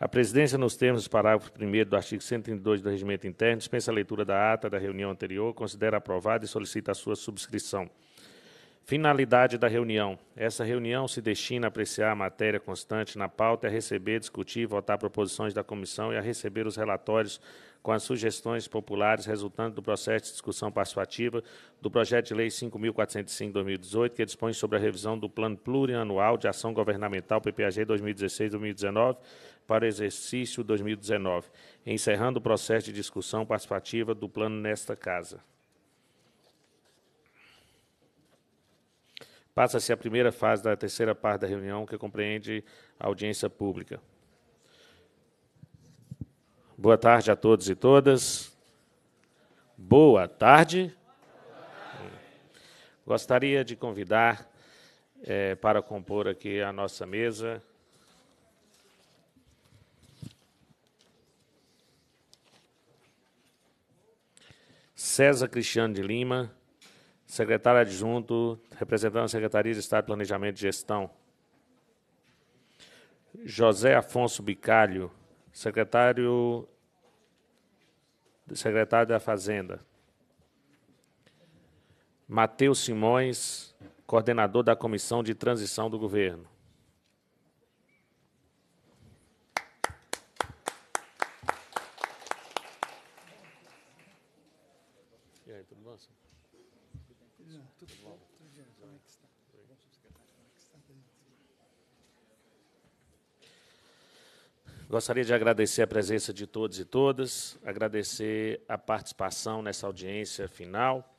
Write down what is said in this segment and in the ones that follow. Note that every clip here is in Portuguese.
A presidência, nos termos do parágrafo 1 do artigo 132 do Regimento Interno, dispensa a leitura da ata da reunião anterior, considera aprovada e solicita a sua subscrição. Finalidade da reunião. Essa reunião se destina a apreciar a matéria constante na pauta, a receber, discutir, votar proposições da comissão e a receber os relatórios com as sugestões populares resultantes do processo de discussão participativa do projeto de lei 5.405/2018, que dispõe sobre a revisão do Plano Plurianual de Ação Governamental PPAG 2016-2019 para o exercício 2019, encerrando o processo de discussão participativa do plano nesta Casa. Passa-se a primeira fase da terceira parte da reunião, que compreende a audiência pública. Boa tarde a todos e todas. Boa tarde. Gostaria de convidar eh, para compor aqui a nossa mesa César Cristiano de Lima, secretário adjunto, representando a Secretaria de Estado de Planejamento e Gestão. José Afonso Bicalho, secretário, secretário da Fazenda. Matheus Simões, coordenador da Comissão de Transição do Governo. Gostaria de agradecer a presença de todos e todas, agradecer a participação nessa audiência final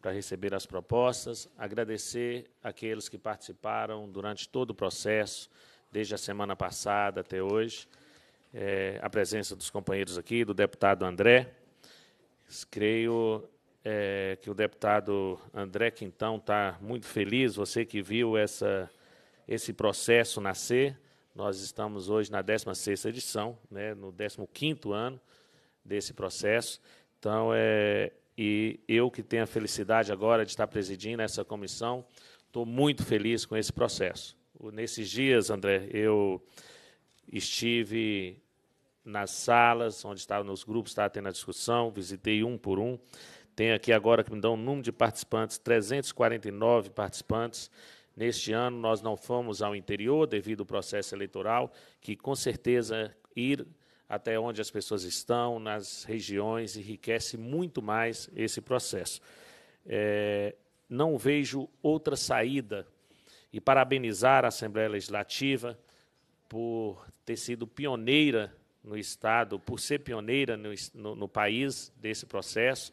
para receber as propostas, agradecer aqueles que participaram durante todo o processo, desde a semana passada até hoje, é, a presença dos companheiros aqui, do deputado André. Creio é, que o deputado André Quintão está muito feliz, você que viu essa, esse processo nascer nós estamos hoje na 16ª edição, né, no 15º ano desse processo. Então, é, e eu que tenho a felicidade agora de estar presidindo essa comissão, estou muito feliz com esse processo. Nesses dias, André, eu estive nas salas onde estavam nos grupos, estava tendo a discussão, visitei um por um. Tem aqui agora que me dão um número de participantes, 349 participantes. Neste ano, nós não fomos ao interior devido ao processo eleitoral, que com certeza ir até onde as pessoas estão, nas regiões, enriquece muito mais esse processo. É, não vejo outra saída e parabenizar a Assembleia Legislativa por ter sido pioneira no Estado, por ser pioneira no, no, no país desse processo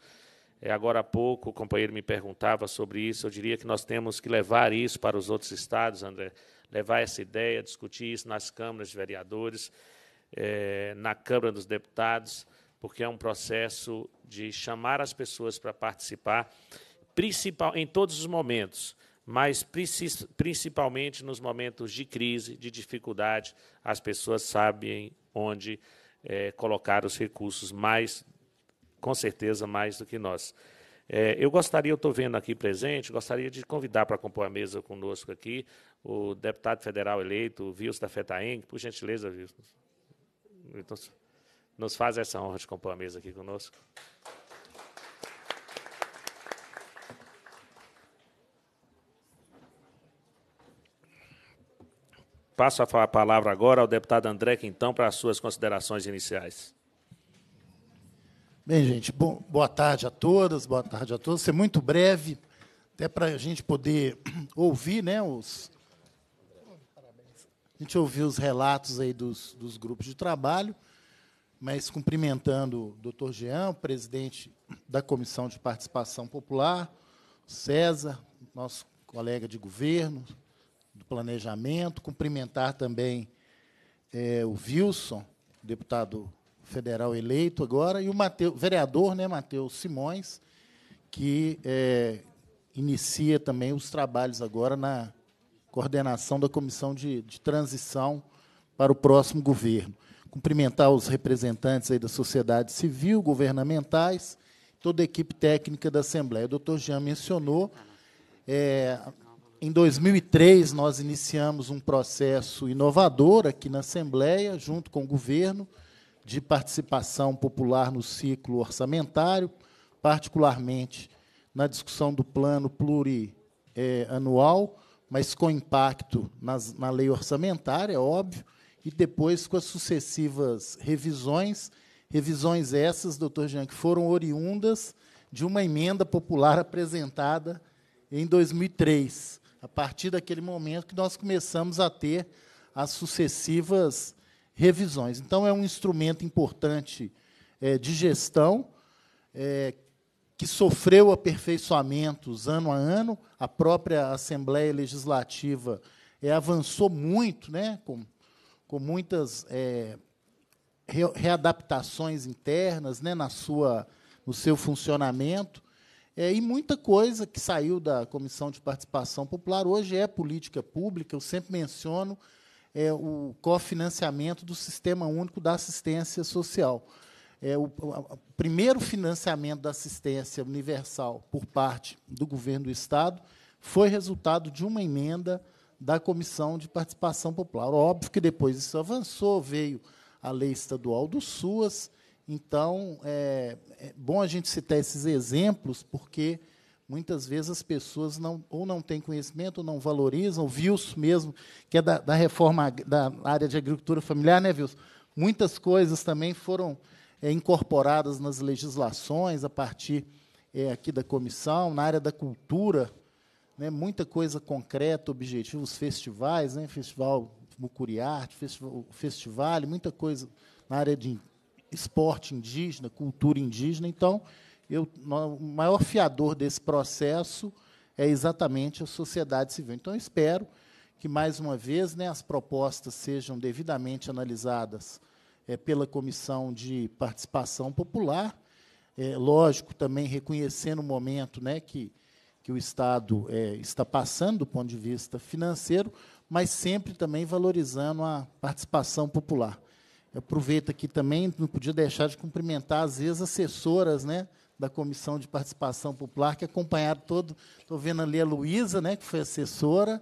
é, agora há pouco o companheiro me perguntava sobre isso. Eu diria que nós temos que levar isso para os outros estados, André, levar essa ideia, discutir isso nas câmaras de vereadores, é, na Câmara dos Deputados, porque é um processo de chamar as pessoas para participar, principal em todos os momentos, mas principalmente nos momentos de crise, de dificuldade, as pessoas sabem onde é, colocar os recursos mais com certeza mais do que nós. É, eu gostaria, eu estou vendo aqui presente, gostaria de convidar para compor a mesa conosco aqui o deputado federal eleito, Wilson da Fetaeng, por gentileza, Wilson. nos, então, nos faz essa honra de compor a mesa aqui conosco. Passo a palavra agora ao deputado André Quintão para as suas considerações iniciais. Bem, gente, bom, boa tarde a todas, boa tarde a todos. Ser muito breve, até para a gente poder ouvir, né, os a gente ouviu os relatos aí dos, dos grupos de trabalho, mas cumprimentando o doutor Jean, presidente da Comissão de Participação Popular, César, nosso colega de governo, do planejamento, cumprimentar também é, o Wilson, deputado federal eleito agora, e o Mateu, vereador né, Matheus Simões, que é, inicia também os trabalhos agora na coordenação da comissão de, de transição para o próximo governo. Cumprimentar os representantes aí da sociedade civil, governamentais, toda a equipe técnica da Assembleia. O doutor Jean mencionou. É, em 2003, nós iniciamos um processo inovador aqui na Assembleia, junto com o governo, de participação popular no ciclo orçamentário, particularmente na discussão do plano plurianual, mas com impacto nas, na lei orçamentária, é óbvio, e depois com as sucessivas revisões, revisões essas, doutor Jean, que foram oriundas de uma emenda popular apresentada em 2003, a partir daquele momento que nós começamos a ter as sucessivas revisões. Então, é um instrumento importante é, de gestão é, que sofreu aperfeiçoamentos ano a ano. A própria Assembleia Legislativa é, avançou muito, né, com, com muitas é, re, readaptações internas né, na sua, no seu funcionamento. É, e muita coisa que saiu da Comissão de Participação Popular hoje é política pública, eu sempre menciono é, o cofinanciamento do Sistema Único da Assistência Social. É, o, o primeiro financiamento da assistência universal por parte do governo do Estado foi resultado de uma emenda da Comissão de Participação Popular. Óbvio que depois isso avançou, veio a lei estadual do SUAS. Então, é, é bom a gente citar esses exemplos, porque muitas vezes as pessoas não, ou não têm conhecimento, ou não valorizam. Vils mesmo, que é da, da, reforma da área de agricultura familiar, né, Vils? Muitas coisas também foram é, incorporadas nas legislações a partir é, aqui da comissão, na área da cultura, né, muita coisa concreta, objetivos festivais, né, festival Mucuriarte, festival, festival, muita coisa na área de esporte indígena, cultura indígena. Então, eu, o maior fiador desse processo é exatamente a sociedade civil. Então, eu espero que, mais uma vez, né, as propostas sejam devidamente analisadas é, pela Comissão de Participação Popular, é, lógico, também reconhecendo o momento né, que, que o Estado é, está passando do ponto de vista financeiro, mas sempre também valorizando a participação popular. Eu aproveito aqui também, não podia deixar de cumprimentar as ex-assessoras né, da Comissão de Participação Popular, que acompanharam todo. Estou vendo ali a Luísa, né, que foi assessora.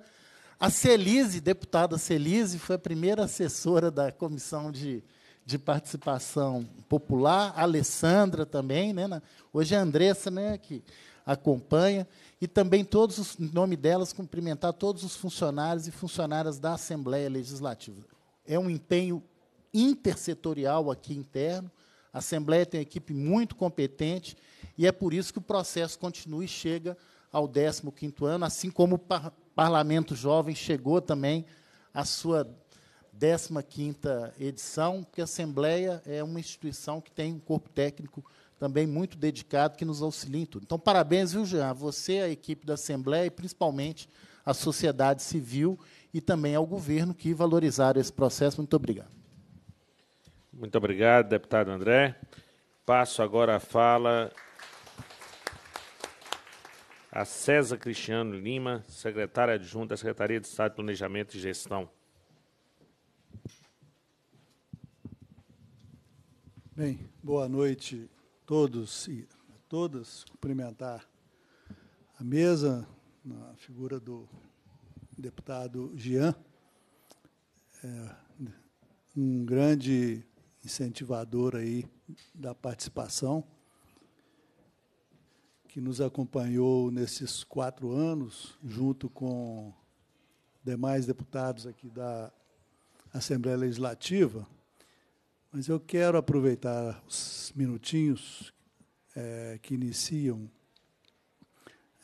A Celise, deputada Celise, foi a primeira assessora da Comissão de, de Participação Popular. A Alessandra também, né, na, hoje é a Andressa né, que acompanha. E também todos os, em nome delas, cumprimentar todos os funcionários e funcionárias da Assembleia Legislativa. É um empenho intersetorial aqui interno a Assembleia tem uma equipe muito competente e é por isso que o processo continua e chega ao 15º ano, assim como o par Parlamento Jovem chegou também à sua 15ª edição, porque a Assembleia é uma instituição que tem um corpo técnico também muito dedicado, que nos auxilia em tudo. Então, parabéns, viu, Jean, a você, a equipe da Assembleia e, principalmente, à sociedade civil e também ao governo que valorizaram esse processo. Muito obrigado. Muito obrigado, deputado André. Passo agora a fala a César Cristiano Lima, secretária adjunta da Secretaria de Estado de Planejamento e Gestão. Bem, boa noite a todos e a todas. Cumprimentar a mesa, na figura do deputado Jean, é um grande incentivador aí da participação, que nos acompanhou nesses quatro anos, junto com demais deputados aqui da Assembleia Legislativa. Mas eu quero aproveitar os minutinhos é, que iniciam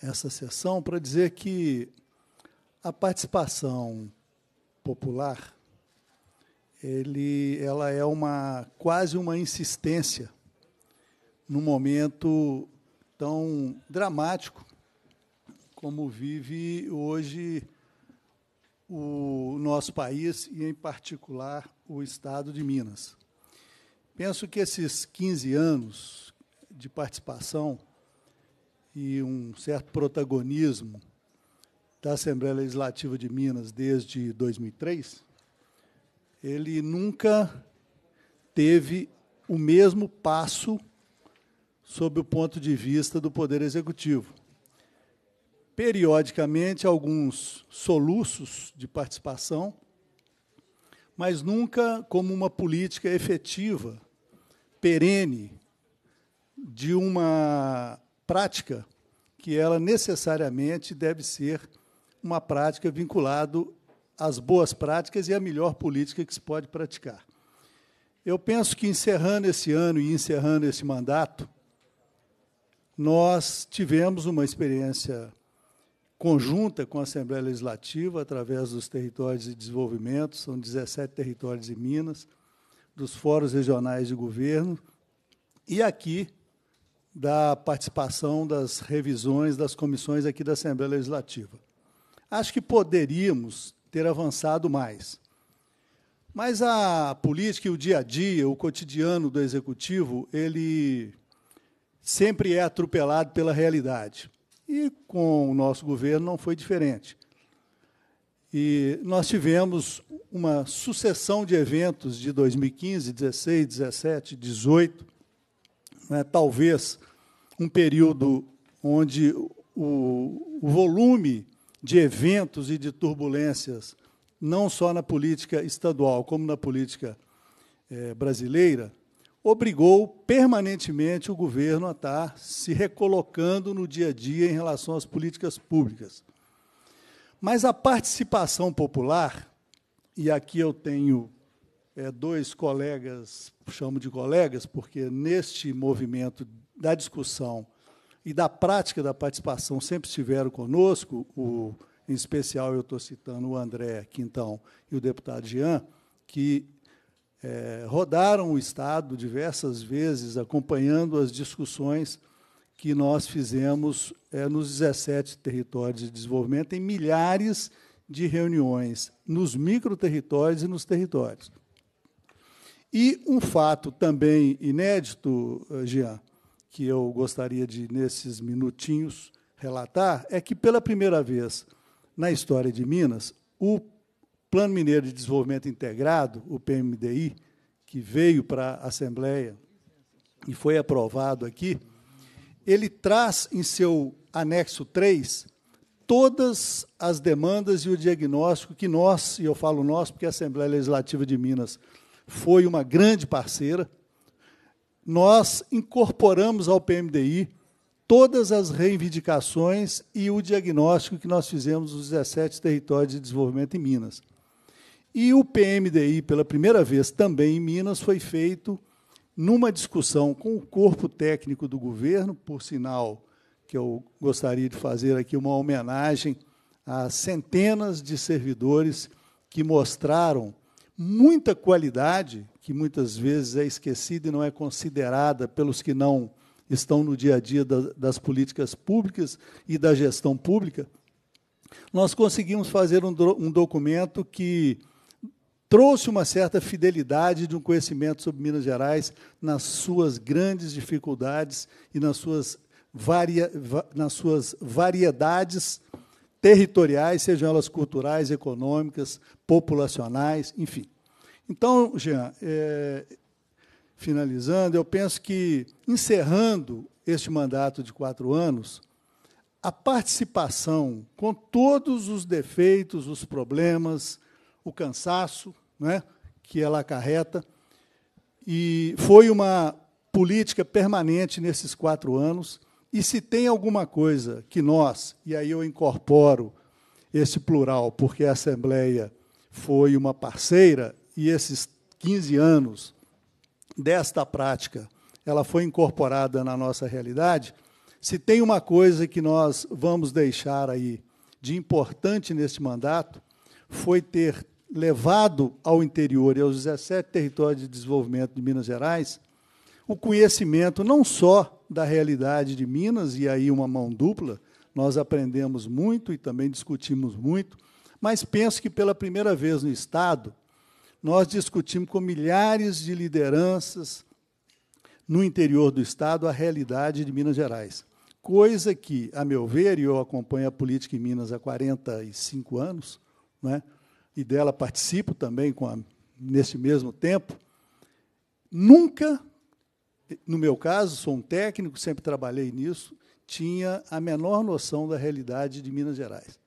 essa sessão para dizer que a participação popular ele, ela é uma quase uma insistência num momento tão dramático como vive hoje o nosso país e, em particular, o estado de Minas. Penso que esses 15 anos de participação e um certo protagonismo da Assembleia Legislativa de Minas desde 2003 ele nunca teve o mesmo passo sob o ponto de vista do Poder Executivo. Periodicamente, alguns soluços de participação, mas nunca como uma política efetiva, perene, de uma prática que ela necessariamente deve ser uma prática vinculada as boas práticas e a melhor política que se pode praticar. Eu penso que encerrando esse ano e encerrando esse mandato, nós tivemos uma experiência conjunta com a Assembleia Legislativa, através dos territórios de desenvolvimento, são 17 territórios em Minas, dos fóruns regionais de governo, e aqui da participação das revisões das comissões aqui da Assembleia Legislativa. Acho que poderíamos ter avançado mais. Mas a política e o dia a dia, o cotidiano do executivo, ele sempre é atropelado pela realidade. E com o nosso governo não foi diferente. E nós tivemos uma sucessão de eventos de 2015, 16, 17, 18, né, talvez um período onde o, o volume de eventos e de turbulências, não só na política estadual, como na política eh, brasileira, obrigou permanentemente o governo a estar se recolocando no dia a dia em relação às políticas públicas. Mas a participação popular, e aqui eu tenho é, dois colegas, chamo de colegas, porque neste movimento da discussão e da prática da participação sempre estiveram conosco, o, em especial eu estou citando o André Quintão e o deputado Jean, que é, rodaram o Estado diversas vezes, acompanhando as discussões que nós fizemos é, nos 17 territórios de desenvolvimento, em milhares de reuniões, nos microterritórios e nos territórios. E um fato também inédito, eh, Jean, que eu gostaria de, nesses minutinhos, relatar é que, pela primeira vez na história de Minas, o Plano Mineiro de Desenvolvimento Integrado, o PMDI, que veio para a Assembleia e foi aprovado aqui, ele traz em seu anexo 3 todas as demandas e o diagnóstico que nós, e eu falo nós porque a Assembleia Legislativa de Minas foi uma grande parceira, nós incorporamos ao PMDI todas as reivindicações e o diagnóstico que nós fizemos nos 17 territórios de desenvolvimento em Minas. E o PMDI, pela primeira vez também em Minas, foi feito numa discussão com o corpo técnico do governo, por sinal que eu gostaria de fazer aqui uma homenagem a centenas de servidores que mostraram muita qualidade que muitas vezes é esquecida e não é considerada pelos que não estão no dia a dia da, das políticas públicas e da gestão pública, nós conseguimos fazer um, um documento que trouxe uma certa fidelidade de um conhecimento sobre Minas Gerais nas suas grandes dificuldades e nas suas, varia, nas suas variedades territoriais, sejam elas culturais, econômicas, populacionais, enfim. Então, Jean, é, finalizando, eu penso que, encerrando este mandato de quatro anos, a participação, com todos os defeitos, os problemas, o cansaço né, que ela acarreta, e foi uma política permanente nesses quatro anos. E se tem alguma coisa que nós, e aí eu incorporo esse plural, porque a Assembleia foi uma parceira e esses 15 anos desta prática, ela foi incorporada na nossa realidade, se tem uma coisa que nós vamos deixar aí de importante neste mandato, foi ter levado ao interior e aos 17 territórios de desenvolvimento de Minas Gerais o conhecimento não só da realidade de Minas, e aí uma mão dupla, nós aprendemos muito e também discutimos muito, mas penso que pela primeira vez no Estado, nós discutimos com milhares de lideranças no interior do Estado a realidade de Minas Gerais. Coisa que, a meu ver, e eu acompanho a política em Minas há 45 anos, né, e dela participo também com a, mesmo tempo, nunca, no meu caso, sou um técnico, sempre trabalhei nisso, tinha a menor noção da realidade de Minas Gerais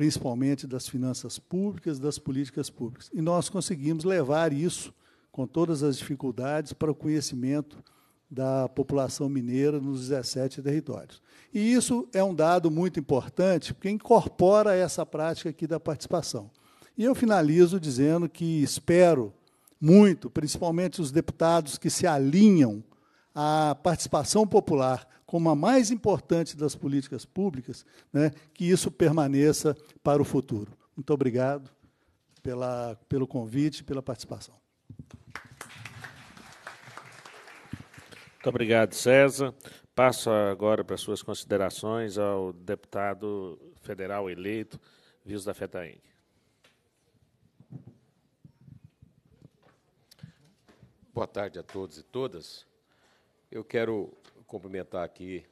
principalmente das finanças públicas, das políticas públicas. E nós conseguimos levar isso, com todas as dificuldades, para o conhecimento da população mineira nos 17 territórios. E isso é um dado muito importante, porque incorpora essa prática aqui da participação. E eu finalizo dizendo que espero muito, principalmente os deputados que se alinham à participação popular como a mais importante das políticas públicas, né, que isso permaneça para o futuro. Muito obrigado pela, pelo convite, pela participação. Muito obrigado, César. Passo agora para suas considerações ao deputado federal eleito, Vils da FETAENG. Boa tarde a todos e todas. Eu quero cumprimentar aqui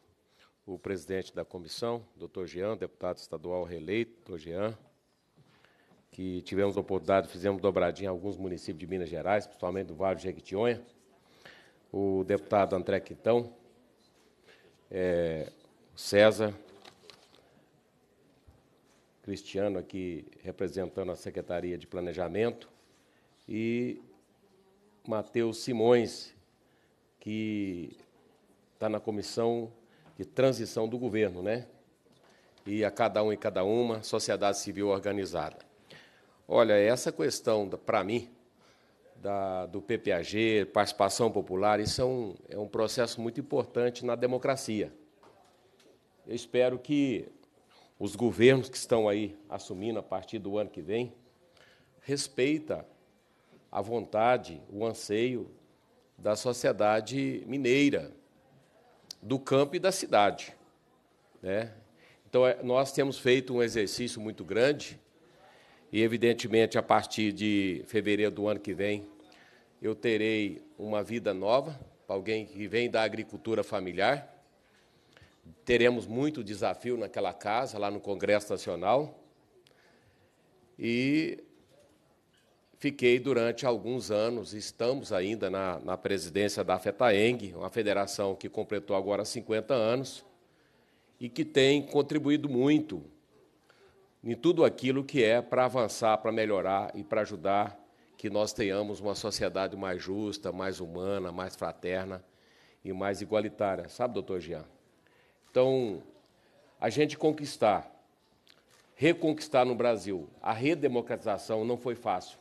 o presidente da comissão, doutor Jean, deputado estadual reeleito, doutor Jean, que tivemos a oportunidade, fizemos dobradinha em alguns municípios de Minas Gerais, principalmente do Vale do Jequitinhonha, o deputado André Quintão, é, César, Cristiano aqui representando a Secretaria de Planejamento, e Matheus Simões, que está na comissão de transição do governo, né? E a cada um e cada uma, sociedade civil organizada. Olha, essa questão, para mim, da, do PPAG, participação popular, isso é um, é um processo muito importante na democracia. Eu espero que os governos que estão aí assumindo a partir do ano que vem respeita a vontade, o anseio da sociedade mineira, do campo e da cidade. Né? Então, é, nós temos feito um exercício muito grande, e, evidentemente, a partir de fevereiro do ano que vem, eu terei uma vida nova, para alguém que vem da agricultura familiar. Teremos muito desafio naquela casa, lá no Congresso Nacional. E Fiquei durante alguns anos, estamos ainda na, na presidência da FETAENG, uma federação que completou agora 50 anos e que tem contribuído muito em tudo aquilo que é para avançar, para melhorar e para ajudar que nós tenhamos uma sociedade mais justa, mais humana, mais fraterna e mais igualitária. Sabe, doutor Jean? Então, a gente conquistar, reconquistar no Brasil a redemocratização não foi fácil.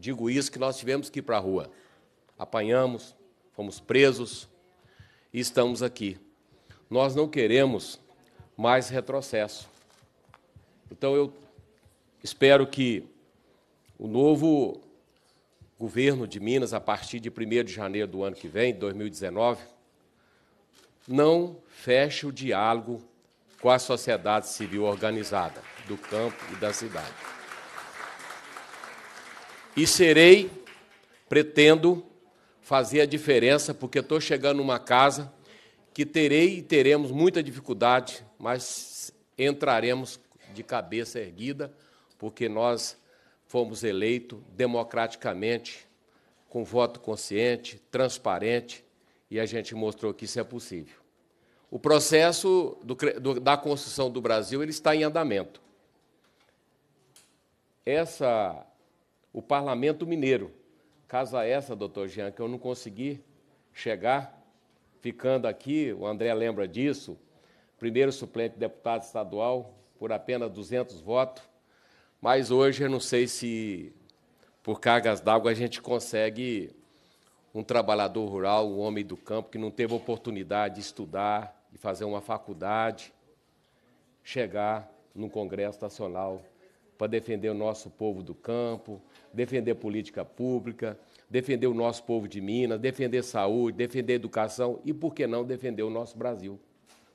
Digo isso que nós tivemos que ir para a rua. Apanhamos, fomos presos e estamos aqui. Nós não queremos mais retrocesso. Então eu espero que o novo governo de Minas, a partir de 1 de janeiro do ano que vem, 2019, não feche o diálogo com a sociedade civil organizada do campo e da cidade. E serei, pretendo, fazer a diferença, porque estou chegando numa casa que terei e teremos muita dificuldade, mas entraremos de cabeça erguida, porque nós fomos eleitos democraticamente, com voto consciente, transparente, e a gente mostrou que isso é possível. O processo do, do, da construção do Brasil ele está em andamento. Essa o Parlamento Mineiro. Casa essa, doutor Jean, que eu não consegui chegar, ficando aqui, o André lembra disso, primeiro suplente deputado estadual, por apenas 200 votos, mas hoje eu não sei se por cargas d'água a gente consegue um trabalhador rural, um homem do campo que não teve oportunidade de estudar, de fazer uma faculdade, chegar no Congresso Nacional para defender o nosso povo do campo, defender política pública, defender o nosso povo de Minas, defender saúde, defender educação e, por que não, defender o nosso Brasil.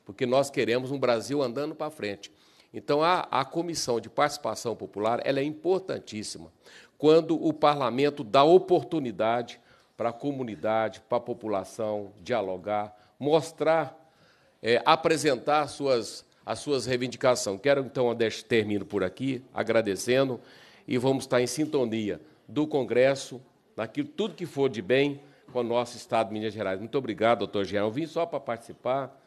Porque nós queremos um Brasil andando para frente. Então, a, a comissão de participação popular ela é importantíssima quando o parlamento dá oportunidade para a comunidade, para a população dialogar, mostrar, é, apresentar suas, as suas reivindicações. Quero, então, termino por aqui, agradecendo e vamos estar em sintonia do Congresso, daquilo tudo que for de bem com o nosso Estado de Minas Gerais. Muito obrigado, doutor Jean. Eu vim só para participar.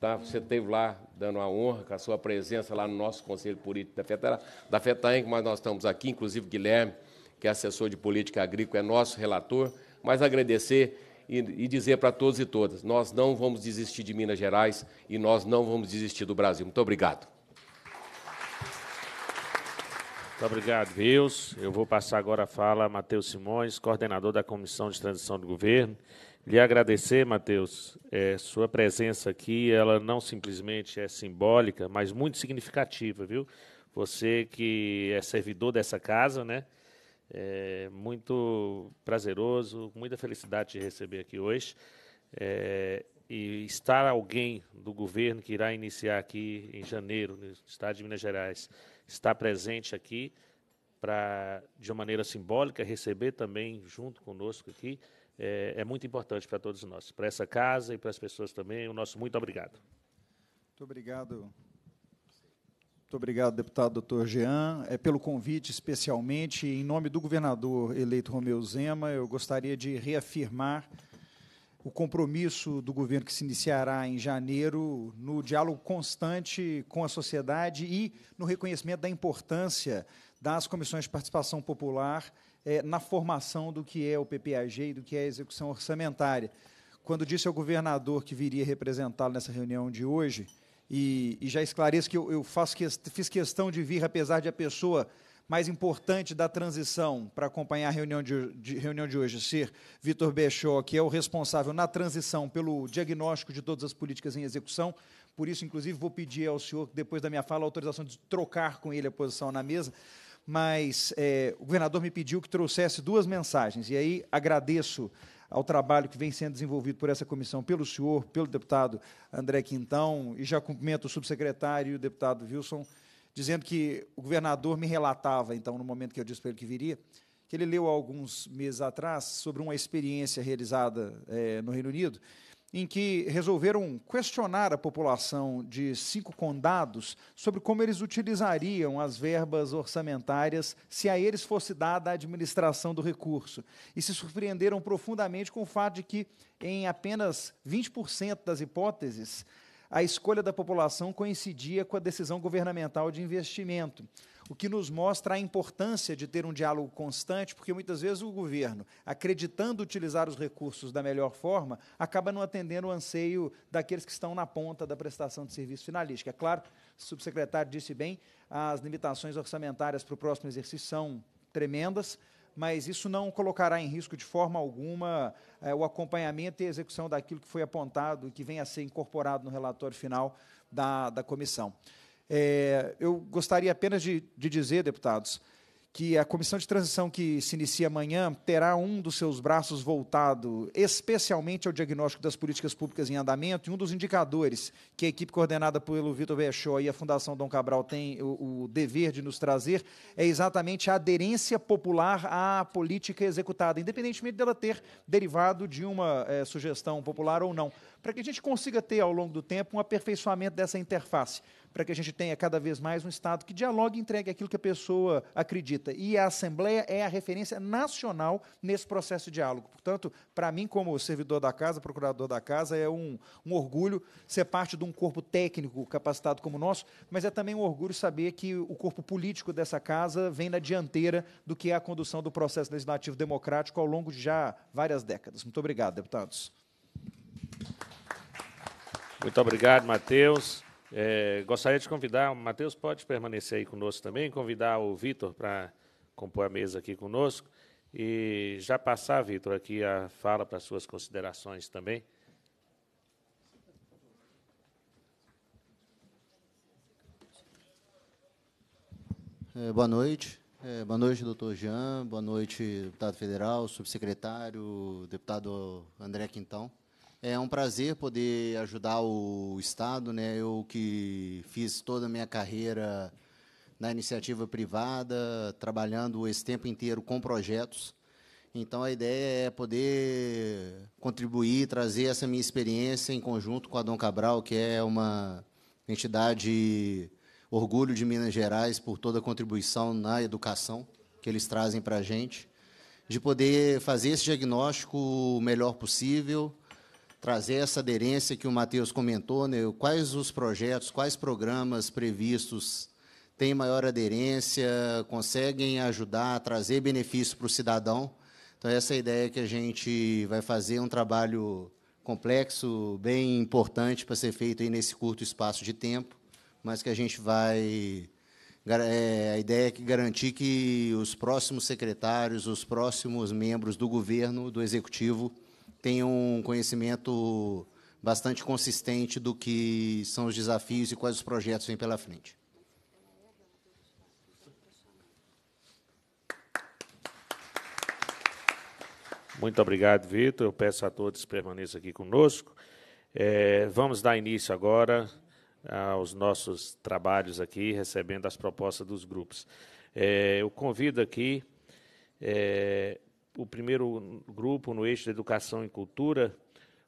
Tá? Você esteve lá dando a honra com a sua presença lá no nosso Conselho Político da FETAN, da FETAENC, mas nós estamos aqui, inclusive Guilherme, que é assessor de política agrícola, é nosso relator. Mas agradecer e, e dizer para todos e todas: nós não vamos desistir de Minas Gerais e nós não vamos desistir do Brasil. Muito obrigado. Muito obrigado, Rios. Eu vou passar agora a fala a Matheus Simões, coordenador da Comissão de Transição do Governo. Lhe agradecer, Matheus, é, sua presença aqui, ela não simplesmente é simbólica, mas muito significativa, viu? Você que é servidor dessa casa, né? É muito prazeroso, muita felicidade de receber aqui hoje. É, e estar alguém do governo que irá iniciar aqui em janeiro, no estado de Minas Gerais estar presente aqui para, de uma maneira simbólica, receber também junto conosco aqui. É, é muito importante para todos nós, para essa casa e para as pessoas também. O nosso muito obrigado. Muito obrigado, muito obrigado, deputado doutor Jean, é, pelo convite, especialmente em nome do governador eleito Romeu Zema. Eu gostaria de reafirmar o compromisso do governo que se iniciará em janeiro no diálogo constante com a sociedade e no reconhecimento da importância das comissões de participação popular eh, na formação do que é o PPAG e do que é a execução orçamentária. Quando disse ao governador que viria representá-lo nessa reunião de hoje, e, e já esclareço que eu, eu faço que, fiz questão de vir, apesar de a pessoa mais importante da transição para acompanhar a reunião de, de, reunião de hoje ser Vitor Bechó, que é o responsável na transição pelo diagnóstico de todas as políticas em execução. Por isso, inclusive, vou pedir ao senhor, depois da minha fala, a autorização de trocar com ele a posição na mesa. Mas é, o governador me pediu que trouxesse duas mensagens, e aí agradeço ao trabalho que vem sendo desenvolvido por essa comissão, pelo senhor, pelo deputado André Quintão, e já cumprimento o subsecretário e o deputado Wilson dizendo que o governador me relatava, então, no momento que eu disse para ele que viria, que ele leu alguns meses atrás sobre uma experiência realizada é, no Reino Unido, em que resolveram questionar a população de cinco condados sobre como eles utilizariam as verbas orçamentárias se a eles fosse dada a administração do recurso. E se surpreenderam profundamente com o fato de que, em apenas 20% das hipóteses, a escolha da população coincidia com a decisão governamental de investimento, o que nos mostra a importância de ter um diálogo constante, porque muitas vezes o governo, acreditando utilizar os recursos da melhor forma, acaba não atendendo o anseio daqueles que estão na ponta da prestação de serviço finalística. É claro, o subsecretário disse bem, as limitações orçamentárias para o próximo exercício são tremendas, mas isso não colocará em risco de forma alguma é, o acompanhamento e execução daquilo que foi apontado e que vem a ser incorporado no relatório final da, da comissão. É, eu gostaria apenas de, de dizer, deputados, que a comissão de transição que se inicia amanhã terá um dos seus braços voltado especialmente ao diagnóstico das políticas públicas em andamento, e um dos indicadores que a equipe coordenada pelo Vitor Bechó e a Fundação Dom Cabral tem o, o dever de nos trazer é exatamente a aderência popular à política executada, independentemente dela ter derivado de uma é, sugestão popular ou não para que a gente consiga ter ao longo do tempo um aperfeiçoamento dessa interface, para que a gente tenha cada vez mais um Estado que dialogue e entregue aquilo que a pessoa acredita. E a Assembleia é a referência nacional nesse processo de diálogo. Portanto, para mim, como servidor da casa, procurador da casa, é um, um orgulho ser parte de um corpo técnico capacitado como o nosso, mas é também um orgulho saber que o corpo político dessa casa vem na dianteira do que é a condução do processo legislativo democrático ao longo de já várias décadas. Muito obrigado, deputados. Muito obrigado, Matheus. É, gostaria de convidar, o Matheus pode permanecer aí conosco também, convidar o Vitor para compor a mesa aqui conosco. E já passar, Vitor, aqui a fala para suas considerações também. É, boa noite. É, boa noite, doutor Jean. Boa noite, deputado federal, subsecretário, deputado André Quintão. É um prazer poder ajudar o Estado. Né? Eu que fiz toda a minha carreira na iniciativa privada, trabalhando esse tempo inteiro com projetos. Então, a ideia é poder contribuir, trazer essa minha experiência em conjunto com a Dom Cabral, que é uma entidade orgulho de Minas Gerais por toda a contribuição na educação que eles trazem para a gente, de poder fazer esse diagnóstico o melhor possível, trazer essa aderência que o Matheus comentou, né? quais os projetos, quais programas previstos têm maior aderência, conseguem ajudar a trazer benefício para o cidadão. Então, essa é a ideia que a gente vai fazer um trabalho complexo, bem importante para ser feito aí nesse curto espaço de tempo, mas que a gente vai. É, a ideia é que garantir que os próximos secretários, os próximos membros do governo, do executivo, tem um conhecimento bastante consistente do que são os desafios e quais os projetos vêm pela frente. Muito obrigado, Vitor. Eu peço a todos que permaneçam aqui conosco. É, vamos dar início agora ah, aos nossos trabalhos aqui, recebendo as propostas dos grupos. É, eu convido aqui é, o primeiro grupo no eixo de educação e cultura,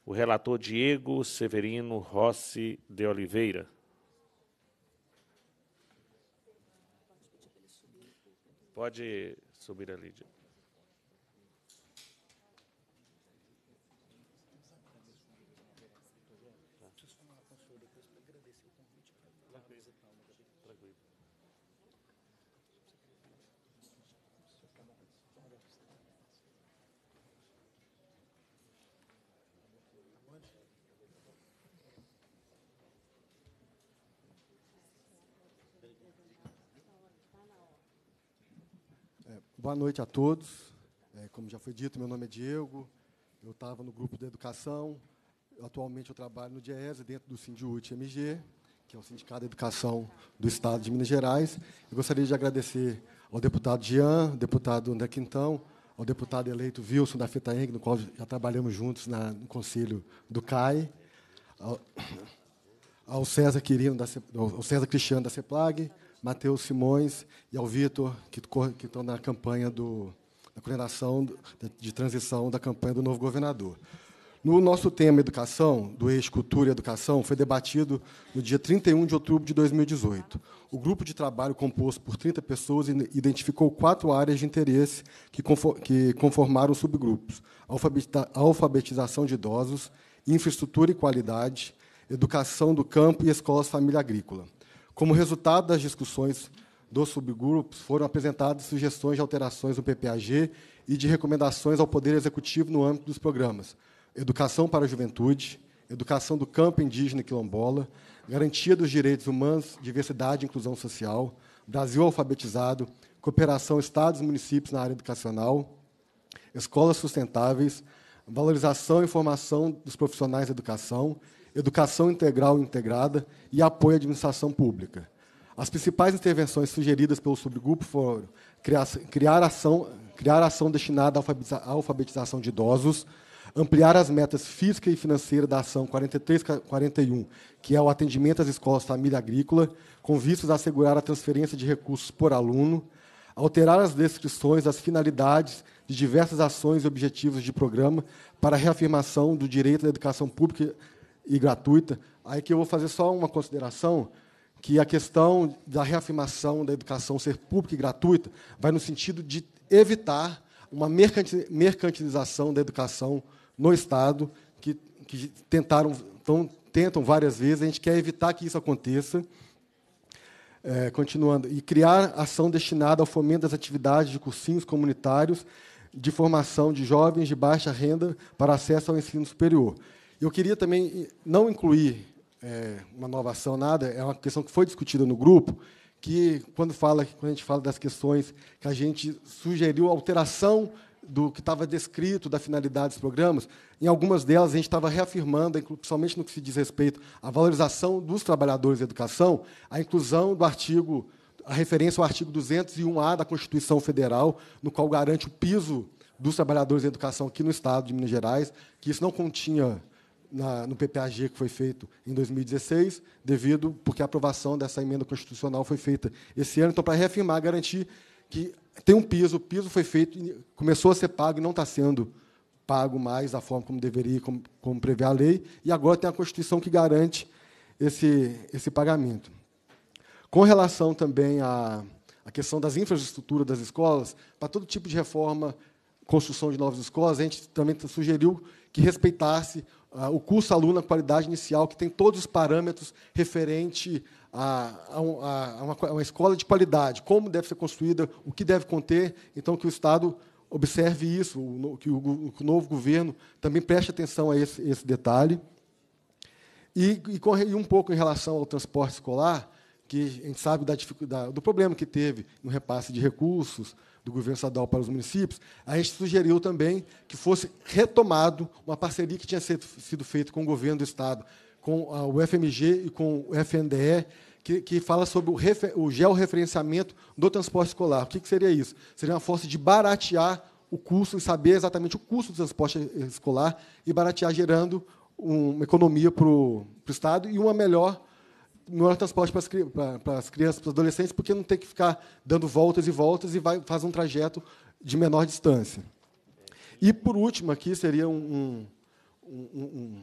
o relator Diego Severino Rossi de Oliveira. Pode subir ali, Diego. Boa noite a todos. É, como já foi dito, meu nome é Diego, eu estava no grupo da educação, atualmente eu trabalho no DIESE, dentro do Sindiúte MG, que é o Sindicato da Educação do Estado de Minas Gerais. Eu gostaria de agradecer ao deputado Jean, ao deputado André Quintão, ao deputado eleito Wilson da FETAENG, no qual já trabalhamos juntos na, no Conselho do CAI, ao, ao César Quirino, da, ao César Cristiano da CEPLAG, Matheus Simões e ao Vitor, que, estão na campanha do, coordenação de transição da campanha do novo governador. No nosso tema Educação, do eixo Cultura e Educação, foi debatido no dia 31 de outubro de 2018. O grupo de trabalho, composto por 30 pessoas, identificou quatro áreas de interesse que conformaram subgrupos: alfabetização de idosos, infraestrutura e qualidade, educação do campo e escolas família agrícola. Como resultado das discussões dos subgrupos, foram apresentadas sugestões de alterações no PPAG e de recomendações ao Poder Executivo no âmbito dos programas Educação para a Juventude, Educação do Campo Indígena e Quilombola, Garantia dos Direitos Humanos, Diversidade e Inclusão Social, Brasil Alfabetizado, Cooperação Estados e Municípios na área educacional, Escolas Sustentáveis, Valorização e Formação dos Profissionais da Educação educação integral integrada e apoio à administração pública. As principais intervenções sugeridas pelo subgrupo foram criar, criar, ação, criar ação destinada à alfabetização de idosos, ampliar as metas física e financeira da ação 4341, que é o atendimento às escolas família agrícola, com vistas a assegurar a transferência de recursos por aluno, alterar as descrições das finalidades de diversas ações e objetivos de programa para a reafirmação do direito à educação pública e gratuita. Aí que eu vou fazer só uma consideração, que a questão da reafirmação da educação ser pública e gratuita vai no sentido de evitar uma mercantilização da educação no Estado, que, que tentaram, tão, tentam várias vezes, a gente quer evitar que isso aconteça. É, continuando, e criar ação destinada ao fomento das atividades de cursinhos comunitários de formação de jovens de baixa renda para acesso ao ensino superior. Eu queria também não incluir é, uma ação, nada, é uma questão que foi discutida no grupo, que quando fala quando a gente fala das questões que a gente sugeriu alteração do que estava descrito da finalidade dos programas, em algumas delas a gente estava reafirmando, principalmente no que se diz respeito à valorização dos trabalhadores da educação, a inclusão do artigo, a referência ao artigo 201A da Constituição Federal, no qual garante o piso dos trabalhadores da educação aqui no Estado de Minas Gerais, que isso não continha na, no PPAG que foi feito em 2016, devido porque a aprovação dessa emenda constitucional foi feita esse ano. Então, para reafirmar, garantir que tem um piso, o piso foi feito, começou a ser pago e não está sendo pago mais da forma como deveria, como, como prevê a lei, e agora tem a Constituição que garante esse, esse pagamento. Com relação também à, à questão das infraestruturas das escolas, para todo tipo de reforma, construção de novas escolas, a gente também sugeriu que respeitasse o curso aluno, na qualidade inicial, que tem todos os parâmetros referente a, a, a, uma, a, uma, escola de qualidade, como deve ser construída, o que deve conter, então que o Estado observe isso, o, que o, o, novo governo também preste atenção a esse, esse detalhe. E, e, e, um pouco em relação ao transporte escolar, que a gente sabe da dificuldade, do problema que teve no repasse de recursos, do governo estadual para os municípios, a gente sugeriu também que fosse retomado uma parceria que tinha sido feita com o governo do estado, com o FMG e com o FNDE, que, que fala sobre o, o georreferenciamento do transporte escolar. O que, que seria isso? Seria uma força de baratear o custo e saber exatamente o custo do transporte escolar e baratear, gerando uma economia para o Estado e uma melhor melhor transporte para as, para as crianças, para os adolescentes, porque não tem que ficar dando voltas e voltas e vai, faz um trajeto de menor distância. E, por último, aqui seria um. um, um, um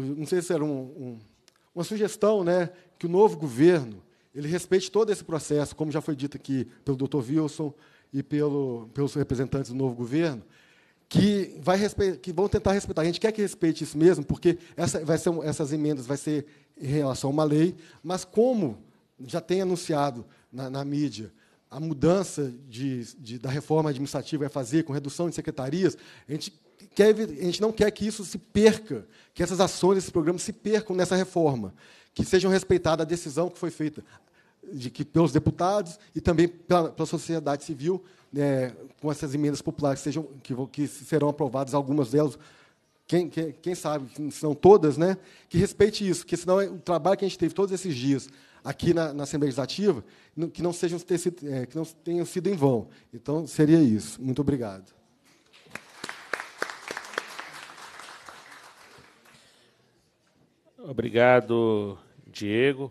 não sei se era uma sugestão né, que o novo governo ele respeite todo esse processo, como já foi dito aqui pelo Dr. Wilson e pelo, pelos representantes do novo governo, que, vai que vão tentar respeitar. A gente quer que respeite isso mesmo, porque essa, vai ser, essas emendas vai ser em relação a uma lei, mas como já tem anunciado na, na mídia, a mudança de, de, da reforma administrativa vai é fazer com redução de secretarias, a gente, quer, a gente não quer que isso se perca, que essas ações, esses programas se percam nessa reforma, que sejam respeitada a decisão que foi feita de que pelos deputados e também pela, pela sociedade civil, né, com essas emendas populares que, sejam, que, que serão aprovadas, algumas delas, quem, quem, quem sabe, se não todas, né, que respeite isso, porque senão é o trabalho que a gente teve todos esses dias aqui na, na Assembleia Legislativa, que não, sejam, é, que não tenham sido em vão. Então, seria isso. Muito obrigado. Obrigado, Diego.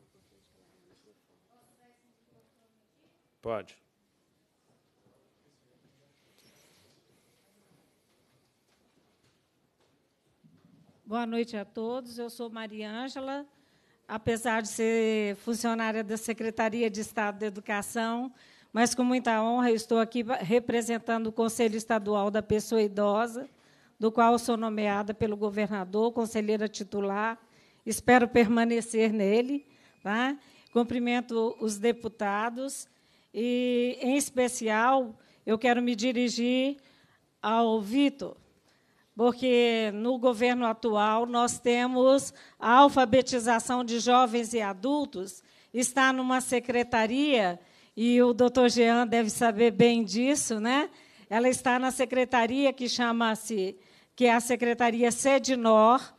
Pode. Boa noite a todos. Eu sou Maria Ângela. Apesar de ser funcionária da Secretaria de Estado da Educação, mas com muita honra estou aqui representando o Conselho Estadual da Pessoa Idosa, do qual sou nomeada pelo governador, conselheira titular. Espero permanecer nele. Tá? Cumprimento os deputados e, em especial, eu quero me dirigir ao Vitor, porque no governo atual nós temos a alfabetização de jovens e adultos, está numa secretaria, e o doutor Jean deve saber bem disso, né? Ela está na secretaria que chama-se, que é a Secretaria Sedinor,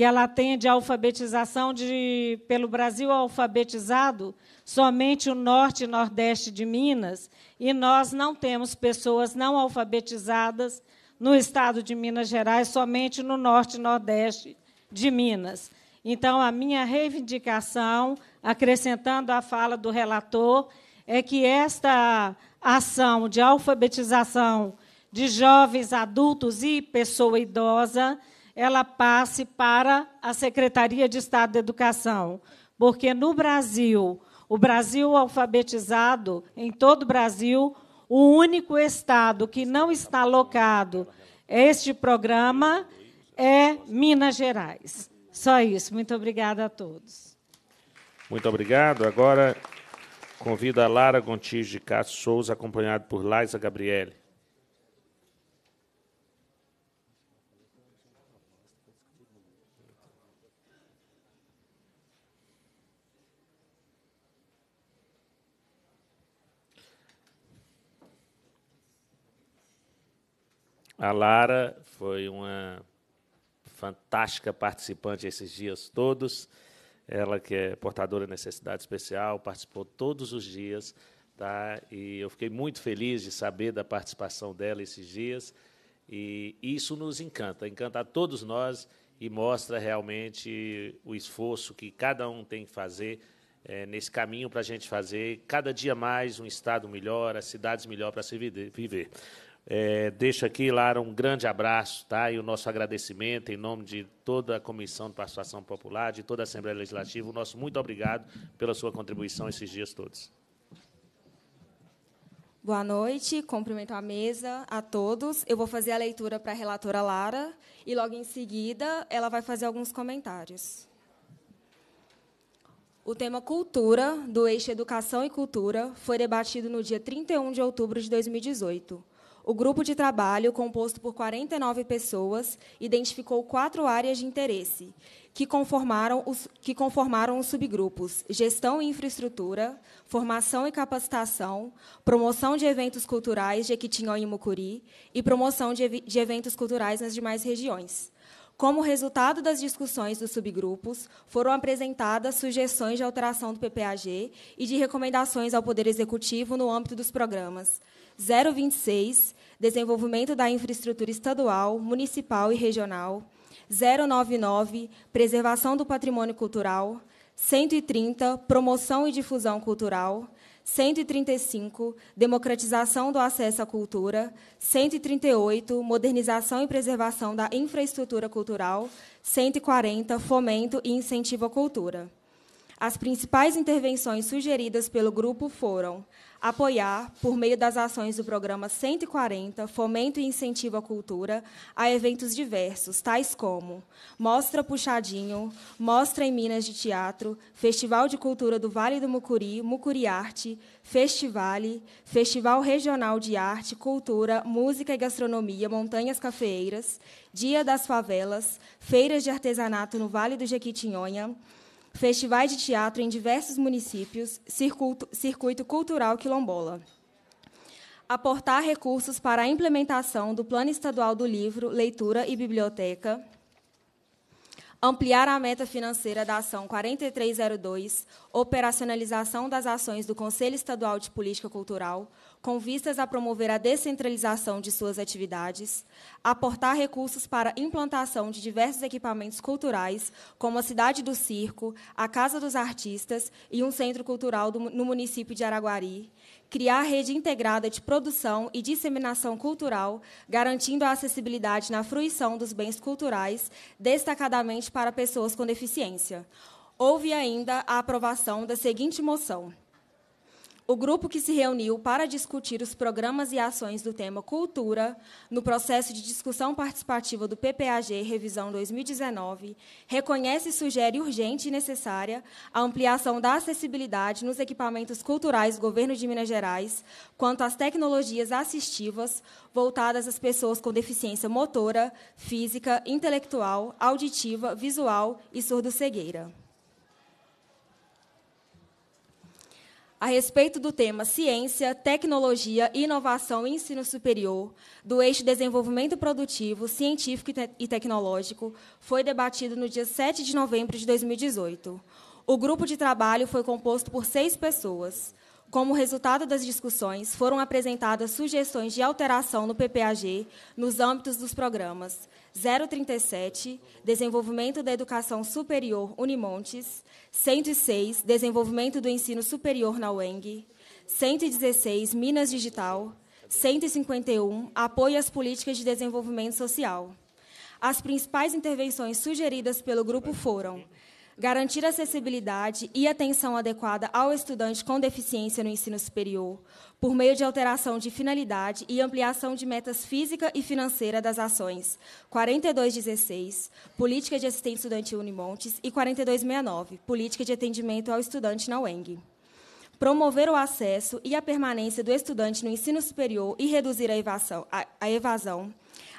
que ela atende a alfabetização de, pelo Brasil alfabetizado, somente o norte e nordeste de Minas, e nós não temos pessoas não alfabetizadas no estado de Minas Gerais, somente no norte e nordeste de Minas. Então, a minha reivindicação, acrescentando a fala do relator, é que esta ação de alfabetização de jovens, adultos e pessoa idosa ela passe para a Secretaria de Estado da Educação, porque no Brasil, o Brasil alfabetizado, em todo o Brasil, o único estado que não está alocado a este programa é Minas Gerais. Só isso. Muito obrigada a todos. Muito obrigado. Agora convido a Lara Gontijo de Castro Souza, acompanhado por Laisa Gabriele. A Lara foi uma fantástica participante esses dias todos. Ela que é portadora de necessidade especial, participou todos os dias, tá? E eu fiquei muito feliz de saber da participação dela esses dias. E isso nos encanta, encanta a todos nós e mostra realmente o esforço que cada um tem que fazer é, nesse caminho para a gente fazer cada dia mais um estado melhor, as cidades melhor para se viver. É, deixo aqui, Lara, um grande abraço tá? e o nosso agradecimento em nome de toda a Comissão de Participação Popular, de toda a Assembleia Legislativa. O nosso muito obrigado pela sua contribuição esses dias todos. Boa noite, cumprimento a mesa, a todos. Eu vou fazer a leitura para a relatora Lara e, logo em seguida, ela vai fazer alguns comentários. O tema cultura, do eixo Educação e Cultura, foi debatido no dia 31 de outubro de 2018 o grupo de trabalho, composto por 49 pessoas, identificou quatro áreas de interesse, que conformaram os, que conformaram os subgrupos: gestão e infraestrutura, formação e capacitação, promoção de eventos culturais de Equitinhonha e Mucuri e promoção de, de eventos culturais nas demais regiões. Como resultado das discussões dos subgrupos, foram apresentadas sugestões de alteração do PPAG e de recomendações ao Poder Executivo no âmbito dos programas 026, Desenvolvimento da Infraestrutura Estadual, Municipal e Regional, 099, Preservação do Patrimônio Cultural, 130, Promoção e Difusão Cultural, 135, Democratização do Acesso à Cultura, 138, Modernização e Preservação da Infraestrutura Cultural, 140, Fomento e Incentivo à Cultura. As principais intervenções sugeridas pelo grupo foram apoiar, por meio das ações do programa 140, Fomento e Incentivo à Cultura, a eventos diversos, tais como Mostra Puxadinho, Mostra em Minas de Teatro, Festival de Cultura do Vale do Mucuri, Mucuri Arte, Festivale, Festival Regional de Arte, Cultura, Música e Gastronomia, Montanhas Cafeeiras, Dia das Favelas, Feiras de Artesanato no Vale do Jequitinhonha, festivais de teatro em diversos municípios, circuito, circuito cultural quilombola. Aportar recursos para a implementação do Plano Estadual do Livro, Leitura e Biblioteca. Ampliar a meta financeira da Ação 4302, operacionalização das ações do Conselho Estadual de Política Cultural, com vistas a promover a descentralização de suas atividades, aportar recursos para implantação de diversos equipamentos culturais, como a Cidade do Circo, a Casa dos Artistas e um centro cultural do, no município de Araguari, criar rede integrada de produção e disseminação cultural, garantindo a acessibilidade na fruição dos bens culturais, destacadamente para pessoas com deficiência. Houve ainda a aprovação da seguinte moção: o grupo que se reuniu para discutir os programas e ações do tema Cultura no processo de discussão participativa do PPAG Revisão 2019 reconhece e sugere urgente e necessária a ampliação da acessibilidade nos equipamentos culturais do Governo de Minas Gerais quanto às tecnologias assistivas voltadas às pessoas com deficiência motora, física, intelectual, auditiva, visual e surdo-cegueira. a respeito do tema Ciência, Tecnologia, Inovação e Ensino Superior, do eixo Desenvolvimento Produtivo, Científico e, e Tecnológico, foi debatido no dia 7 de novembro de 2018. O grupo de trabalho foi composto por seis pessoas: como resultado das discussões, foram apresentadas sugestões de alteração no PPAG nos âmbitos dos programas 037, Desenvolvimento da Educação Superior Unimontes, 106, Desenvolvimento do Ensino Superior na UENG, 116, Minas Digital, 151, Apoio às Políticas de Desenvolvimento Social. As principais intervenções sugeridas pelo grupo foram garantir acessibilidade e atenção adequada ao estudante com deficiência no ensino superior, por meio de alteração de finalidade e ampliação de metas física e financeira das ações 4216, Política de Assistência Estudantil Unimontes, e 4269, Política de Atendimento ao Estudante na UENG promover o acesso e a permanência do estudante no ensino superior e reduzir a evasão, a, a evasão,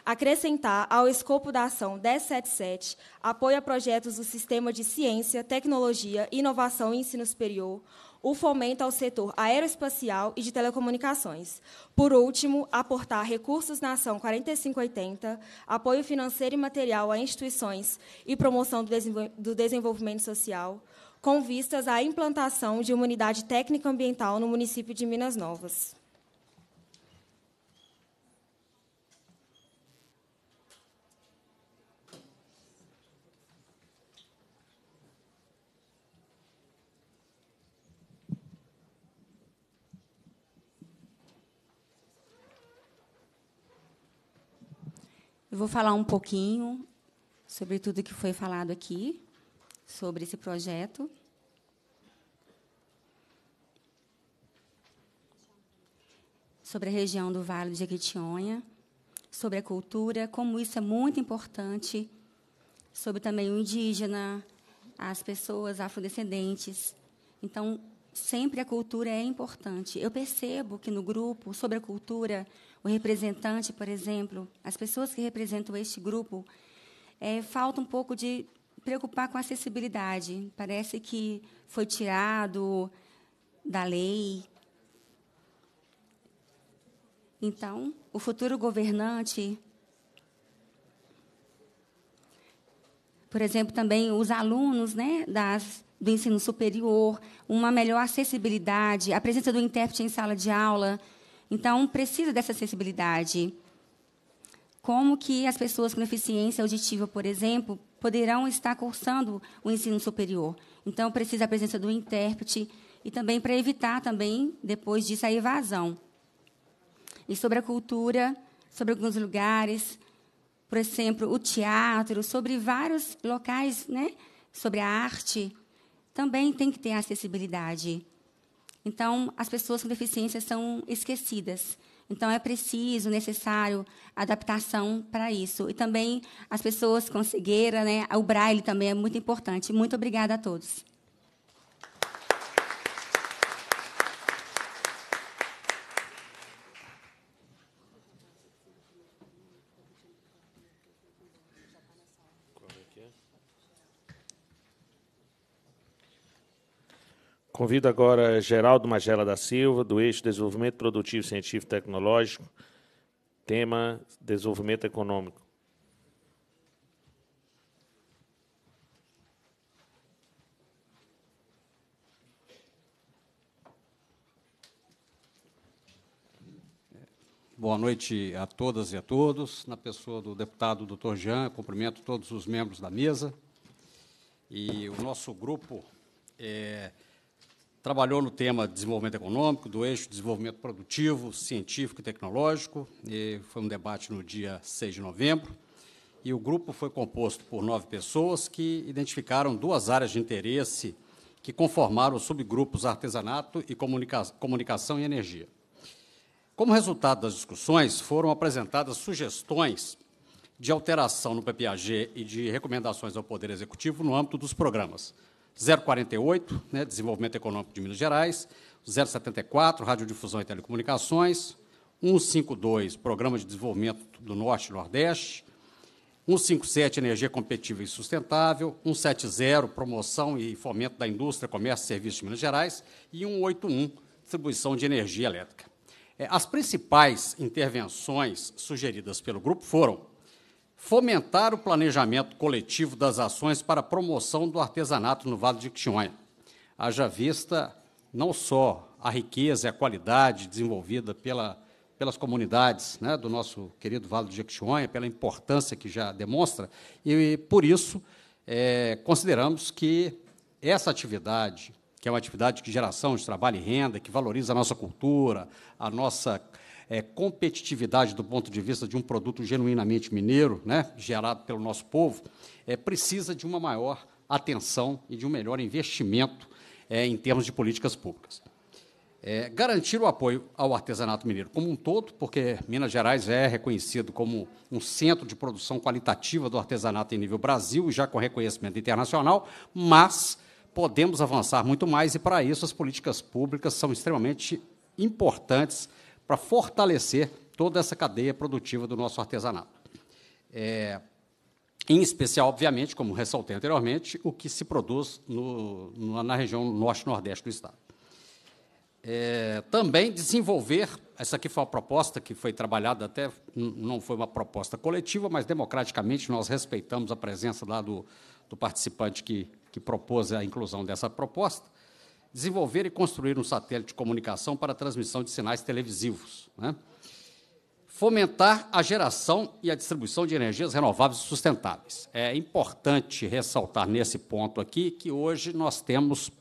acrescentar ao escopo da ação 1077 apoio a projetos do sistema de ciência, tecnologia, inovação e ensino superior, o fomento ao setor aeroespacial e de telecomunicações. Por último, aportar recursos na ação 4580, apoio financeiro e material a instituições e promoção do desenvolvimento social, com vistas à implantação de uma unidade técnica ambiental no município de Minas Novas. Eu vou falar um pouquinho sobre tudo que foi falado aqui, sobre esse projeto. Sobre a região do Vale do Jequitinhonha, sobre a cultura, como isso é muito importante, sobre também o indígena, as pessoas afrodescendentes. Então, sempre a cultura é importante. Eu percebo que no grupo, sobre a cultura, o representante, por exemplo, as pessoas que representam este grupo, é, falta um pouco de preocupar com a acessibilidade. Parece que foi tirado da lei. Então, o futuro governante, por exemplo, também os alunos né, das, do ensino superior, uma melhor acessibilidade, a presença do intérprete em sala de aula, então, precisa dessa acessibilidade, Como que as pessoas com deficiência auditiva, por exemplo, poderão estar cursando o ensino superior? Então, precisa a presença do intérprete e também para evitar também, depois disso, a evasão. E sobre a cultura, sobre alguns lugares, por exemplo, o teatro, sobre vários locais, né? sobre a arte, também tem que ter acessibilidade. Então, as pessoas com deficiência são esquecidas. Então, é preciso, necessário, adaptação para isso. E também as pessoas com cegueira, né? o braille também é muito importante. Muito obrigada a todos. Convido agora Geraldo Magela da Silva, do Eixo Desenvolvimento Produtivo Científico e Tecnológico, tema Desenvolvimento Econômico. Boa noite a todas e a todos. Na pessoa do deputado Dr. Jean, cumprimento todos os membros da mesa. E o nosso grupo é, Trabalhou no tema desenvolvimento econômico, do eixo desenvolvimento produtivo, científico e tecnológico, e foi um debate no dia 6 de novembro. E o grupo foi composto por nove pessoas que identificaram duas áreas de interesse que conformaram os subgrupos artesanato e comunica comunicação e energia. Como resultado das discussões, foram apresentadas sugestões de alteração no PPAG e de recomendações ao Poder Executivo no âmbito dos programas 048, né, Desenvolvimento Econômico de Minas Gerais, 074, Radiodifusão e Telecomunicações, 152, Programa de Desenvolvimento do Norte e Nordeste, 157, Energia Competitiva e Sustentável, 170, Promoção e Fomento da Indústria, Comércio e Serviços de Minas Gerais, e 181, Distribuição de Energia Elétrica. É, as principais intervenções sugeridas pelo grupo foram fomentar o planejamento coletivo das ações para a promoção do artesanato no Vale de Quixonha. Haja vista não só a riqueza e a qualidade desenvolvida pela, pelas comunidades né, do nosso querido Vale de Jequitinhonha, pela importância que já demonstra, e, por isso é, consideramos que essa atividade, que é uma atividade de geração de trabalho e renda, que valoriza a nossa cultura, a nossa é, competitividade do ponto de vista de um produto genuinamente mineiro, né, gerado pelo nosso povo, é, precisa de uma maior atenção e de um melhor investimento é, em termos de políticas públicas. É, garantir o apoio ao artesanato mineiro como um todo, porque Minas Gerais é reconhecido como um centro de produção qualitativa do artesanato em nível Brasil, já com reconhecimento internacional, mas podemos avançar muito mais e, para isso, as políticas públicas são extremamente importantes para fortalecer toda essa cadeia produtiva do nosso artesanato. É, em especial, obviamente, como ressaltei anteriormente, o que se produz no, na região norte-nordeste do estado. É, também desenvolver, essa aqui foi uma proposta que foi trabalhada até, não foi uma proposta coletiva, mas democraticamente nós respeitamos a presença lá do, do participante que, que propôs a inclusão dessa proposta, desenvolver e construir um satélite de comunicação para transmissão de sinais televisivos, né? fomentar a geração e a distribuição de energias renováveis e sustentáveis. É importante ressaltar nesse ponto aqui que hoje nós temos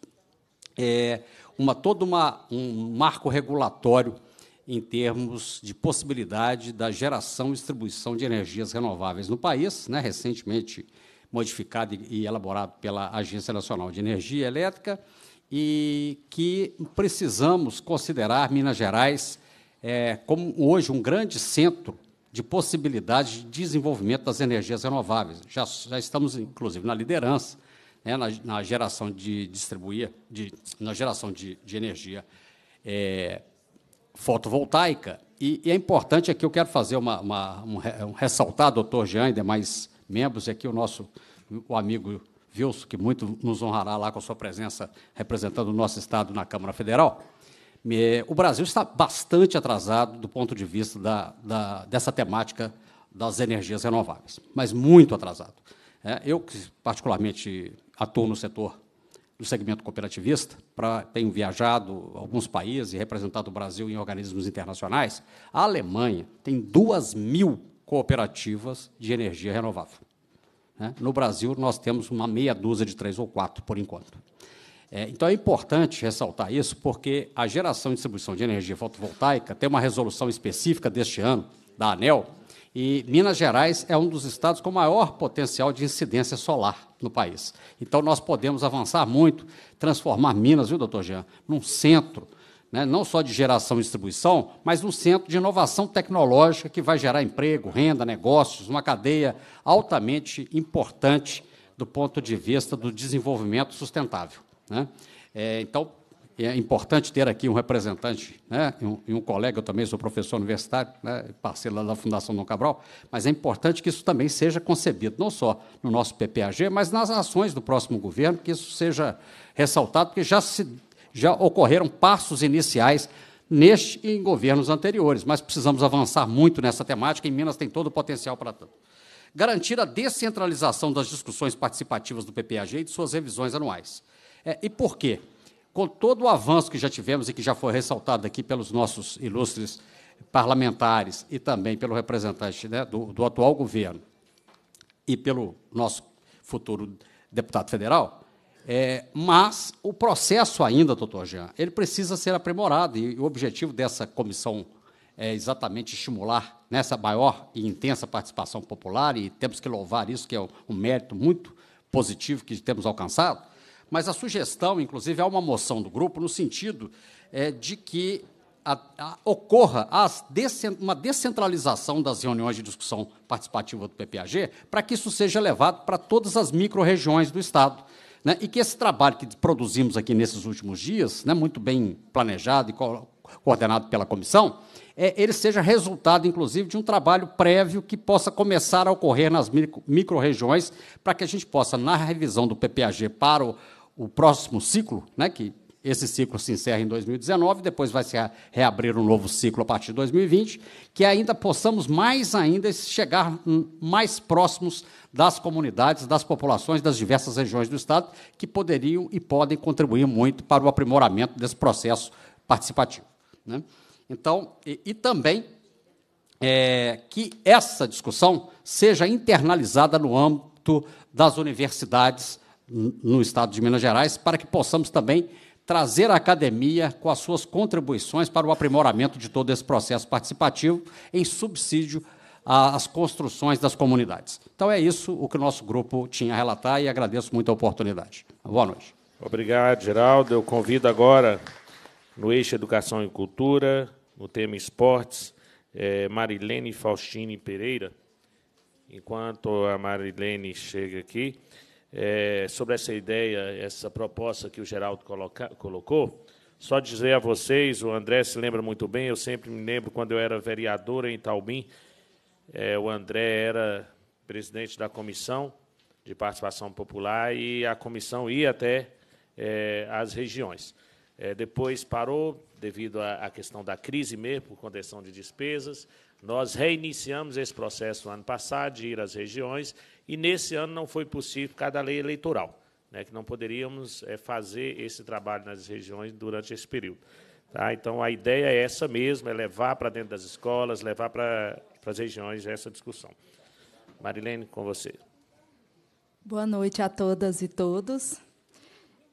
é, uma, todo uma, um marco regulatório em termos de possibilidade da geração e distribuição de energias renováveis no país, né, recentemente modificado e elaborado pela Agência Nacional de Energia Elétrica, e que precisamos considerar Minas Gerais é, como hoje um grande centro de possibilidades de desenvolvimento das energias renováveis. Já, já estamos, inclusive, na liderança né, na, na, geração de distribuir, de, na geração de, de energia é, fotovoltaica. E, e, é importante aqui, eu quero fazer uma, uma um, um ressaltar, doutor Jean e demais membros, aqui o nosso o amigo Vilso, que muito nos honrará lá com a sua presença representando o nosso Estado na Câmara Federal. O Brasil está bastante atrasado do ponto de vista da, da, dessa temática das energias renováveis, mas muito atrasado. É, eu, que particularmente atuo no setor do segmento cooperativista, pra, tenho viajado alguns países e representado o Brasil em organismos internacionais. A Alemanha tem duas mil cooperativas de energia renovável. Né? No Brasil, nós temos uma meia dúzia de três ou quatro, por enquanto. É, então, é importante ressaltar isso, porque a geração e distribuição de energia fotovoltaica tem uma resolução específica deste ano, da ANEL, e Minas Gerais é um dos estados com maior potencial de incidência solar no país. Então, nós podemos avançar muito, transformar Minas, viu, doutor Jean, num centro né, não só de geração e distribuição, mas um centro de inovação tecnológica que vai gerar emprego, renda, negócios, uma cadeia altamente importante do ponto de vista do desenvolvimento sustentável. Né? É, então, é importante ter aqui um representante né, e, um, e, um, colega, eu também sou professor universitário, né, parceiro da Fundação Dom Cabral, mas é importante que isso também seja concebido, não só no nosso PPAG, mas nas ações do próximo governo, que isso seja ressaltado, porque já se já ocorreram passos iniciais neste e em governos anteriores, mas precisamos avançar muito nessa temática e Minas tem todo o potencial para tanto. Garantir a descentralização das discussões participativas do PPAG e de suas revisões anuais. É, e por quê? Com todo o avanço que já tivemos e que já foi ressaltado aqui pelos nossos ilustres parlamentares e também pelo representante né, do, do atual governo e pelo nosso futuro deputado federal, é, mas o processo ainda, doutor Jean, ele precisa ser aprimorado e o objetivo dessa comissão é exatamente estimular nessa maior e intensa participação popular e temos que louvar isso, que é um mérito muito positivo que temos alcançado. Mas a sugestão, inclusive, é uma moção do grupo no sentido é, de que a, a, ocorra uma descentralização das reuniões de discussão participativa do PPAG para que isso seja levado para todas as micro-regiões do Estado. Né? E que esse trabalho que produzimos aqui nesses últimos dias, né, muito bem planejado e co coordenado pela comissão, é, ele seja resultado, inclusive, de um trabalho prévio que possa começar a ocorrer nas micro-regiões, micro para que a gente possa, na revisão do PPAG para o, o próximo ciclo, né, que esse ciclo se encerra em 2019, depois vai se reabrir um novo ciclo a partir de 2020, que ainda possamos mais ainda chegar mais próximos das comunidades, das populações das diversas regiões do Estado, que poderiam e podem contribuir muito para o aprimoramento desse processo participativo. Né? Então, e, e também é, que essa discussão seja internalizada no âmbito das universidades no estado de Minas Gerais, para que possamos também trazer a academia com as suas contribuições para o aprimoramento de todo esse processo participativo em subsídio às construções das comunidades. Então é isso o que o nosso grupo tinha a relatar e agradeço muito a oportunidade. Boa noite. Obrigado, Geraldo. Eu convido agora no eixo Educação e Cultura, no tema Esportes, é, Marilene Faustine Pereira. Enquanto a Marilene chega aqui, é, sobre essa ideia, essa proposta que o Geraldo coloca, colocou, só dizer a vocês, o André se lembra muito bem, eu sempre me lembro quando eu era vereador em Taubim, é, o André era presidente da comissão de participação popular e a comissão ia até é, as regiões. É, depois parou devido à, à questão da crise mesmo, por condição de despesas. Nós reiniciamos esse processo no ano passado, de ir às regiões, e nesse ano não foi possível por causa da lei eleitoral, né, que não poderíamos é, fazer esse trabalho nas regiões durante esse período. Tá? Então, a ideia é essa mesmo, é levar para dentro das escolas, levar para, para as regiões essa discussão. Marilene, com você. Boa noite a todas e todos.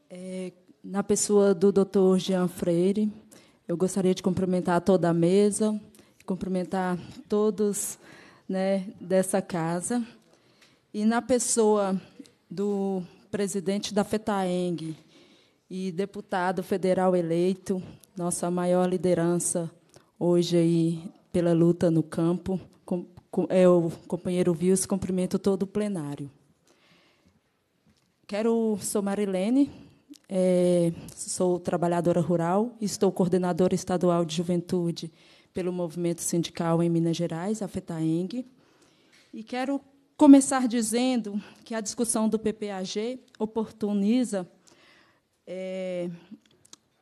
É, na pessoa do Dr. Jean Freire, eu gostaria de cumprimentar toda a mesa, cumprimentar todos né, dessa casa. E na pessoa do presidente da FETAENG e deputado federal eleito, nossa maior liderança hoje aí pela luta no campo, com, com, é o companheiro Vils, cumprimento todo o plenário. Quero, sou Marilene, é, sou trabalhadora rural, estou coordenadora estadual de juventude pelo movimento sindical em Minas Gerais, a FETAENG, e quero começar dizendo que a discussão do PPAG oportuniza é,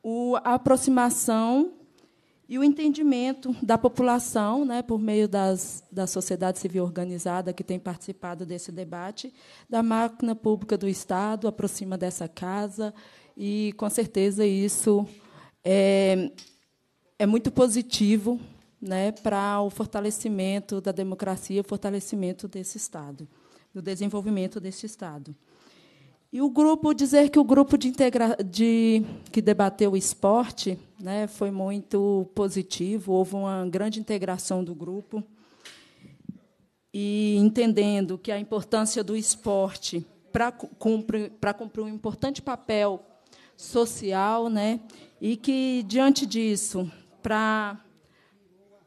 o, a aproximação e o entendimento da população, né, por meio das, da sociedade civil organizada que tem participado desse debate, da máquina pública do Estado, aproxima dessa casa, e, com certeza, isso é, é muito positivo né, para o fortalecimento da democracia, o fortalecimento desse Estado, do desenvolvimento desse Estado. E o grupo, dizer que o grupo de, integra de que debateu o esporte né, foi muito positivo, houve uma grande integração do grupo. E entendendo que a importância do esporte para cumprir, para cumprir um importante papel social, né, e que, diante disso, para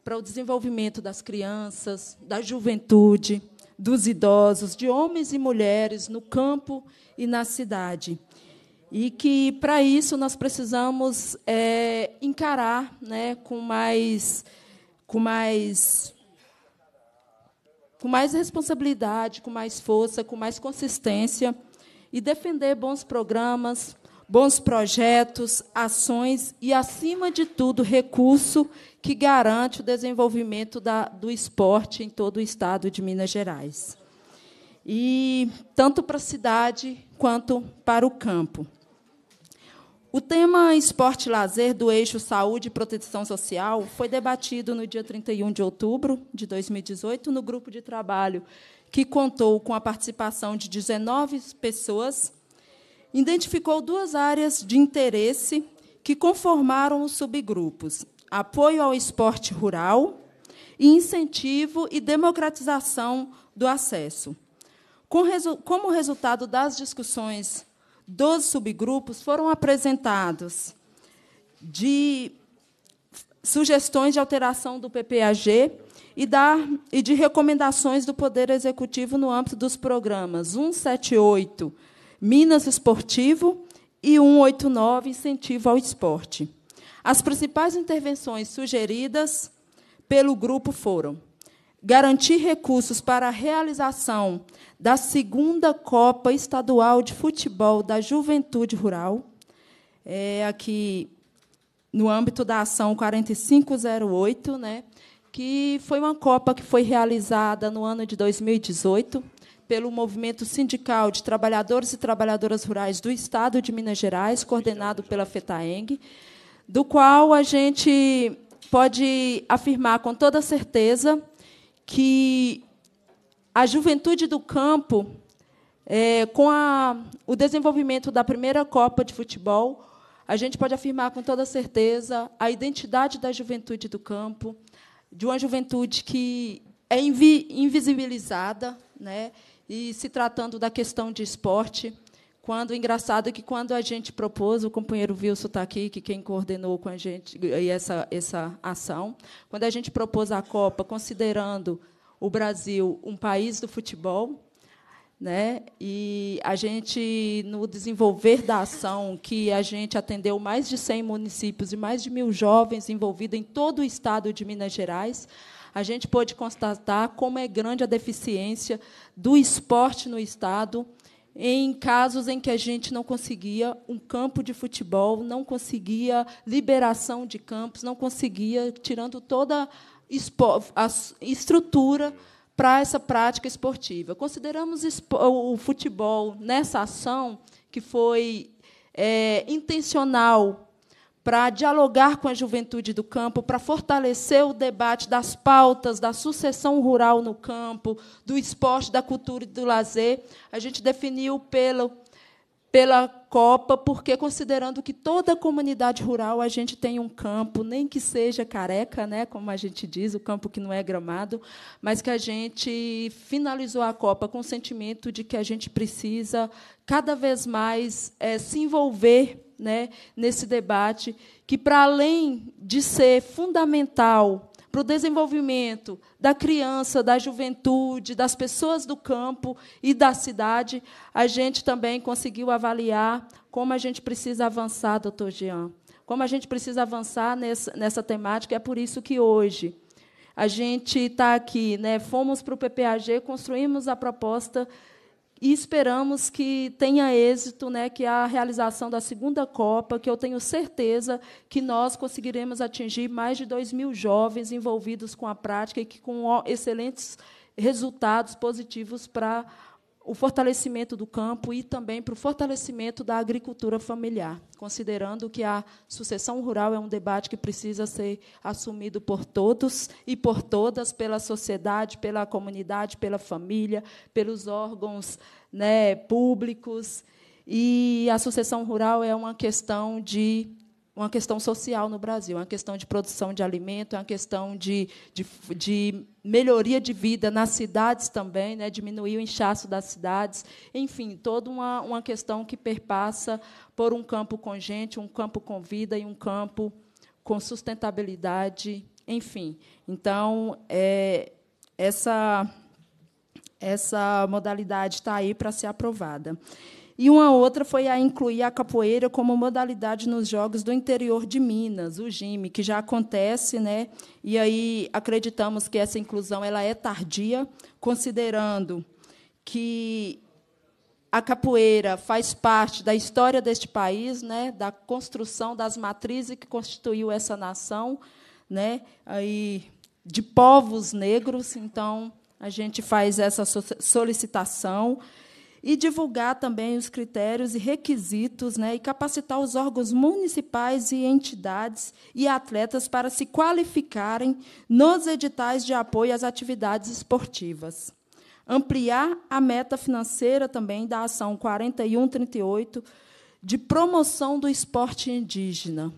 para o desenvolvimento das crianças, da juventude, dos idosos, de homens e mulheres no campo e na cidade. E que, para isso, nós precisamos é, encarar né, com, mais, com, mais, com mais responsabilidade, com mais força, com mais consistência e defender bons programas, bons projetos, ações e, acima de tudo, recurso que garante o desenvolvimento da, do esporte em todo o estado de Minas Gerais. E tanto para a cidade quanto para o campo. O tema esporte e lazer do eixo saúde e proteção social foi debatido no dia 31 de outubro de 2018 no grupo de trabalho que contou com a participação de 19 pessoas identificou duas áreas de interesse que conformaram os subgrupos: apoio ao esporte rural e incentivo e democratização do acesso. Como resultado das discussões dos subgrupos, foram apresentados de sugestões de alteração do PPAG e, e de recomendações do Poder Executivo no âmbito dos programas 178 Minas Esportivo e 189 Incentivo ao Esporte. As principais intervenções sugeridas pelo grupo foram garantir recursos para a realização da segunda Copa Estadual de Futebol da Juventude Rural, é, aqui no âmbito da ação 4508, né, que foi uma Copa que foi realizada no ano de 2018 pelo movimento sindical de trabalhadores e trabalhadoras rurais do Estado de Minas Gerais, coordenado pela FETAENG, do qual a gente pode afirmar com toda certeza que a juventude do campo, é, com a, o desenvolvimento da primeira Copa de Futebol, a gente pode afirmar com toda certeza a identidade da juventude do campo, de uma juventude que é invi invisibilizada, né? E se tratando da questão de esporte, quando engraçado que quando a gente propôs, o companheiro Wilson está aqui, que quem coordenou com a gente essa, essa ação, quando a gente propôs a Copa, considerando o Brasil um país do futebol, né? E a gente no desenvolver da ação, que a gente atendeu mais de 100 municípios e mais de mil jovens envolvidos em todo o estado de Minas Gerais, a gente pôde constatar como é grande a deficiência do esporte no Estado em casos em que a gente não conseguia um campo de futebol, não conseguia liberação de campos, não conseguia, tirando toda a estrutura para essa prática esportiva. Consideramos o futebol nessa ação que foi é, intencional para dialogar com a juventude do campo, para fortalecer o debate das pautas da sucessão rural no campo, do esporte, da cultura e do lazer. A gente definiu pelo, pela Copa, porque considerando que toda comunidade rural a gente tem um campo, nem que seja careca, né, como a gente diz, o campo que não é gramado, mas que a gente finalizou a Copa com o sentimento de que a gente precisa cada vez mais é, se envolver né, nesse debate, que, para além de ser fundamental para o desenvolvimento da criança, da juventude, das pessoas do campo e da cidade, a gente também conseguiu avaliar como a gente precisa avançar, doutor Jean, como a gente precisa avançar nessa, nessa temática. É por isso que hoje a gente está aqui, né, fomos para o PPAG, construímos a proposta e esperamos que tenha êxito, né, que é a realização da segunda Copa, que eu tenho certeza que nós conseguiremos atingir mais de 2 mil jovens envolvidos com a prática e que com excelentes resultados positivos para o fortalecimento do campo e também para o fortalecimento da agricultura familiar, considerando que a sucessão rural é um debate que precisa ser assumido por todos e por todas, pela sociedade, pela comunidade, pela família, pelos órgãos né, públicos. E a sucessão rural é uma questão de uma questão social no Brasil, é uma questão de produção de alimento, é uma questão de, de, de melhoria de vida nas cidades também, né? diminuir o inchaço das cidades, enfim, toda uma, uma questão que perpassa por um campo com gente, um campo com vida e um campo com sustentabilidade, enfim. Então, é, essa, essa modalidade está aí para ser aprovada e uma outra foi a incluir a capoeira como modalidade nos Jogos do Interior de Minas, o GIME, que já acontece, né? E aí acreditamos que essa inclusão ela é tardia, considerando que a capoeira faz parte da história deste país, né? Da construção das matrizes que constituiu essa nação, né? Aí de povos negros, então a gente faz essa solicitação e divulgar também os critérios e requisitos, né, e capacitar os órgãos municipais e entidades e atletas para se qualificarem nos editais de apoio às atividades esportivas. Ampliar a meta financeira também da ação 4138 de promoção do esporte indígena.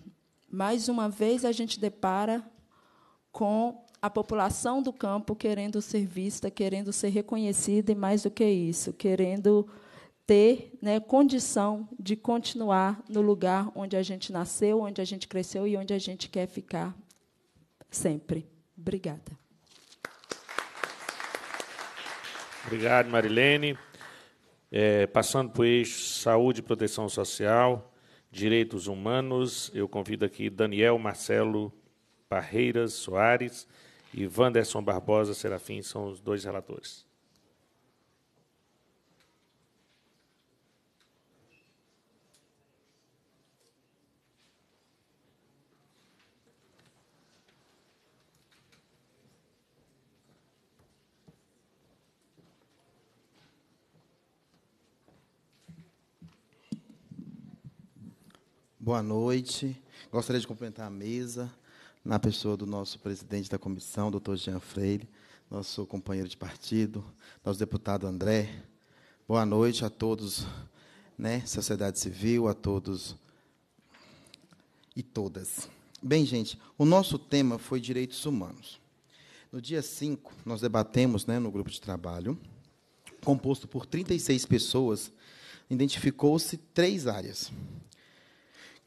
Mais uma vez a gente depara com a população do campo querendo ser vista, querendo ser reconhecida e, mais do que isso, querendo ter né, condição de continuar no lugar onde a gente nasceu, onde a gente cresceu e onde a gente quer ficar sempre. Obrigada. Obrigado, Marilene. É, passando para o eixo saúde e proteção social, direitos humanos, eu convido aqui Daniel Marcelo Barreiras Soares, e Vanderson Barbosa Serafim são os dois relatores. Boa noite. Gostaria de cumprimentar a mesa, na pessoa do nosso presidente da comissão, doutor Jean Freire, nosso companheiro de partido, nosso deputado André. Boa noite a todos, né, sociedade civil, a todos e todas. Bem, gente, o nosso tema foi direitos humanos. No dia 5, nós debatemos né, no grupo de trabalho, composto por 36 pessoas, identificou-se três áreas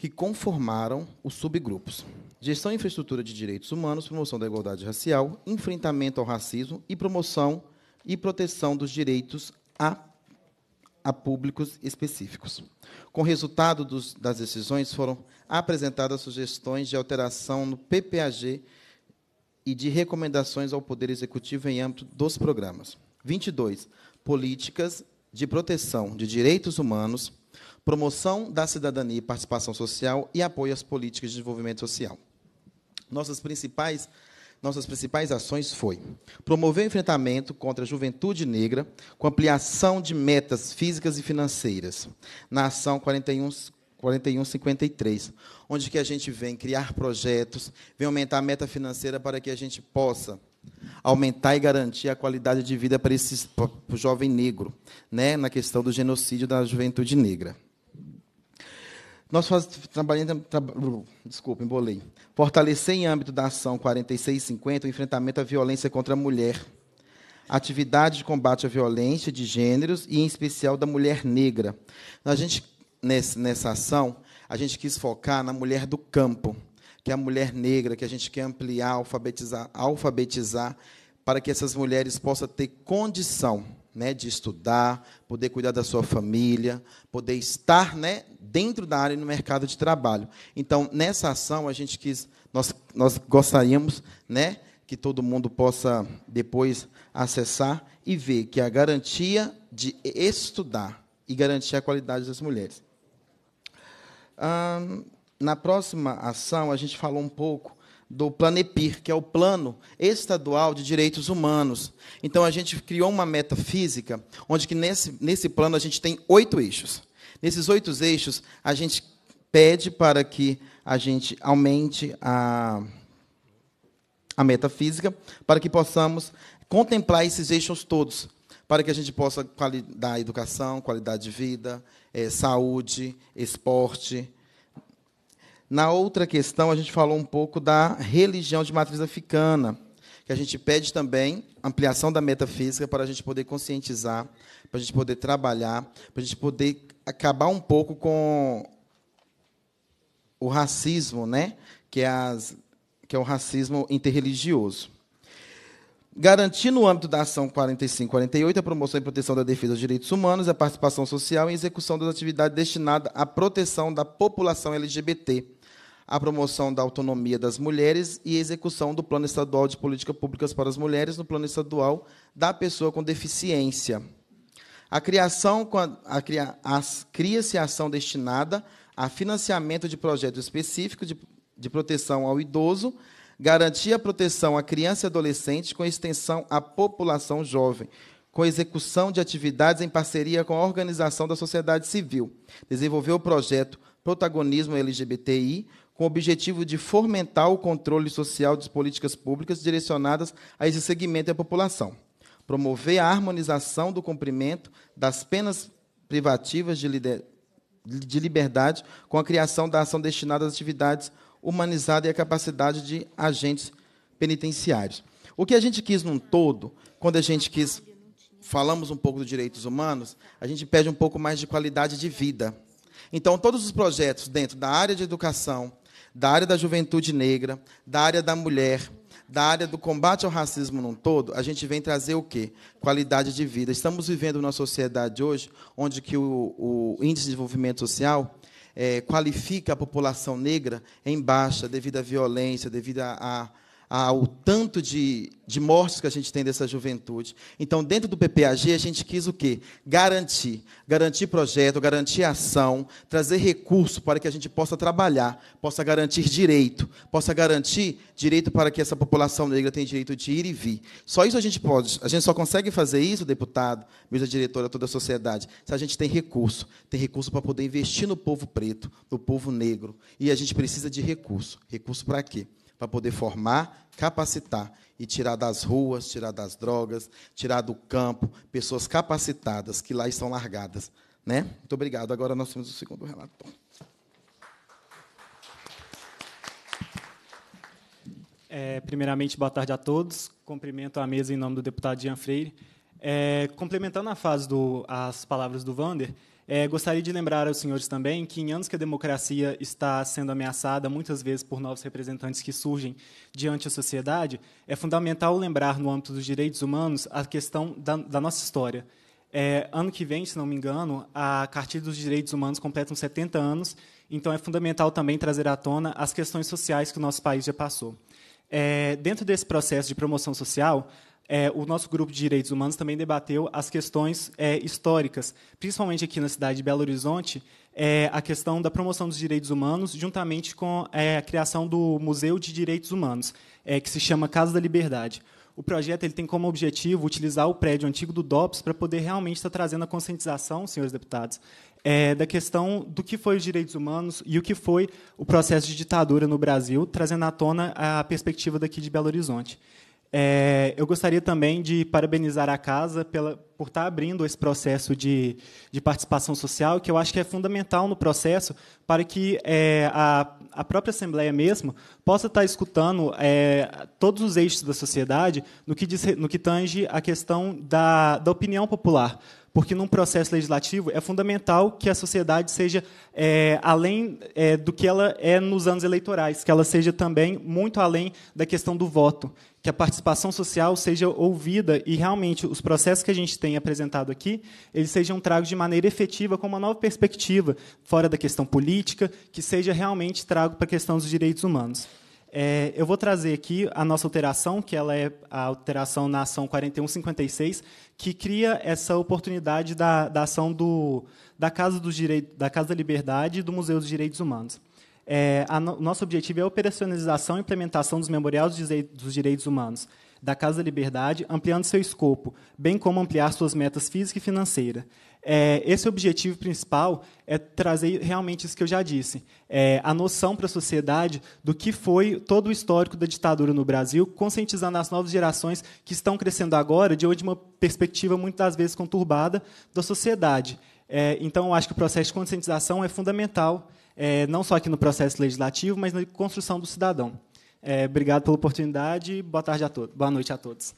que conformaram os subgrupos. Gestão e infraestrutura de direitos humanos, promoção da igualdade racial, enfrentamento ao racismo e promoção e proteção dos direitos a, a públicos específicos. Com resultado dos, das decisões, foram apresentadas sugestões de alteração no PPAG e de recomendações ao Poder Executivo em âmbito dos programas. 22. Políticas de proteção de direitos humanos, promoção da cidadania e participação social e apoio às políticas de desenvolvimento social. Nossas principais nossas principais ações foi promover o enfrentamento contra a juventude negra com ampliação de metas físicas e financeiras na ação 41 4153, onde que a gente vem criar projetos, vem aumentar a meta financeira para que a gente possa aumentar e garantir a qualidade de vida para esse jovem negro, né, na questão do genocídio da juventude negra. Nós faz, trabalhando, tra, desculpa, embolei. Fortalecer em âmbito da ação 4650 o enfrentamento à violência contra a mulher, atividade de combate à violência de gêneros e em especial da mulher negra. A gente nessa, nessa ação, a gente quis focar na mulher do campo que é a mulher negra, que a gente quer ampliar, alfabetizar, alfabetizar para que essas mulheres possam ter condição né, de estudar, poder cuidar da sua família, poder estar né, dentro da área no mercado de trabalho. Então, nessa ação, a gente quis, nós, nós gostaríamos né, que todo mundo possa depois acessar e ver que a garantia de estudar e garantir a qualidade das mulheres. Hum, na próxima ação, a gente falou um pouco do Planepir, que é o Plano Estadual de Direitos Humanos. Então, a gente criou uma meta física, onde que nesse, nesse plano a gente tem oito eixos. Nesses oito eixos, a gente pede para que a gente aumente a, a meta física, para que possamos contemplar esses eixos todos, para que a gente possa dar educação, qualidade de vida, é, saúde, esporte, na outra questão, a gente falou um pouco da religião de matriz africana, que a gente pede também ampliação da metafísica para a gente poder conscientizar, para a gente poder trabalhar, para a gente poder acabar um pouco com o racismo, né? que, é as, que é o racismo interreligioso. Garantir no âmbito da ação 4548 a promoção e proteção da defesa dos direitos humanos, a participação social e execução das atividades destinadas à proteção da população LGBT, a promoção da autonomia das mulheres e a execução do Plano Estadual de Políticas Públicas para as Mulheres no Plano Estadual da Pessoa com Deficiência. A criação a, a, cria-se a ação destinada a financiamento de projetos específicos de, de proteção ao idoso, garantia a proteção à criança e adolescente com extensão à população jovem, com execução de atividades em parceria com a organização da sociedade civil. Desenvolveu o projeto Protagonismo LGBTI, com o objetivo de fomentar o controle social das políticas públicas direcionadas a esse segmento da população, promover a harmonização do cumprimento das penas privativas de, de liberdade com a criação da ação destinada às atividades humanizadas e à capacidade de agentes penitenciários. O que a gente quis num todo, quando a gente quis falamos um pouco dos direitos humanos, a gente pede um pouco mais de qualidade de vida. Então, todos os projetos dentro da área de educação, da área da juventude negra, da área da mulher, da área do combate ao racismo num todo, a gente vem trazer o quê? Qualidade de vida. Estamos vivendo uma sociedade hoje onde que o, o índice de desenvolvimento social é, qualifica a população negra em baixa devido à violência, devido à, a ao tanto de, de mortes que a gente tem dessa juventude. Então, dentro do PPAG, a gente quis o quê? Garantir. Garantir projeto, garantir ação, trazer recurso para que a gente possa trabalhar, possa garantir direito, possa garantir direito para que essa população negra tenha direito de ir e vir. Só isso a gente pode. A gente só consegue fazer isso, deputado, mesa diretora, toda a sociedade, se a gente tem recurso. Tem recurso para poder investir no povo preto, no povo negro. E a gente precisa de recurso. Recurso para quê? para poder formar, capacitar e tirar das ruas, tirar das drogas, tirar do campo pessoas capacitadas que lá estão largadas. Né? Muito obrigado. Agora nós temos o segundo relator. É, primeiramente, boa tarde a todos. Cumprimento a mesa em nome do deputado Jean Freire. É, complementando a fase do, as palavras do Vander, é, gostaria de lembrar aos senhores também que, em anos que a democracia está sendo ameaçada, muitas vezes por novos representantes que surgem diante da sociedade, é fundamental lembrar, no âmbito dos direitos humanos, a questão da, da nossa história. É, ano que vem, se não me engano, a Cartilha dos Direitos Humanos completa uns 70 anos, então é fundamental também trazer à tona as questões sociais que o nosso país já passou. É, dentro desse processo de promoção social, é, o nosso grupo de direitos humanos também debateu as questões é, históricas, principalmente aqui na cidade de Belo Horizonte, é, a questão da promoção dos direitos humanos, juntamente com é, a criação do Museu de Direitos Humanos, é, que se chama Casa da Liberdade. O projeto ele tem como objetivo utilizar o prédio antigo do DOPS para poder realmente estar trazendo a conscientização, senhores deputados, é, da questão do que foi os direitos humanos e o que foi o processo de ditadura no Brasil, trazendo à tona a perspectiva daqui de Belo Horizonte. É, eu gostaria também de parabenizar a casa pela, por estar tá abrindo esse processo de, de participação social, que eu acho que é fundamental no processo para que é, a, a própria Assembleia mesmo possa estar tá escutando é, todos os eixos da sociedade no que, diz, no que tange a questão da, da opinião popular porque num processo legislativo é fundamental que a sociedade seja é, além é, do que ela é nos anos eleitorais, que ela seja também muito além da questão do voto que a participação social seja ouvida e realmente os processos que a gente tem apresentado aqui, eles sejam tragos de maneira efetiva com uma nova perspectiva, fora da questão política, que seja realmente trago para a questão dos direitos humanos. É, eu vou trazer aqui a nossa alteração, que ela é a alteração na ação 4156, que cria essa oportunidade da, da ação do, da, Casa dos Direito, da Casa da Liberdade e do Museu dos Direitos Humanos é, no, nosso objetivo é a operacionalização e implementação dos memoriais dos direitos humanos da Casa da Liberdade, ampliando seu escopo, bem como ampliar suas metas física e financeira. É, esse objetivo principal é trazer realmente isso que eu já disse, é, a noção para a sociedade do que foi todo o histórico da ditadura no Brasil, conscientizando as novas gerações que estão crescendo agora, de onde uma perspectiva muitas vezes conturbada da sociedade. É, então, eu acho que o processo de conscientização é fundamental é, não só aqui no processo legislativo, mas na construção do cidadão. É, obrigado pela oportunidade e boa tarde a todos. Boa noite a todos.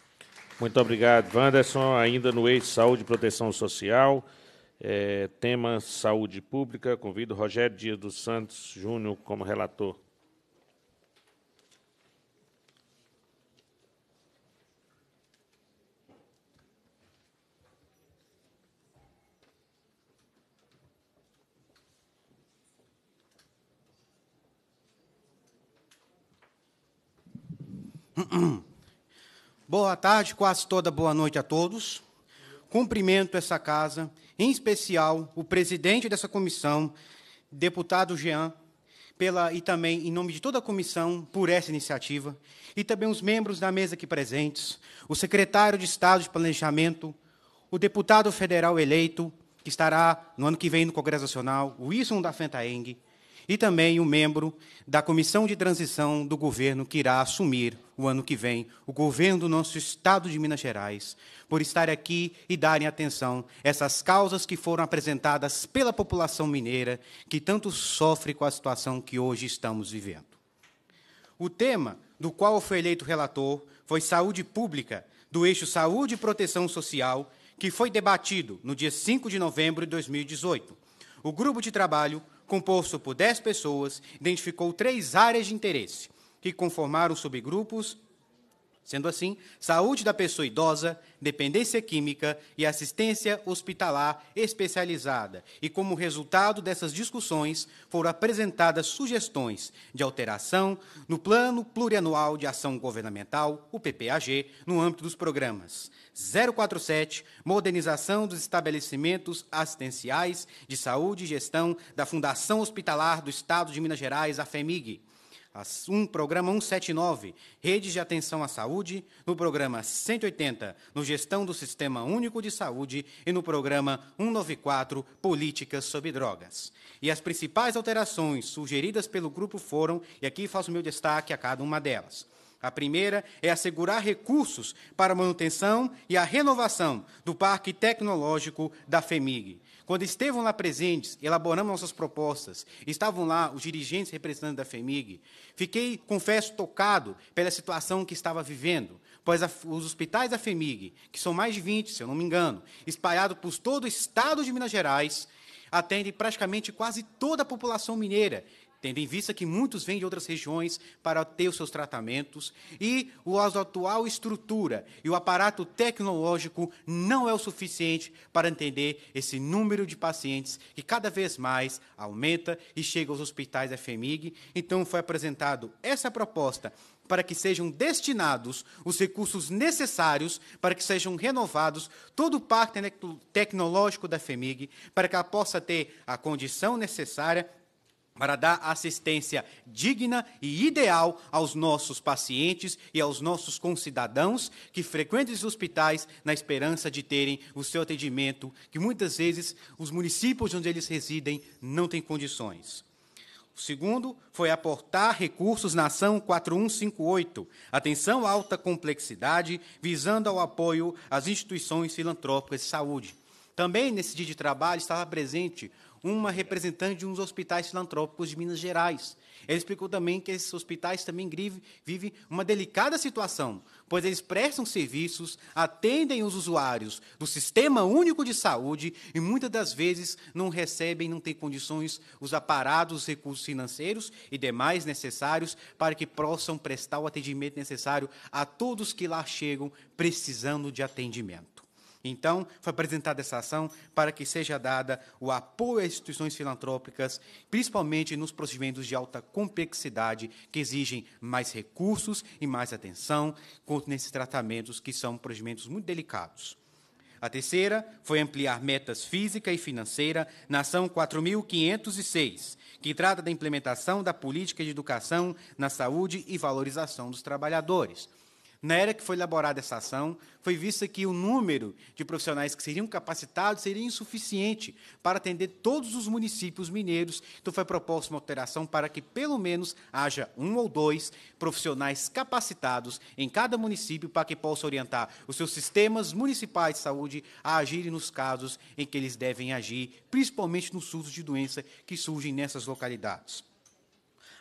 Muito obrigado, Wanderson. Ainda no eixo Saúde e Proteção Social, é, tema Saúde Pública, convido Rogério Dias dos Santos Júnior como relator. Boa tarde, quase toda boa noite a todos. Cumprimento essa casa, em especial o presidente dessa comissão, deputado Jean, pela e também em nome de toda a comissão por essa iniciativa, e também os membros da mesa aqui presentes, o secretário de Estado de Planejamento, o deputado federal eleito, que estará no ano que vem no Congresso Nacional, Wilson da Fentaeng, e também um membro da comissão de transição do governo que irá assumir o ano que vem o governo do nosso estado de Minas Gerais, por estar aqui e darem atenção a essas causas que foram apresentadas pela população mineira que tanto sofre com a situação que hoje estamos vivendo. O tema do qual foi eleito relator foi Saúde Pública, do eixo Saúde e Proteção Social, que foi debatido no dia 5 de novembro de 2018. O grupo de trabalho composto por dez pessoas, identificou três áreas de interesse, que conformaram subgrupos Sendo assim, saúde da pessoa idosa, dependência química e assistência hospitalar especializada. E como resultado dessas discussões, foram apresentadas sugestões de alteração no Plano Plurianual de Ação Governamental, o PPAG, no âmbito dos programas 047, Modernização dos Estabelecimentos Assistenciais de Saúde e Gestão da Fundação Hospitalar do Estado de Minas Gerais, a FEMIG um programa 179, Redes de Atenção à Saúde, no programa 180, no Gestão do Sistema Único de Saúde e no programa 194, Políticas sobre Drogas. E as principais alterações sugeridas pelo grupo foram, e aqui faço meu destaque a cada uma delas. A primeira é assegurar recursos para a manutenção e a renovação do Parque Tecnológico da FEMIG. Quando estavam lá presentes, elaboramos nossas propostas, estavam lá os dirigentes representantes da FEMIG, fiquei, confesso, tocado pela situação que estava vivendo, pois a, os hospitais da FEMIG, que são mais de 20, se eu não me engano, espalhados por todo o estado de Minas Gerais, atendem praticamente quase toda a população mineira, tendo em vista que muitos vêm de outras regiões para ter os seus tratamentos, e a atual estrutura e o aparato tecnológico não é o suficiente para entender esse número de pacientes que cada vez mais aumenta e chega aos hospitais da FEMIG. Então foi apresentado essa proposta para que sejam destinados os recursos necessários para que sejam renovados todo o parque tecnológico da FEMIG, para que ela possa ter a condição necessária para dar assistência digna e ideal aos nossos pacientes e aos nossos concidadãos que frequentam os hospitais na esperança de terem o seu atendimento, que muitas vezes os municípios onde eles residem não têm condições. O segundo foi aportar recursos na ação 4158, atenção alta complexidade, visando ao apoio às instituições filantrópicas de saúde. Também nesse dia de trabalho estava presente uma representante de uns hospitais filantrópicos de Minas Gerais. Ela explicou também que esses hospitais também vivem uma delicada situação, pois eles prestam serviços, atendem os usuários do Sistema Único de Saúde e muitas das vezes não recebem, não têm condições, os aparados, os recursos financeiros e demais necessários para que possam prestar o atendimento necessário a todos que lá chegam precisando de atendimento. Então, foi apresentada essa ação para que seja dada o apoio às instituições filantrópicas, principalmente nos procedimentos de alta complexidade, que exigem mais recursos e mais atenção quanto nesses tratamentos, que são procedimentos muito delicados. A terceira foi ampliar metas física e financeira na ação 4506, que trata da implementação da política de educação na saúde e valorização dos trabalhadores. Na era que foi elaborada essa ação, foi vista que o número de profissionais que seriam capacitados seria insuficiente para atender todos os municípios mineiros, então foi proposta uma alteração para que pelo menos haja um ou dois profissionais capacitados em cada município para que possa orientar os seus sistemas municipais de saúde a agirem nos casos em que eles devem agir, principalmente nos surtos de doença que surgem nessas localidades.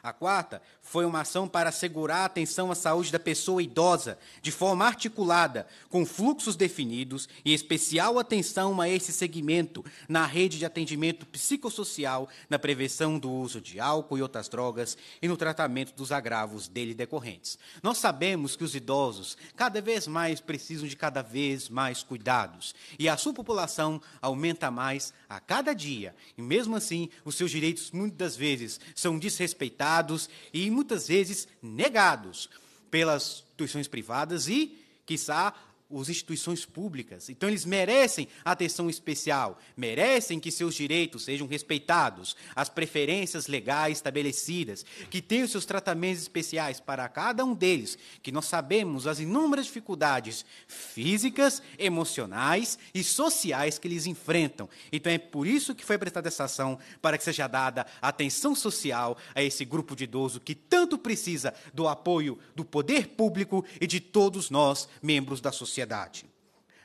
A quarta foi uma ação para assegurar a atenção à saúde da pessoa idosa, de forma articulada, com fluxos definidos e especial atenção a esse segmento na rede de atendimento psicossocial, na prevenção do uso de álcool e outras drogas e no tratamento dos agravos dele decorrentes. Nós sabemos que os idosos cada vez mais precisam de cada vez mais cuidados e a sua população aumenta mais a cada dia. E mesmo assim, os seus direitos muitas vezes são desrespeitados questionados e muitas vezes negados pelas instituições privadas e, quizá, as instituições públicas. Então, eles merecem atenção especial, merecem que seus direitos sejam respeitados, as preferências legais estabelecidas, que tenham seus tratamentos especiais para cada um deles, que nós sabemos as inúmeras dificuldades físicas, emocionais e sociais que eles enfrentam. Então, é por isso que foi prestada essa ação, para que seja dada atenção social a esse grupo de idoso que tanto precisa do apoio do poder público e de todos nós, membros da sociedade sociedade.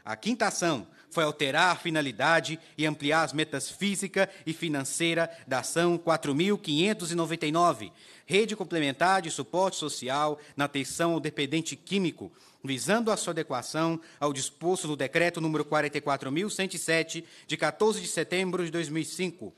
A quinta ação foi alterar a finalidade e ampliar as metas física e financeira da ação 4599, rede complementar de suporte social na atenção ao dependente químico, visando a sua adequação ao disposto no decreto número 44107 de 14 de setembro de 2005,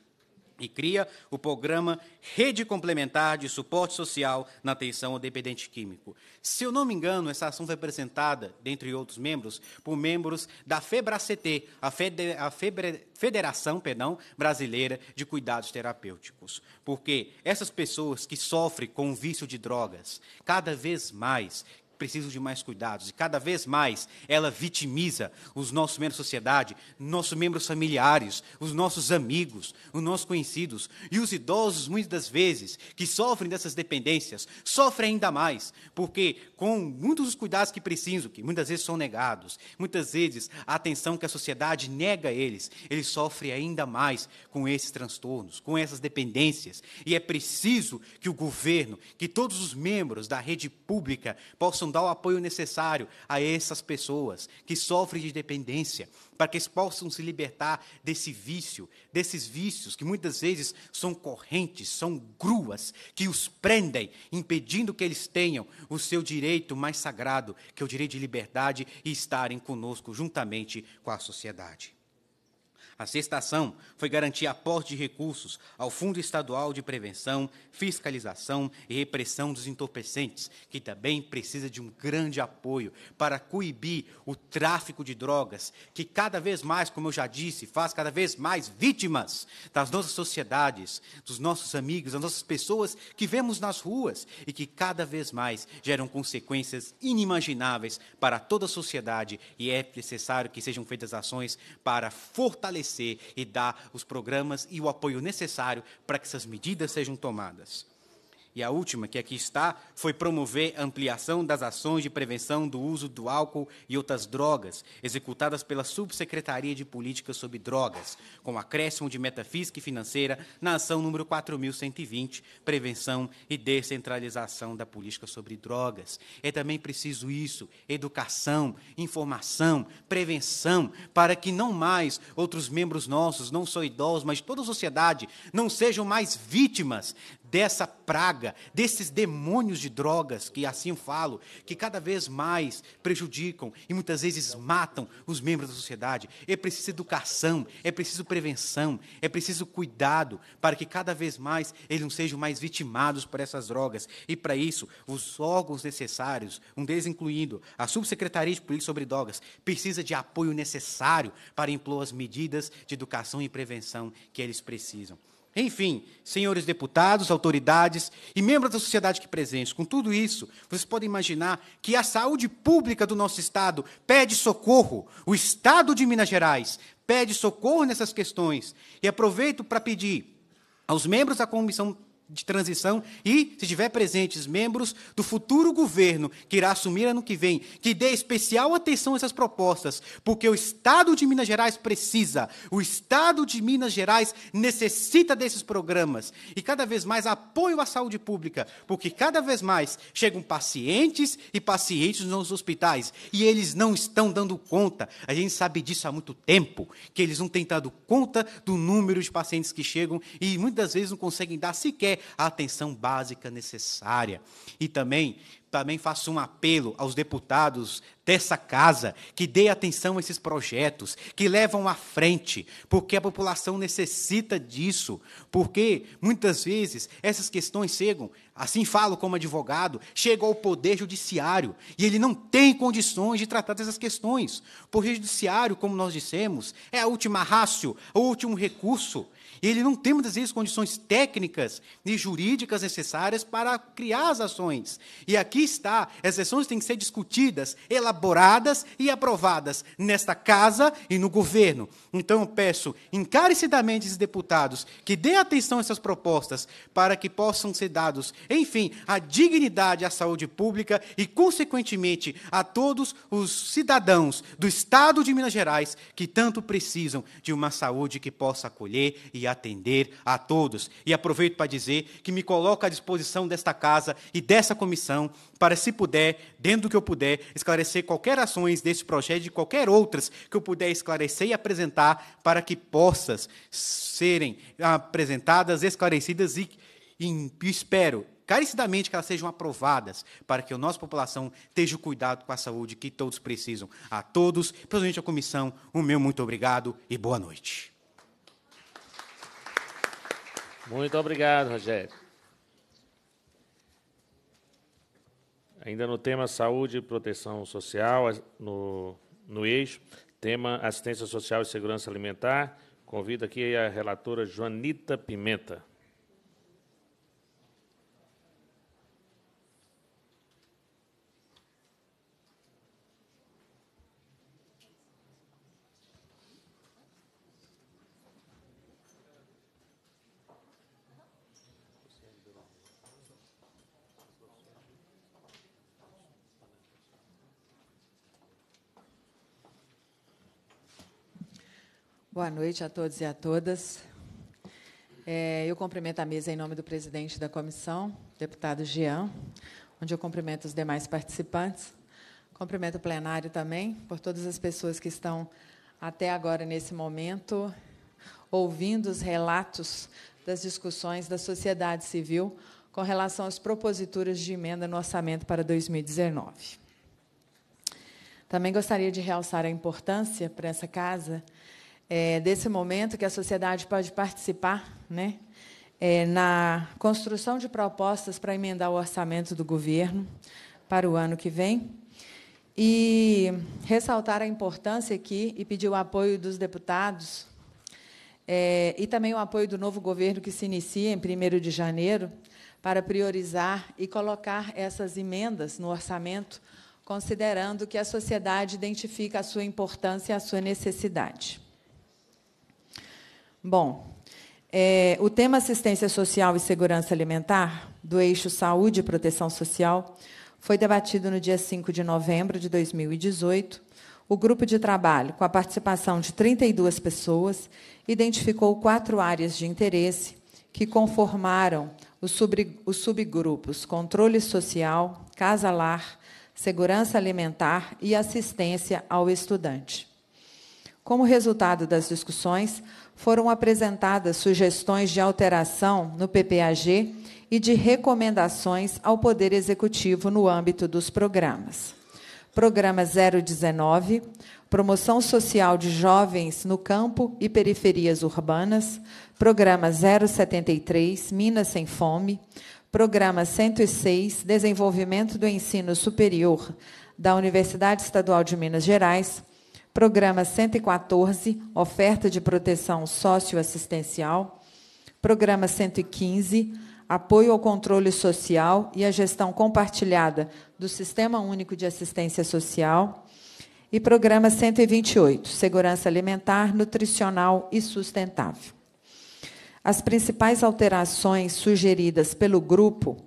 e cria o programa Rede Complementar de Suporte Social na Atenção ao Dependente Químico. Se eu não me engano, essa ação foi apresentada, dentre outros membros, por membros da FEBRACT, a, Fede, a Febre, Federação perdão, Brasileira de Cuidados Terapêuticos. Porque essas pessoas que sofrem com o vício de drogas, cada vez mais, precisam de mais cuidados. E cada vez mais ela vitimiza os nossos membros da sociedade, nossos membros familiares, os nossos amigos, os nossos conhecidos. E os idosos, muitas das vezes, que sofrem dessas dependências, sofrem ainda mais, porque com muitos dos cuidados que precisam, que muitas vezes são negados, muitas vezes a atenção que a sociedade nega a eles, eles sofrem ainda mais com esses transtornos, com essas dependências. E é preciso que o governo, que todos os membros da rede pública possam dar o apoio necessário a essas pessoas que sofrem de dependência, para que eles possam se libertar desse vício, desses vícios que muitas vezes são correntes, são gruas que os prendem, impedindo que eles tenham o seu direito mais sagrado, que é o direito de liberdade e estarem conosco juntamente com a sociedade. A sexta ação foi garantir aporte de recursos ao Fundo Estadual de Prevenção, Fiscalização e Repressão dos Entorpecentes, que também precisa de um grande apoio para coibir o tráfico de drogas, que cada vez mais, como eu já disse, faz cada vez mais vítimas das nossas sociedades, dos nossos amigos, das nossas pessoas que vemos nas ruas e que cada vez mais geram consequências inimagináveis para toda a sociedade e é necessário que sejam feitas ações para fortalecer fortalecer e dar os programas e o apoio necessário para que essas medidas sejam tomadas. E a última, que aqui está, foi promover a ampliação das ações de prevenção do uso do álcool e outras drogas, executadas pela Subsecretaria de Política sobre Drogas, com acréscimo de metafísica e financeira na ação número 4120, Prevenção e Descentralização da Política sobre Drogas. É também preciso isso, educação, informação, prevenção, para que não mais outros membros nossos, não só idosos, mas toda a sociedade, não sejam mais vítimas dessa praga, desses demônios de drogas, que assim eu falo, que cada vez mais prejudicam e muitas vezes matam os membros da sociedade. É preciso educação, é preciso prevenção, é preciso cuidado para que cada vez mais eles não sejam mais vitimados por essas drogas. E para isso, os órgãos necessários, um deles incluindo a Subsecretaria de Polícia sobre Drogas, precisa de apoio necessário para impor as medidas de educação e prevenção que eles precisam. Enfim, senhores deputados, autoridades e membros da sociedade que presentes, com tudo isso, vocês podem imaginar que a saúde pública do nosso Estado pede socorro. O Estado de Minas Gerais pede socorro nessas questões. E aproveito para pedir aos membros da Comissão de transição e, se tiver presentes, membros do futuro governo que irá assumir ano que vem, que dê especial atenção a essas propostas, porque o Estado de Minas Gerais precisa, o Estado de Minas Gerais necessita desses programas e cada vez mais apoio à saúde pública, porque cada vez mais chegam pacientes e pacientes nos hospitais e eles não estão dando conta. A gente sabe disso há muito tempo, que eles não têm dado conta do número de pacientes que chegam e muitas vezes não conseguem dar sequer a atenção básica necessária. E também, também faço um apelo aos deputados dessa casa que dê atenção a esses projetos, que levam à frente, porque a população necessita disso, porque muitas vezes essas questões chegam, assim falo como advogado, chegam ao poder judiciário e ele não tem condições de tratar dessas questões. O poder judiciário, como nós dissemos, é a última rácio, o último recurso. Ele não tem muitas vezes condições técnicas e jurídicas necessárias para criar as ações. E aqui está, as ações têm que ser discutidas, elaboradas e aprovadas nesta casa e no governo. Então eu peço encarecidamente esses deputados que dêem atenção a essas propostas para que possam ser dados, enfim, a dignidade à saúde pública e consequentemente a todos os cidadãos do estado de Minas Gerais que tanto precisam de uma saúde que possa acolher e atender a todos. E aproveito para dizer que me coloco à disposição desta casa e dessa comissão para, se puder, dentro do que eu puder, esclarecer qualquer ações desse projeto e de qualquer outras que eu puder esclarecer e apresentar para que possas serem apresentadas, esclarecidas e, e espero carecidamente que elas sejam aprovadas para que a nossa população tenha o cuidado com a saúde que todos precisam. A todos, principalmente a comissão, o meu muito obrigado e boa noite. Muito obrigado, Rogério. Ainda no tema saúde e proteção social, no, no eixo, tema assistência social e segurança alimentar, convido aqui a relatora Joanita Pimenta. Boa noite a todos e a todas. É, eu cumprimento a mesa em nome do presidente da comissão, deputado Jean, onde eu cumprimento os demais participantes. Cumprimento o plenário também, por todas as pessoas que estão até agora, nesse momento, ouvindo os relatos das discussões da sociedade civil com relação às proposituras de emenda no orçamento para 2019. Também gostaria de realçar a importância para essa casa é, desse momento que a sociedade pode participar né, é, na construção de propostas para emendar o orçamento do governo para o ano que vem. E ressaltar a importância aqui e pedir o apoio dos deputados é, e também o apoio do novo governo que se inicia em 1 de janeiro para priorizar e colocar essas emendas no orçamento, considerando que a sociedade identifica a sua importância e a sua necessidade. Bom, é, o tema assistência social e segurança alimentar, do eixo saúde e proteção social, foi debatido no dia 5 de novembro de 2018. O grupo de trabalho, com a participação de 32 pessoas, identificou quatro áreas de interesse que conformaram os subgrupos controle social, casa-lar, segurança alimentar e assistência ao estudante. Como resultado das discussões, foram apresentadas sugestões de alteração no PPAG e de recomendações ao Poder Executivo no âmbito dos programas. Programa 019, Promoção Social de Jovens no Campo e Periferias Urbanas. Programa 073, Minas Sem Fome. Programa 106, Desenvolvimento do Ensino Superior da Universidade Estadual de Minas Gerais Programa 114, Oferta de Proteção Socioassistencial. Programa 115, Apoio ao Controle Social e a Gestão Compartilhada do Sistema Único de Assistência Social. E Programa 128, Segurança Alimentar, Nutricional e Sustentável. As principais alterações sugeridas pelo grupo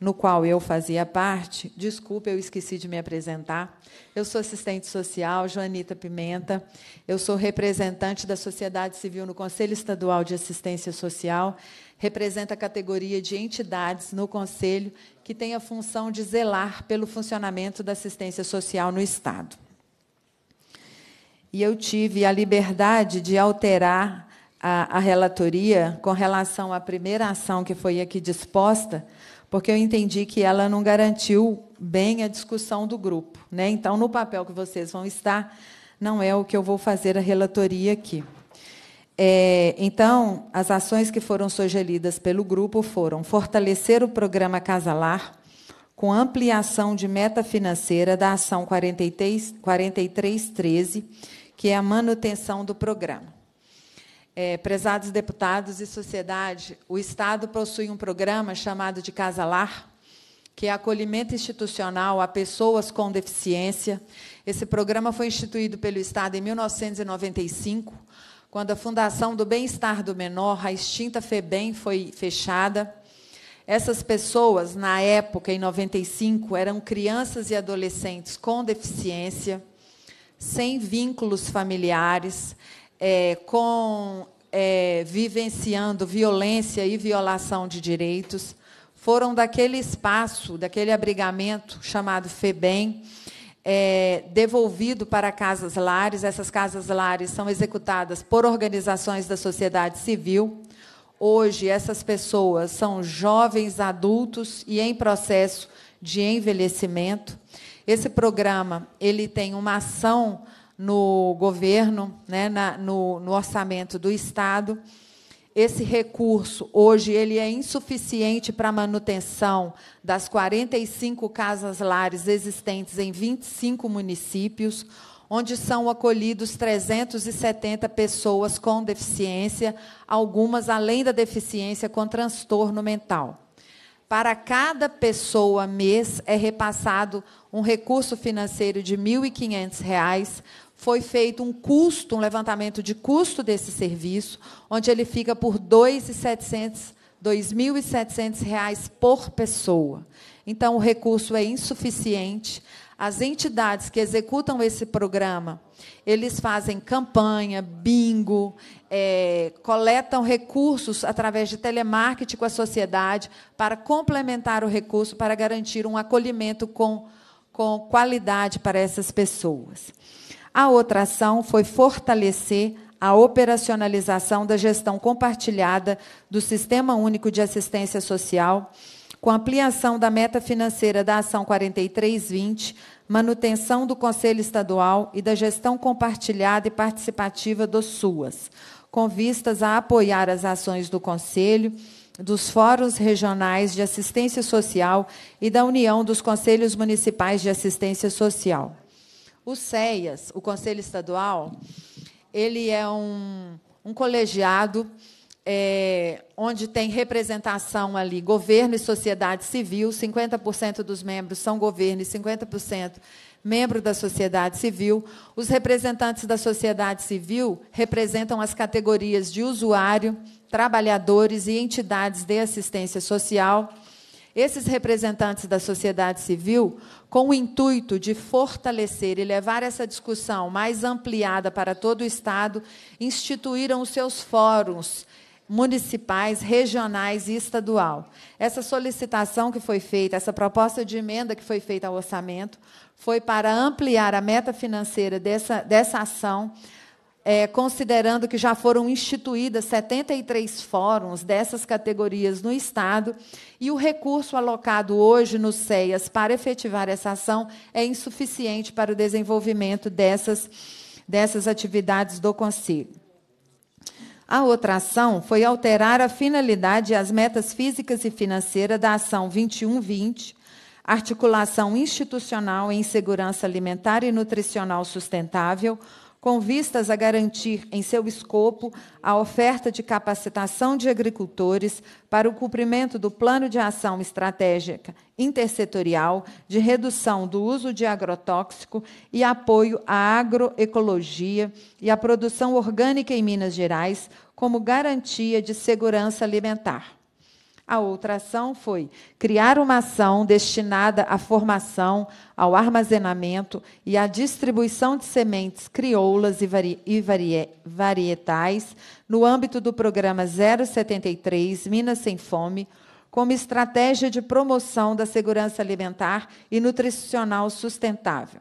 no qual eu fazia parte. Desculpa, eu esqueci de me apresentar. Eu sou assistente social, Joanita Pimenta. Eu sou representante da sociedade civil no Conselho Estadual de Assistência Social. Representa a categoria de entidades no Conselho que tem a função de zelar pelo funcionamento da assistência social no Estado. E eu tive a liberdade de alterar a, a relatoria com relação à primeira ação que foi aqui disposta, porque eu entendi que ela não garantiu bem a discussão do grupo. Né? Então, no papel que vocês vão estar, não é o que eu vou fazer a relatoria aqui. É, então, as ações que foram sugeridas pelo grupo foram fortalecer o programa Casalar, com ampliação de meta financeira da ação 4313, 43, que é a manutenção do programa. É, prezados deputados e sociedade, o Estado possui um programa chamado de Casa Lar, que é acolhimento institucional a pessoas com deficiência. Esse programa foi instituído pelo Estado em 1995, quando a Fundação do Bem-Estar do Menor, a extinta FEBEM, foi fechada. Essas pessoas, na época, em 95, eram crianças e adolescentes com deficiência, sem vínculos familiares, é, com é, vivenciando violência e violação de direitos, foram daquele espaço, daquele abrigamento chamado FEBEM, é, devolvido para casas lares. Essas casas lares são executadas por organizações da sociedade civil. Hoje, essas pessoas são jovens adultos e em processo de envelhecimento. Esse programa ele tem uma ação no governo, né, na, no, no orçamento do Estado. Esse recurso, hoje, ele é insuficiente para a manutenção das 45 casas-lares existentes em 25 municípios, onde são acolhidos 370 pessoas com deficiência, algumas além da deficiência com transtorno mental. Para cada pessoa mês é repassado um recurso financeiro de R$ 1.500 foi feito um custo, um levantamento de custo desse serviço, onde ele fica por R$ 2.700 por pessoa. Então, o recurso é insuficiente. As entidades que executam esse programa, eles fazem campanha, bingo, é, coletam recursos através de telemarketing com a sociedade para complementar o recurso, para garantir um acolhimento com, com qualidade para essas pessoas. A outra ação foi fortalecer a operacionalização da gestão compartilhada do Sistema Único de Assistência Social, com ampliação da meta financeira da Ação 4320, manutenção do Conselho Estadual e da gestão compartilhada e participativa dos SUAS, com vistas a apoiar as ações do Conselho, dos Fóruns Regionais de Assistência Social e da União dos Conselhos Municipais de Assistência Social. O CEAS, o Conselho Estadual, ele é um, um colegiado é, onde tem representação ali, governo e sociedade civil, 50% dos membros são governo e 50% membro da sociedade civil. Os representantes da sociedade civil representam as categorias de usuário, trabalhadores e entidades de assistência social. Esses representantes da sociedade civil, com o intuito de fortalecer e levar essa discussão mais ampliada para todo o Estado, instituíram os seus fóruns municipais, regionais e estadual. Essa solicitação que foi feita, essa proposta de emenda que foi feita ao orçamento, foi para ampliar a meta financeira dessa, dessa ação é, considerando que já foram instituídas 73 fóruns dessas categorias no Estado, e o recurso alocado hoje no CEAS para efetivar essa ação é insuficiente para o desenvolvimento dessas, dessas atividades do Conselho. A outra ação foi alterar a finalidade e as metas físicas e financeiras da Ação 2120, Articulação Institucional em Segurança Alimentar e Nutricional Sustentável, com vistas a garantir em seu escopo a oferta de capacitação de agricultores para o cumprimento do Plano de Ação Estratégica Intersetorial de Redução do Uso de Agrotóxico e apoio à agroecologia e à produção orgânica em Minas Gerais, como garantia de segurança alimentar. A outra ação foi criar uma ação destinada à formação, ao armazenamento e à distribuição de sementes crioulas e, vari e varietais no âmbito do programa 073 Minas Sem Fome, como estratégia de promoção da segurança alimentar e nutricional sustentável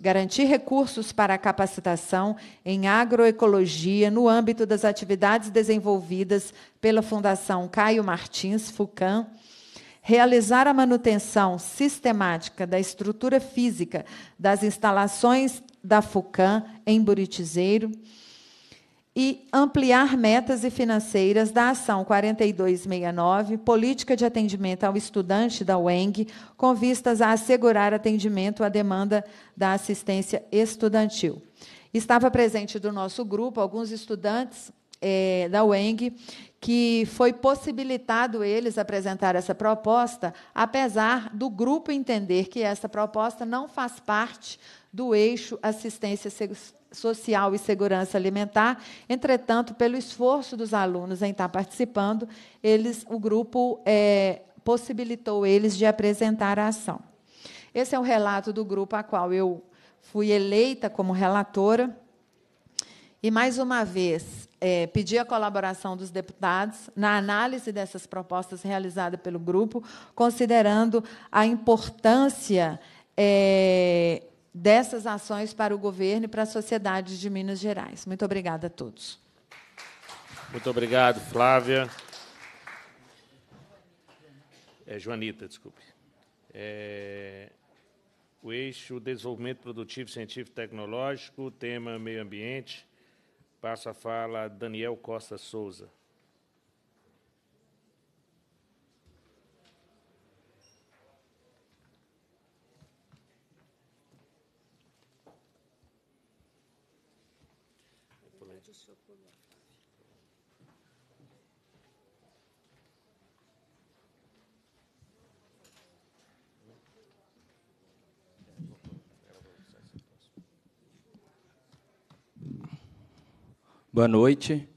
garantir recursos para a capacitação em agroecologia no âmbito das atividades desenvolvidas pela Fundação Caio Martins, FUCAM, realizar a manutenção sistemática da estrutura física das instalações da FUCAM em Buritizeiro, e ampliar metas e financeiras da Ação 4269, Política de Atendimento ao Estudante da UENG, com vistas a assegurar atendimento à demanda da assistência estudantil. Estava presente do nosso grupo alguns estudantes é, da UENG, que foi possibilitado eles apresentar essa proposta, apesar do grupo entender que essa proposta não faz parte do eixo assistência Social e Segurança Alimentar. Entretanto, pelo esforço dos alunos em estar participando, eles, o grupo é, possibilitou eles de apresentar a ação. Esse é o um relato do grupo a qual eu fui eleita como relatora. E, mais uma vez, é, pedi a colaboração dos deputados na análise dessas propostas realizada pelo grupo, considerando a importância é, dessas ações para o governo e para a sociedade de Minas Gerais. Muito obrigada a todos. Muito obrigado, Flávia. É, Joanita, desculpe. É, o eixo desenvolvimento produtivo, científico e tecnológico, tema meio ambiente. Passo a fala a Daniel Costa Souza. Boa noite.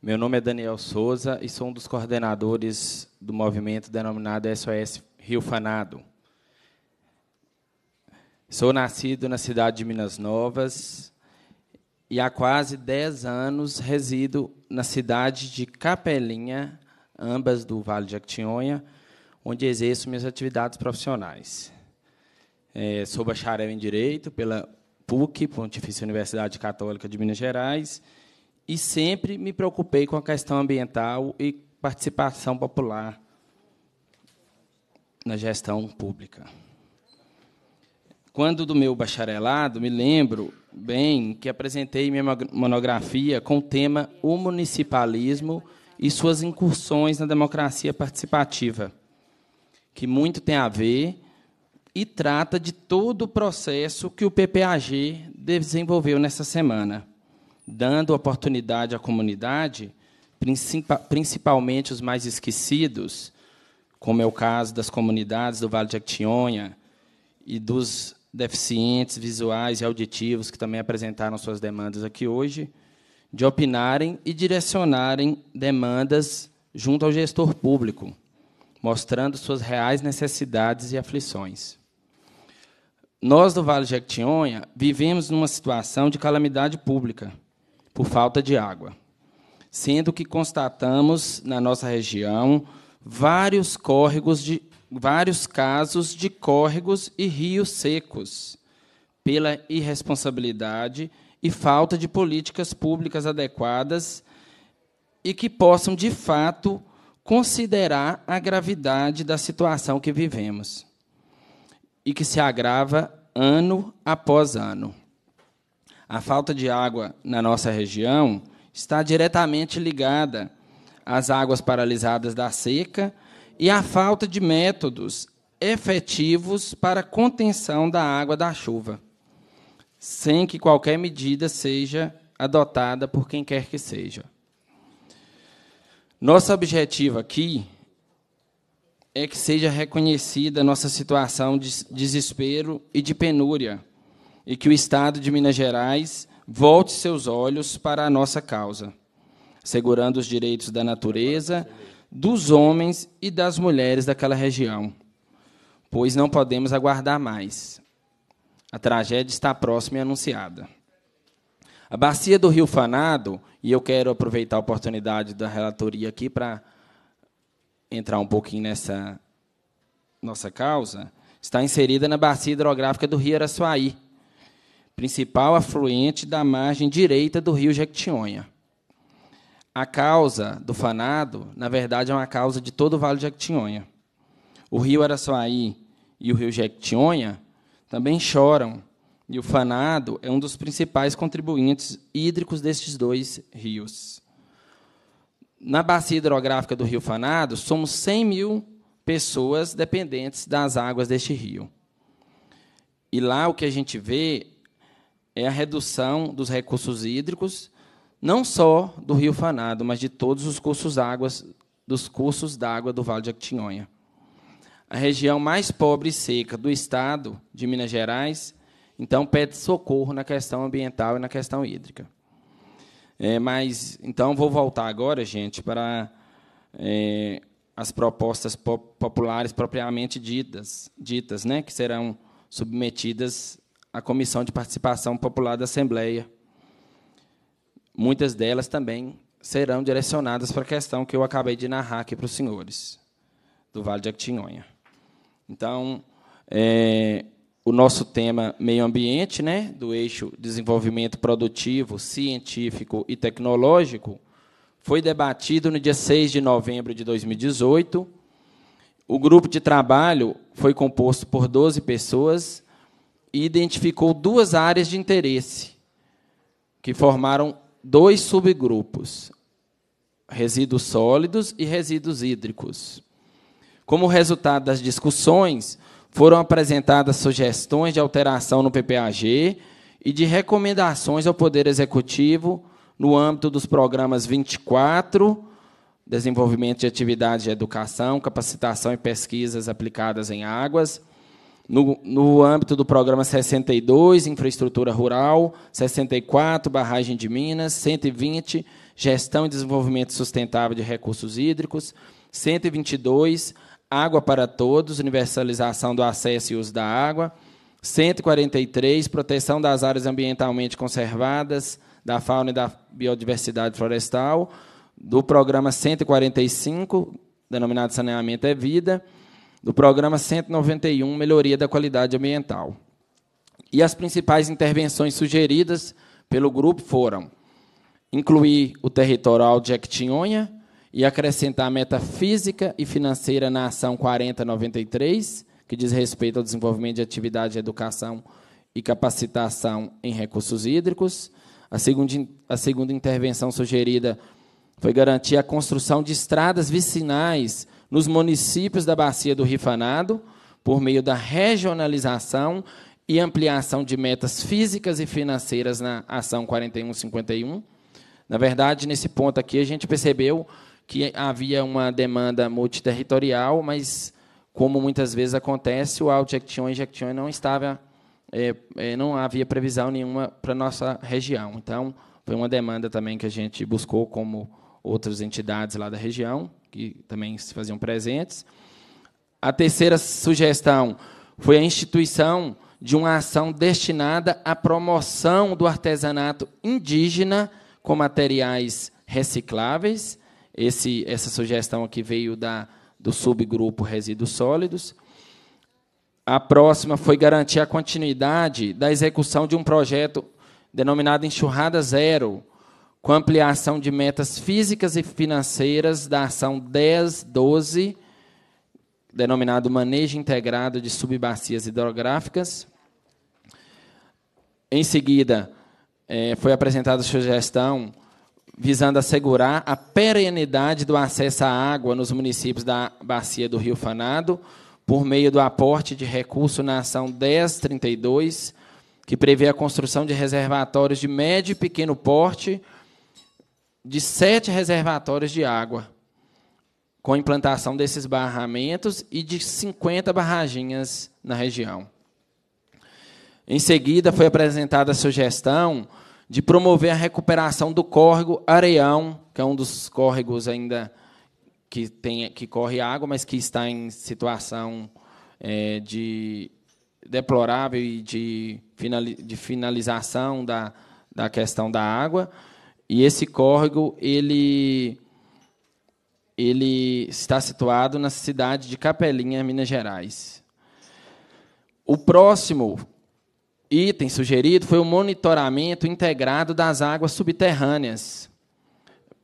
Meu nome é Daniel Souza e sou um dos coordenadores do movimento denominado SOS Rio Fanado. Sou nascido na cidade de Minas Novas e há quase 10 anos resido na cidade de Capelinha, ambas do Vale de Actionha, onde exerço minhas atividades profissionais. É, sou bacharel em Direito pela PUC, Pontifícia Universidade Católica de Minas Gerais, e sempre me preocupei com a questão ambiental e participação popular na gestão pública. Quando do meu bacharelado, me lembro bem que apresentei minha monografia com o tema O Municipalismo e suas incursões na democracia participativa, que muito tem a ver e trata de todo o processo que o PPAG desenvolveu nessa semana dando oportunidade à comunidade, principalmente os mais esquecidos, como é o caso das comunidades do Vale de Actionha e dos deficientes visuais e auditivos que também apresentaram suas demandas aqui hoje, de opinarem e direcionarem demandas junto ao gestor público, mostrando suas reais necessidades e aflições. Nós do Vale de Actionha vivemos numa situação de calamidade pública por falta de água, sendo que constatamos na nossa região vários córregos de vários casos de córregos e rios secos pela irresponsabilidade e falta de políticas públicas adequadas e que possam de fato considerar a gravidade da situação que vivemos e que se agrava ano após ano. A falta de água na nossa região está diretamente ligada às águas paralisadas da seca e à falta de métodos efetivos para contenção da água da chuva, sem que qualquer medida seja adotada por quem quer que seja. Nosso objetivo aqui é que seja reconhecida nossa situação de desespero e de penúria e que o Estado de Minas Gerais volte seus olhos para a nossa causa, segurando os direitos da natureza, dos homens e das mulheres daquela região, pois não podemos aguardar mais. A tragédia está próxima e anunciada. A bacia do Rio Fanado, e eu quero aproveitar a oportunidade da relatoria aqui para entrar um pouquinho nessa nossa causa, está inserida na bacia hidrográfica do Rio Araçuaí, principal afluente da margem direita do rio Jequitinhonha. A causa do fanado, na verdade, é uma causa de todo o Vale de Jequitinhonha. O rio Araçuaí e o rio Jequitinhonha também choram, e o fanado é um dos principais contribuintes hídricos destes dois rios. Na bacia hidrográfica do rio Fanado, somos 100 mil pessoas dependentes das águas deste rio. E lá o que a gente vê é a redução dos recursos hídricos, não só do Rio Fanado, mas de todos os cursos águas, dos cursos d'água do Vale de Actinhonha. A região mais pobre e seca do estado de Minas Gerais, então, pede socorro na questão ambiental e na questão hídrica. É, mas, então, vou voltar agora, gente, para é, as propostas populares propriamente ditas, ditas né, que serão submetidas a Comissão de Participação Popular da Assembleia. Muitas delas também serão direcionadas para a questão que eu acabei de narrar aqui para os senhores, do Vale de Actinhonha. Então, é, o nosso tema meio ambiente, né, do eixo desenvolvimento produtivo, científico e tecnológico, foi debatido no dia 6 de novembro de 2018. O grupo de trabalho foi composto por 12 pessoas e identificou duas áreas de interesse, que formaram dois subgrupos: resíduos sólidos e resíduos hídricos. Como resultado das discussões, foram apresentadas sugestões de alteração no PPAG e de recomendações ao Poder Executivo no âmbito dos programas 24, Desenvolvimento de Atividades de Educação, Capacitação e Pesquisas Aplicadas em Águas, no, no âmbito do programa 62, Infraestrutura Rural, 64, Barragem de Minas, 120, Gestão e Desenvolvimento Sustentável de Recursos Hídricos, 122, Água para Todos, Universalização do Acesso e Uso da Água, 143, Proteção das Áreas Ambientalmente Conservadas, da Fauna e da Biodiversidade Florestal, do programa 145, denominado Saneamento é Vida, do Programa 191 Melhoria da Qualidade Ambiental. E as principais intervenções sugeridas pelo grupo foram incluir o territorial de Actinhonha e acrescentar a meta física e financeira na ação 4093, que diz respeito ao desenvolvimento de atividade de educação e capacitação em recursos hídricos. A segunda, a segunda intervenção sugerida foi garantir a construção de estradas vicinais nos municípios da Bacia do Rifanado, por meio da regionalização e ampliação de metas físicas e financeiras na ação 4151. Na verdade, nesse ponto aqui, a gente percebeu que havia uma demanda multiterritorial, mas, como muitas vezes acontece, o Action Injection não estava, é, é, não havia previsão nenhuma para a nossa região. Então, foi uma demanda também que a gente buscou, como outras entidades lá da região que também se faziam presentes. A terceira sugestão foi a instituição de uma ação destinada à promoção do artesanato indígena com materiais recicláveis. Esse, essa sugestão aqui veio da, do subgrupo Resíduos Sólidos. A próxima foi garantir a continuidade da execução de um projeto denominado Enxurrada Zero, com ampliação de metas físicas e financeiras da ação 1012, denominado Manejo Integrado de Subbacias Hidrográficas. Em seguida, é, foi apresentada a sugestão visando assegurar a perenidade do acesso à água nos municípios da Bacia do Rio Fanado, por meio do aporte de recurso na ação 1032, que prevê a construção de reservatórios de médio e pequeno porte, de sete reservatórios de água, com a implantação desses barramentos e de 50 barraginhas na região. Em seguida, foi apresentada a sugestão de promover a recuperação do córrego Areião, que é um dos córregos ainda que, tem, que corre água, mas que está em situação é, de deplorável e de, finalização da, da questão da água e esse córrego ele ele está situado na cidade de Capelinha, Minas Gerais. O próximo item sugerido foi o monitoramento integrado das águas subterrâneas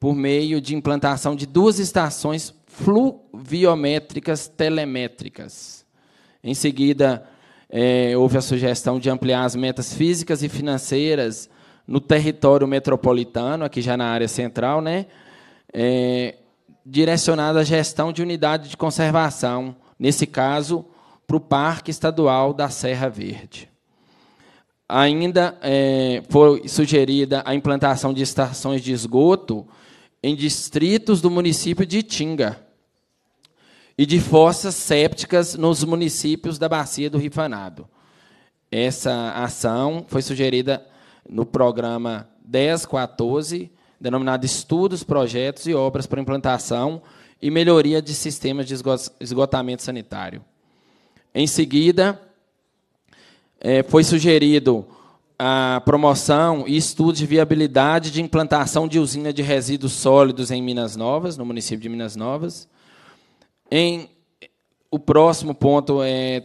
por meio de implantação de duas estações fluviométricas telemétricas. Em seguida, é, houve a sugestão de ampliar as metas físicas e financeiras no território metropolitano, aqui já na área central, né? É, direcionada à gestão de unidade de conservação, nesse caso, para o Parque Estadual da Serra Verde. Ainda é, foi sugerida a implantação de estações de esgoto em distritos do município de Tinga e de fossas sépticas nos municípios da Bacia do Rifanado. Essa ação foi sugerida no programa 1014, denominado Estudos, Projetos e Obras para Implantação e Melhoria de Sistemas de Esgotamento Sanitário. Em seguida, eh, foi sugerido a promoção e estudo de viabilidade de implantação de usina de resíduos sólidos em Minas Novas, no município de Minas Novas. Em, o próximo ponto é,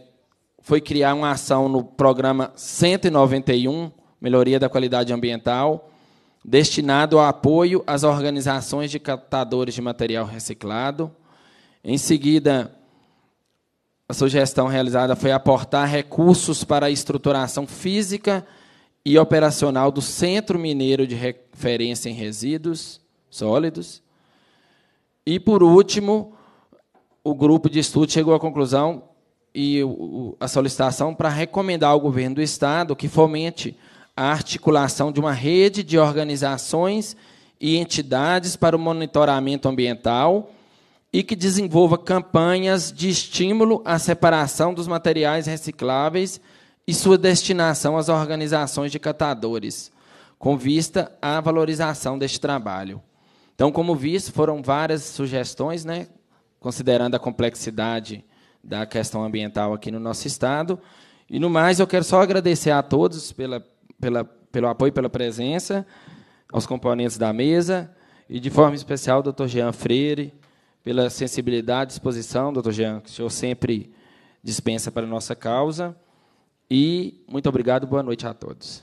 foi criar uma ação no programa 191, melhoria da qualidade ambiental, destinado ao apoio às organizações de catadores de material reciclado. Em seguida, a sugestão realizada foi aportar recursos para a estruturação física e operacional do Centro Mineiro de Referência em Resíduos Sólidos. E, por último, o grupo de estudo chegou à conclusão e a solicitação para recomendar ao governo do Estado que fomente a articulação de uma rede de organizações e entidades para o monitoramento ambiental e que desenvolva campanhas de estímulo à separação dos materiais recicláveis e sua destinação às organizações de catadores, com vista à valorização deste trabalho. Então, como visto, foram várias sugestões, né, considerando a complexidade da questão ambiental aqui no nosso estado. E no mais, eu quero só agradecer a todos pela pela, pelo apoio, pela presença, aos componentes da mesa, e de forma especial ao doutor Jean Freire, pela sensibilidade, disposição, doutor Jean, que o senhor sempre dispensa para a nossa causa. E muito obrigado, boa noite a todos.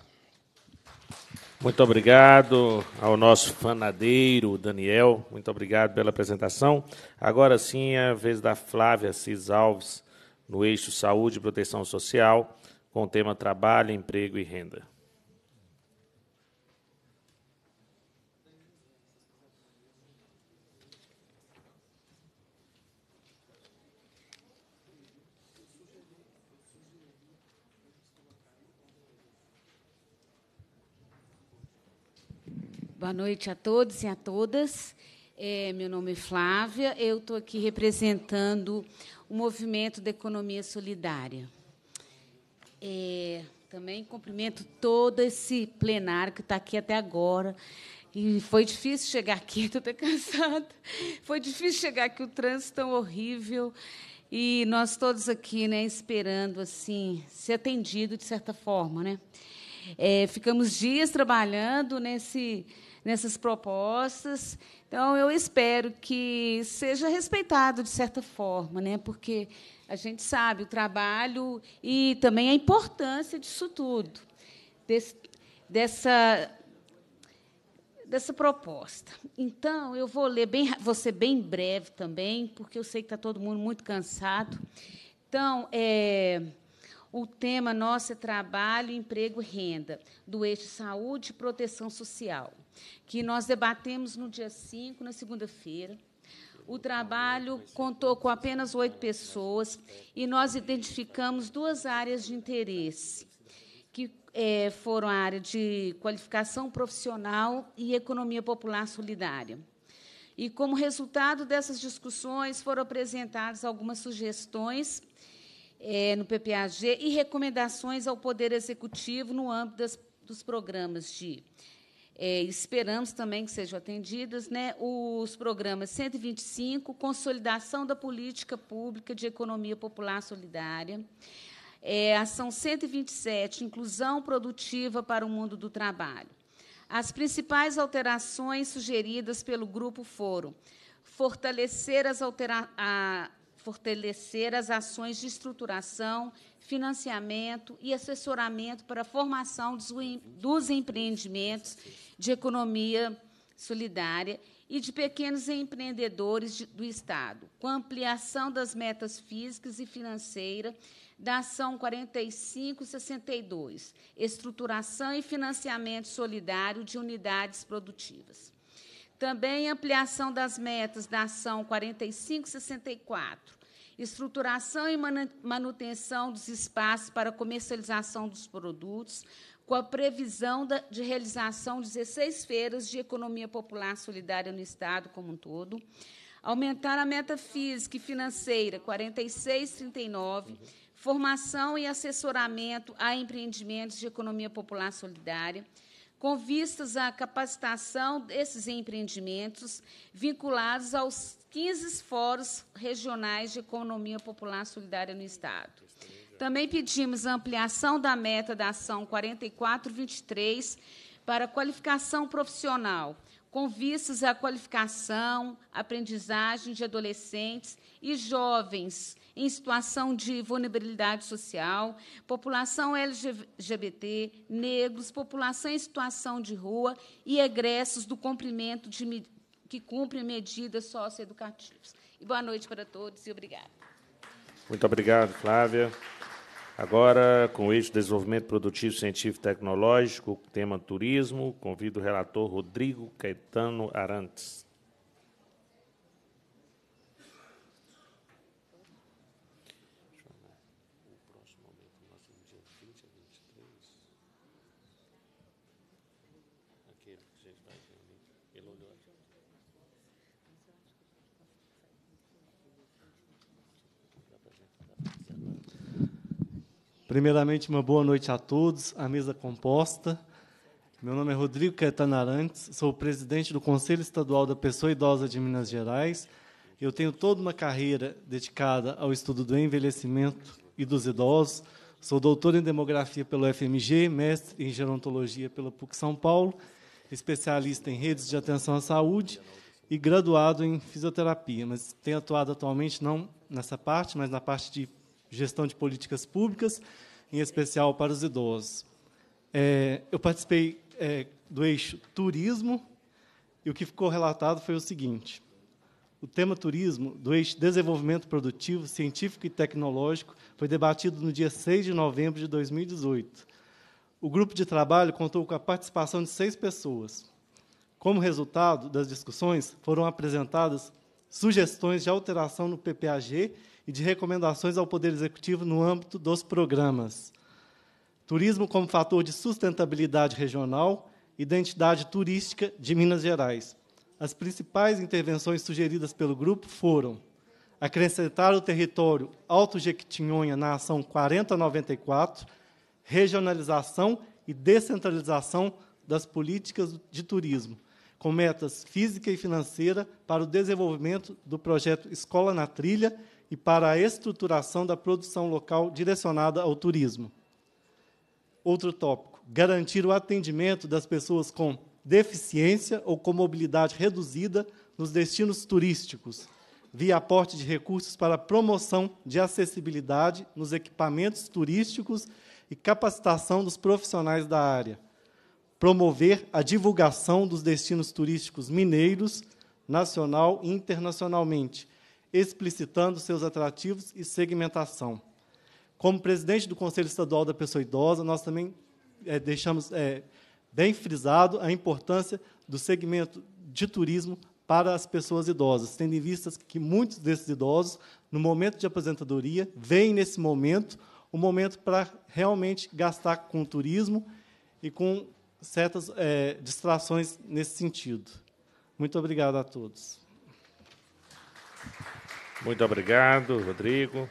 Muito obrigado ao nosso fanadeiro Daniel, muito obrigado pela apresentação. Agora sim, é a vez da Flávia Cis Alves, no eixo Saúde e Proteção Social, com o tema Trabalho, Emprego e Renda. Boa noite a todos e a todas. É, meu nome é Flávia, eu estou aqui representando o movimento da economia solidária. É, também cumprimento todo esse plenário que está aqui até agora. E foi difícil chegar aqui, estou até cansada. Foi difícil chegar aqui, o trânsito tão horrível. E nós todos aqui, né, esperando assim ser atendido de certa forma, né? É, ficamos dias trabalhando nesse, nessas propostas. Então, eu espero que seja respeitado de certa forma, né? porque a gente sabe o trabalho e também a importância disso tudo, desse, dessa, dessa proposta. Então, eu vou ler bem, vou ser bem breve também, porque eu sei que está todo mundo muito cansado. Então, é, o tema nosso é trabalho, emprego e renda, do eixo saúde e proteção social, que nós debatemos no dia 5, na segunda-feira. O trabalho contou com apenas oito pessoas e nós identificamos duas áreas de interesse, que é, foram a área de qualificação profissional e economia popular solidária. E, como resultado dessas discussões, foram apresentadas algumas sugestões é, no PPAG e recomendações ao Poder Executivo no âmbito das, dos programas de. É, esperamos também que sejam atendidas né, os programas 125, Consolidação da Política Pública de Economia Popular Solidária, é, Ação 127, Inclusão Produtiva para o Mundo do Trabalho. As principais alterações sugeridas pelo grupo foram fortalecer as, altera a, fortalecer as ações de estruturação, financiamento e assessoramento para a formação dos empreendimentos de economia solidária e de pequenos empreendedores do Estado, com ampliação das metas físicas e financeiras da Ação 4562, Estruturação e Financiamento Solidário de Unidades Produtivas. Também ampliação das metas da Ação 4564, estruturação e manutenção dos espaços para comercialização dos produtos, com a previsão de realização de 16 feiras de economia popular solidária no Estado como um todo, aumentar a meta física e financeira 4639, formação e assessoramento a empreendimentos de economia popular solidária, com vistas à capacitação desses empreendimentos vinculados aos 15 fóruns regionais de economia popular solidária no Estado. Também pedimos a ampliação da meta da ação 4423 para qualificação profissional, com vistas à qualificação, aprendizagem de adolescentes e jovens em situação de vulnerabilidade social, população LGBT, negros, população em situação de rua e egressos do cumprimento de, que cumprem medidas socioeducativas. E boa noite para todos e obrigada. Muito obrigado, Flávia. Agora, com o eixo Desenvolvimento Produtivo, Científico e Tecnológico, tema Turismo, convido o relator Rodrigo Caetano Arantes. Primeiramente, uma boa noite a todos, a mesa composta. Meu nome é Rodrigo Caetano Arantes, sou presidente do Conselho Estadual da Pessoa Idosa de Minas Gerais. Eu tenho toda uma carreira dedicada ao estudo do envelhecimento e dos idosos. Sou doutor em demografia pelo FMG, mestre em gerontologia pela PUC São Paulo, especialista em redes de atenção à saúde e graduado em fisioterapia, mas tenho atuado atualmente não nessa parte, mas na parte de gestão de políticas públicas, em especial para os idosos. É, eu participei é, do eixo turismo e o que ficou relatado foi o seguinte: o tema turismo do eixo desenvolvimento produtivo, científico e tecnológico foi debatido no dia 6 de novembro de 2018. O grupo de trabalho contou com a participação de seis pessoas. Como resultado das discussões, foram apresentadas sugestões de alteração no PPAG e de recomendações ao Poder Executivo no âmbito dos programas. Turismo como fator de sustentabilidade regional, identidade turística de Minas Gerais. As principais intervenções sugeridas pelo grupo foram acrescentar o território Alto Jequitinhonha na ação 4094, regionalização e descentralização das políticas de turismo, com metas física e financeira para o desenvolvimento do projeto Escola na Trilha e para a estruturação da produção local direcionada ao turismo. Outro tópico: garantir o atendimento das pessoas com deficiência ou com mobilidade reduzida nos destinos turísticos, via aporte de recursos para promoção de acessibilidade nos equipamentos turísticos e capacitação dos profissionais da área. Promover a divulgação dos destinos turísticos mineiros, nacional e internacionalmente, explicitando seus atrativos e segmentação. Como presidente do Conselho Estadual da Pessoa Idosa, nós também é, deixamos é, bem frisado a importância do segmento de turismo para as pessoas idosas, tendo em vista que muitos desses idosos, no momento de aposentadoria, veem nesse momento o momento para realmente gastar com o turismo e com certas é, distrações nesse sentido. Muito obrigado a todos. Muito obrigado, Rodrigo.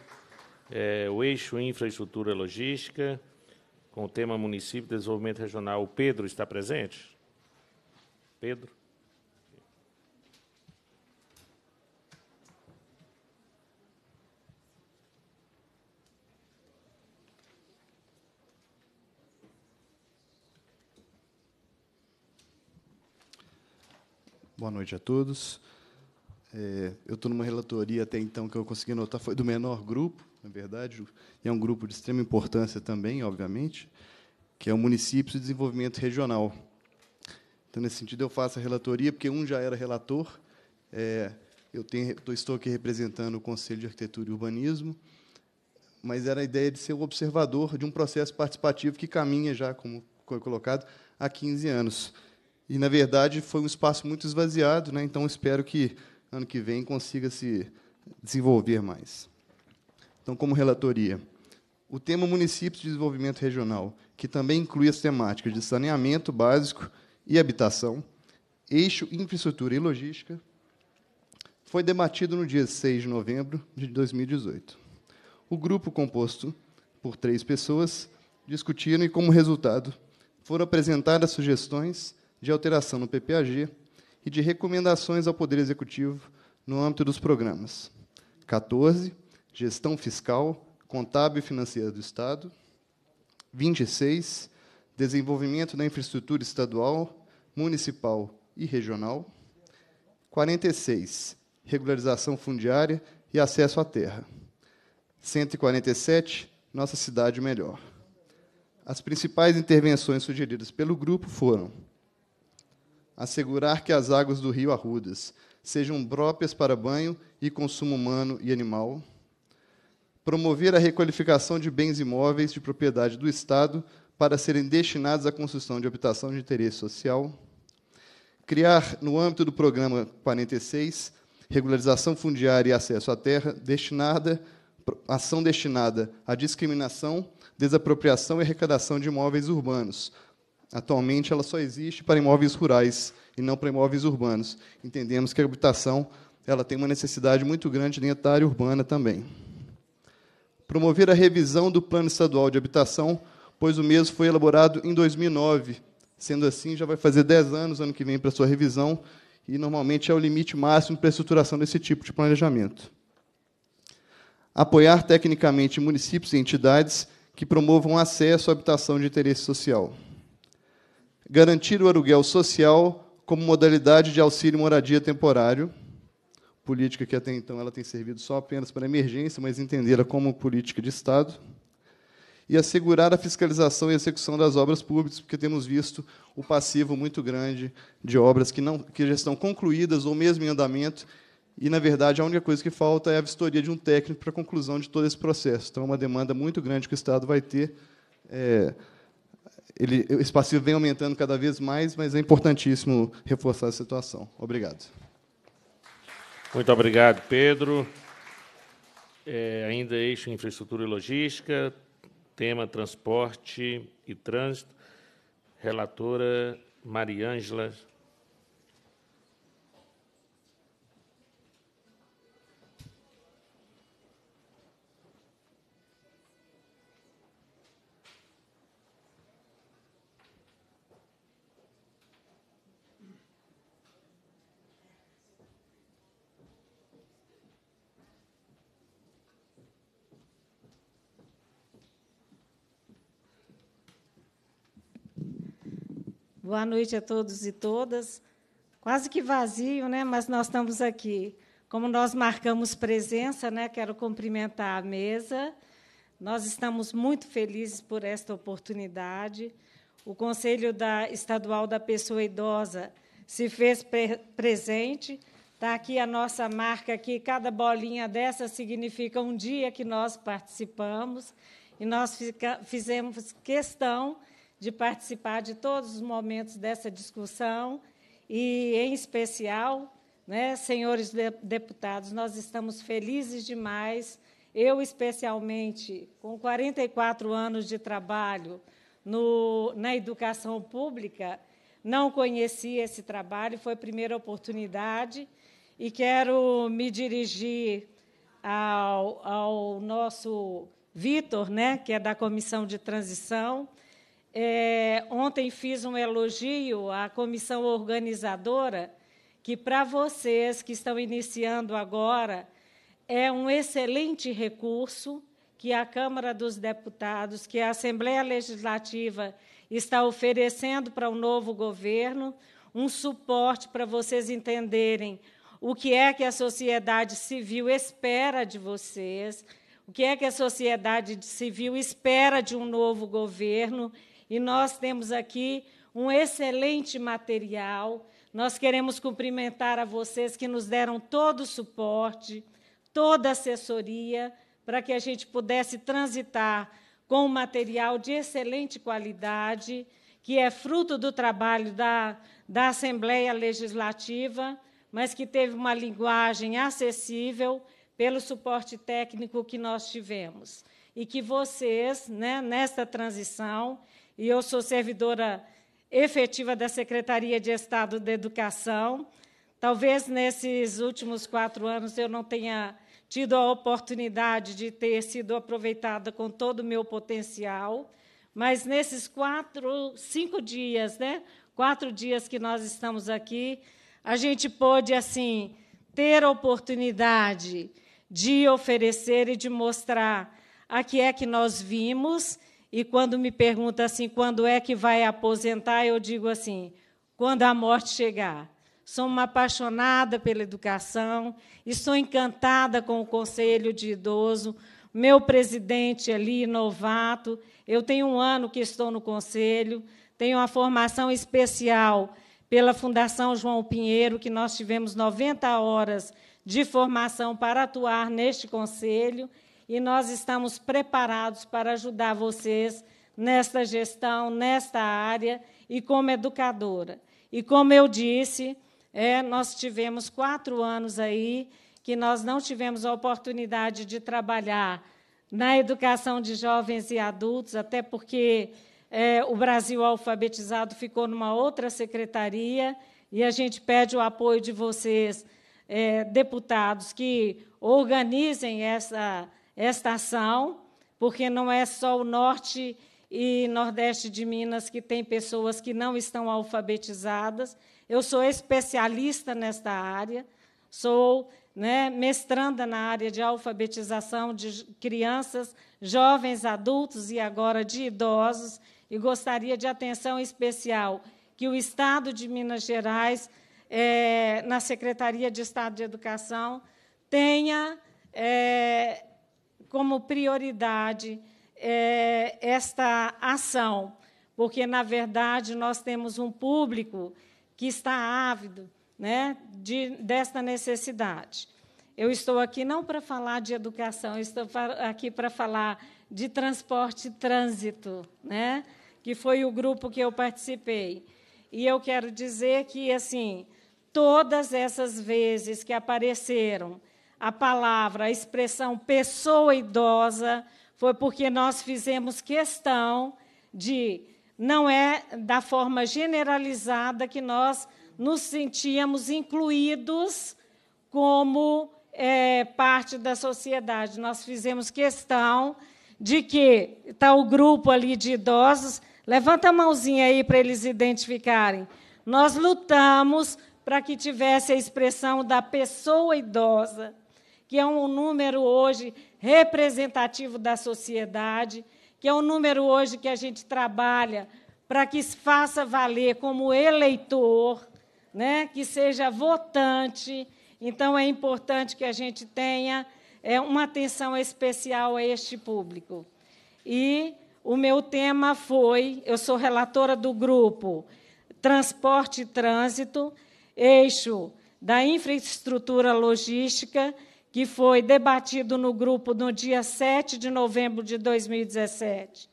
É, o eixo infraestrutura logística, com o tema município e desenvolvimento regional. O Pedro está presente? Pedro? Boa noite a todos. É, eu estou numa relatoria até então que eu consegui notar foi do menor grupo, na verdade, e é um grupo de extrema importância também, obviamente, que é o município de desenvolvimento regional. Então, nesse sentido, eu faço a relatoria porque um já era relator. É, eu tenho, estou aqui representando o Conselho de Arquitetura e Urbanismo, mas era a ideia de ser o observador de um processo participativo que caminha já, como foi colocado, há 15 anos. E, na verdade, foi um espaço muito esvaziado, né? então espero que ano que vem consiga se desenvolver mais. Então, como relatoria, o tema Municípios de Desenvolvimento Regional, que também inclui as temáticas de saneamento básico e habitação, eixo infraestrutura e logística, foi debatido no dia 6 de novembro de 2018. O grupo, composto por três pessoas, discutiram e, como resultado, foram apresentadas sugestões de alteração no PPAG e de recomendações ao Poder Executivo no âmbito dos programas. 14. Gestão fiscal, contábil e financeira do Estado. 26. Desenvolvimento da infraestrutura estadual, municipal e regional. 46. Regularização fundiária e acesso à terra. 147. Nossa cidade melhor. As principais intervenções sugeridas pelo grupo foram assegurar que as águas do rio arrudas sejam próprias para banho e consumo humano e animal, promover a requalificação de bens imóveis de propriedade do Estado para serem destinados à construção de habitação de interesse social, criar, no âmbito do programa 46, regularização fundiária e acesso à terra, destinada, ação destinada à discriminação, desapropriação e arrecadação de imóveis urbanos, Atualmente, ela só existe para imóveis rurais e não para imóveis urbanos. Entendemos que a habitação ela tem uma necessidade muito grande dentro da área urbana também. Promover a revisão do Plano Estadual de Habitação, pois o mesmo foi elaborado em 2009. Sendo assim, já vai fazer 10 anos, ano que vem, para sua revisão, e normalmente é o limite máximo para a estruturação desse tipo de planejamento. Apoiar tecnicamente municípios e entidades que promovam acesso à habitação de interesse social garantir o aluguel social como modalidade de auxílio moradia temporário, política que até então ela tem servido só apenas para emergência, mas entendê-la como política de Estado, e assegurar a fiscalização e execução das obras públicas, porque temos visto o passivo muito grande de obras que, não, que já estão concluídas ou mesmo em andamento, e, na verdade, a única coisa que falta é a vistoria de um técnico para a conclusão de todo esse processo. Então, é uma demanda muito grande que o Estado vai ter é, ele, esse passivo vem aumentando cada vez mais, mas é importantíssimo reforçar a situação. Obrigado. Muito obrigado, Pedro. É, ainda eixo infraestrutura e logística, tema transporte e trânsito. Relatora Mariângela Boa noite a todos e todas. Quase que vazio, né? Mas nós estamos aqui. Como nós marcamos presença, né? Quero cumprimentar a mesa. Nós estamos muito felizes por esta oportunidade. O Conselho da Estadual da Pessoa Idosa se fez pre presente. Está aqui a nossa marca aqui. Cada bolinha dessa significa um dia que nós participamos. E nós fica, fizemos questão de participar de todos os momentos dessa discussão e, em especial, né, senhores deputados, nós estamos felizes demais. Eu, especialmente, com 44 anos de trabalho no, na educação pública, não conheci esse trabalho, foi a primeira oportunidade, e quero me dirigir ao, ao nosso Vitor, né, que é da Comissão de Transição, é, ontem fiz um elogio à comissão organizadora, que para vocês que estão iniciando agora é um excelente recurso que a Câmara dos Deputados, que a Assembleia Legislativa está oferecendo para o novo governo, um suporte para vocês entenderem o que é que a sociedade civil espera de vocês, o que é que a sociedade civil espera de um novo governo e nós temos aqui um excelente material. Nós queremos cumprimentar a vocês que nos deram todo o suporte, toda a assessoria, para que a gente pudesse transitar com um material de excelente qualidade, que é fruto do trabalho da, da Assembleia Legislativa, mas que teve uma linguagem acessível pelo suporte técnico que nós tivemos. E que vocês, né, nesta transição, e eu sou servidora efetiva da Secretaria de Estado da Educação. Talvez nesses últimos quatro anos eu não tenha tido a oportunidade de ter sido aproveitada com todo o meu potencial, mas nesses quatro, cinco dias, né? Quatro dias que nós estamos aqui, a gente pôde assim ter a oportunidade de oferecer e de mostrar a que é que nós vimos e quando me pergunta assim, quando é que vai aposentar, eu digo assim, quando a morte chegar. Sou uma apaixonada pela educação e sou encantada com o Conselho de Idoso. Meu presidente é ali, novato, eu tenho um ano que estou no Conselho, tenho uma formação especial pela Fundação João Pinheiro, que nós tivemos 90 horas de formação para atuar neste Conselho e nós estamos preparados para ajudar vocês nesta gestão, nesta área e como educadora. E como eu disse, é, nós tivemos quatro anos aí que nós não tivemos a oportunidade de trabalhar na educação de jovens e adultos, até porque é, o Brasil Alfabetizado ficou numa outra secretaria e a gente pede o apoio de vocês, é, deputados, que organizem essa esta ação, porque não é só o norte e nordeste de Minas que tem pessoas que não estão alfabetizadas. Eu sou especialista nesta área, sou né, mestranda na área de alfabetização de crianças, jovens, adultos e agora de idosos, e gostaria de atenção especial que o Estado de Minas Gerais, é, na Secretaria de Estado de Educação, tenha é, como prioridade é, esta ação, porque, na verdade, nós temos um público que está ávido né, de, desta necessidade. Eu estou aqui não para falar de educação, estou aqui para falar de transporte e trânsito, né, que foi o grupo que eu participei. E eu quero dizer que, assim, todas essas vezes que apareceram a palavra, a expressão pessoa idosa, foi porque nós fizemos questão de. Não é da forma generalizada que nós nos sentíamos incluídos como é, parte da sociedade. Nós fizemos questão de que está o grupo ali de idosos. Levanta a mãozinha aí para eles identificarem. Nós lutamos para que tivesse a expressão da pessoa idosa que é um número hoje representativo da sociedade, que é um número hoje que a gente trabalha para que se faça valer como eleitor, né, que seja votante. Então, é importante que a gente tenha é, uma atenção especial a este público. E o meu tema foi: eu sou relatora do grupo Transporte e Trânsito, eixo da infraestrutura logística que foi debatido no grupo no dia 7 de novembro de 2017.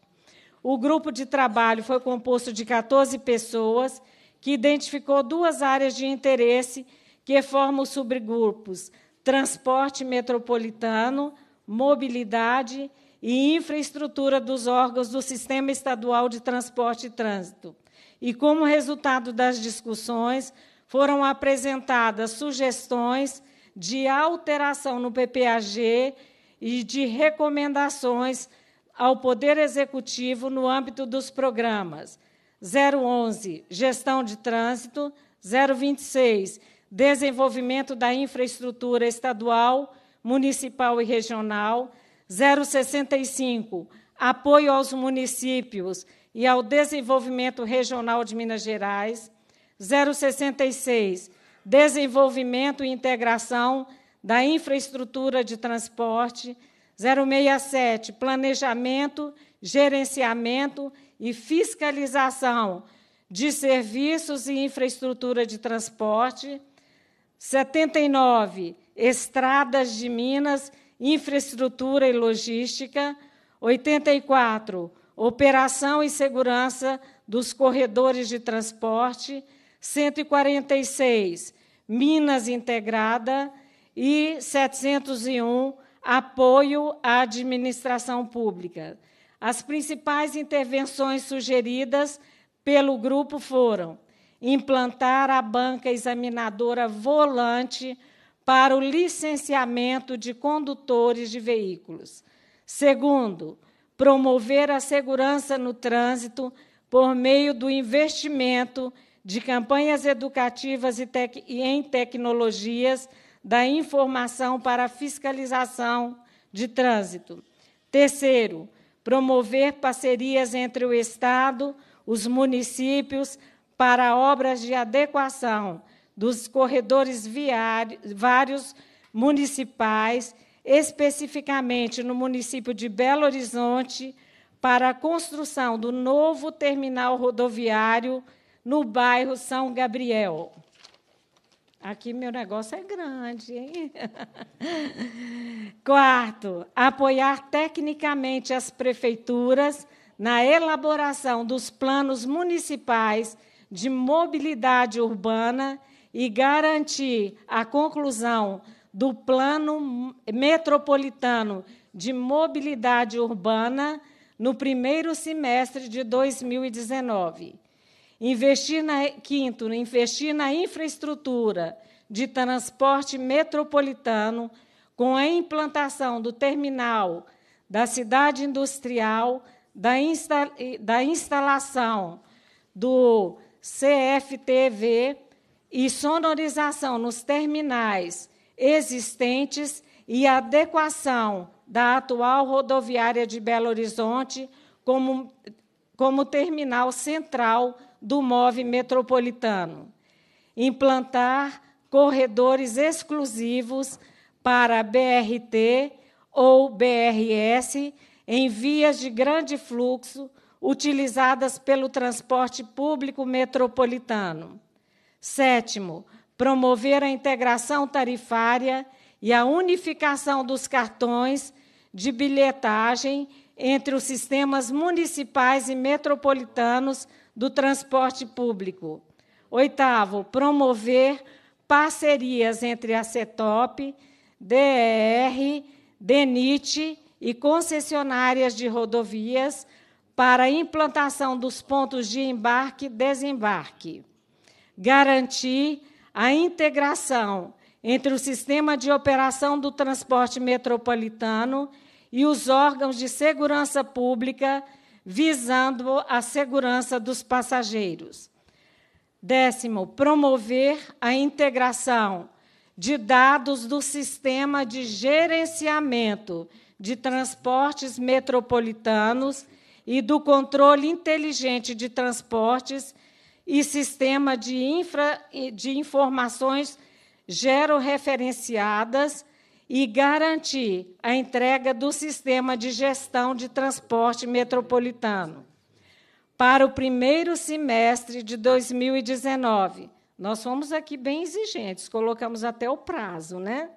O grupo de trabalho foi composto de 14 pessoas, que identificou duas áreas de interesse que formam os subgrupos: transporte metropolitano, mobilidade e infraestrutura dos órgãos do Sistema Estadual de Transporte e Trânsito. E, como resultado das discussões, foram apresentadas sugestões de alteração no PPAG e de recomendações ao Poder Executivo no âmbito dos programas 011 Gestão de Trânsito, 026 Desenvolvimento da Infraestrutura Estadual, Municipal e Regional, 065 Apoio aos Municípios e ao Desenvolvimento Regional de Minas Gerais, 066 desenvolvimento e integração da infraestrutura de transporte. 067, planejamento, gerenciamento e fiscalização de serviços e infraestrutura de transporte. 79, estradas de Minas, infraestrutura e logística. 84, operação e segurança dos corredores de transporte. 146, Minas Integrada, e 701, Apoio à Administração Pública. As principais intervenções sugeridas pelo grupo foram implantar a banca examinadora volante para o licenciamento de condutores de veículos. Segundo, promover a segurança no trânsito por meio do investimento de campanhas educativas e, tec e em tecnologias da informação para fiscalização de trânsito. Terceiro, promover parcerias entre o Estado, os municípios, para obras de adequação dos corredores viários, vários municipais, especificamente no município de Belo Horizonte, para a construção do novo terminal rodoviário no bairro São Gabriel. Aqui meu negócio é grande, hein? Quarto, apoiar tecnicamente as prefeituras na elaboração dos planos municipais de mobilidade urbana e garantir a conclusão do Plano Metropolitano de Mobilidade Urbana no primeiro semestre de 2019. Investir na, quinto, investir na infraestrutura de transporte metropolitano com a implantação do terminal da cidade industrial, da, insta, da instalação do CFTV e sonorização nos terminais existentes e adequação da atual rodoviária de Belo Horizonte como, como terminal central do MOV metropolitano, implantar corredores exclusivos para BRT ou BRS em vias de grande fluxo utilizadas pelo transporte público metropolitano. Sétimo, promover a integração tarifária e a unificação dos cartões de bilhetagem entre os sistemas municipais e metropolitanos do transporte público. Oitavo, promover parcerias entre a CETOP, DER, DENIT e concessionárias de rodovias para implantação dos pontos de embarque e desembarque. Garantir a integração entre o sistema de operação do transporte metropolitano e os órgãos de segurança pública visando a segurança dos passageiros. Décimo, promover a integração de dados do sistema de gerenciamento de transportes metropolitanos e do controle inteligente de transportes e sistema de, infra, de informações georreferenciadas e garantir a entrega do sistema de gestão de transporte metropolitano. Para o primeiro semestre de 2019, nós fomos aqui bem exigentes, colocamos até o prazo, né?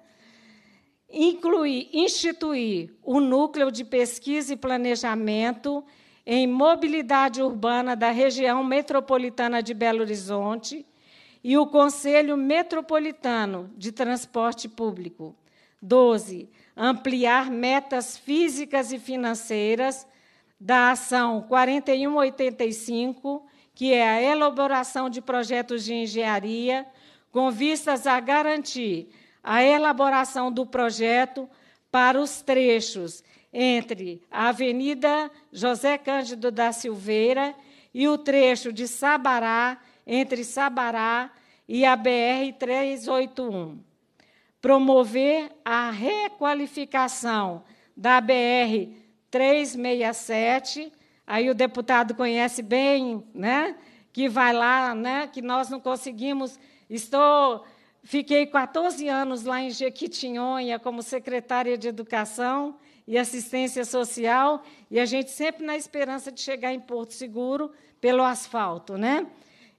Incluir, instituir o núcleo de pesquisa e planejamento em mobilidade urbana da região metropolitana de Belo Horizonte e o Conselho Metropolitano de Transporte Público 12. Ampliar metas físicas e financeiras da ação 4185, que é a elaboração de projetos de engenharia, com vistas a garantir a elaboração do projeto para os trechos entre a Avenida José Cândido da Silveira e o trecho de Sabará, entre Sabará e a BR 381 promover a requalificação da BR 367. Aí o deputado conhece bem, né? Que vai lá, né? Que nós não conseguimos. Estou, fiquei 14 anos lá em Jequitinhonha como secretária de Educação e Assistência Social e a gente sempre na esperança de chegar em Porto Seguro pelo asfalto, né?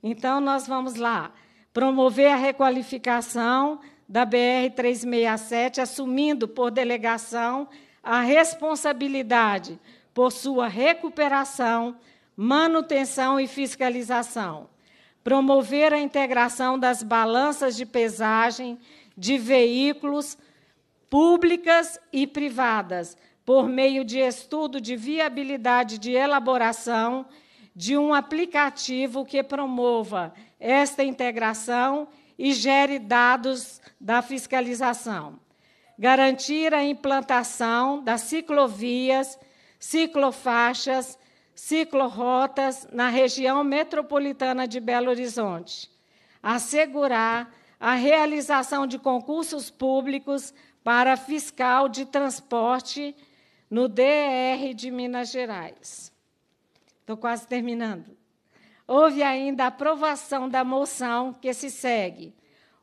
Então nós vamos lá promover a requalificação da BR 367, assumindo por delegação a responsabilidade por sua recuperação, manutenção e fiscalização. Promover a integração das balanças de pesagem de veículos públicas e privadas, por meio de estudo de viabilidade de elaboração de um aplicativo que promova esta integração e gere dados da fiscalização. Garantir a implantação das ciclovias, ciclofaixas, ciclorotas na região metropolitana de Belo Horizonte. Assegurar a realização de concursos públicos para fiscal de transporte no DR de Minas Gerais. Estou quase terminando. Houve ainda a aprovação da moção que se segue.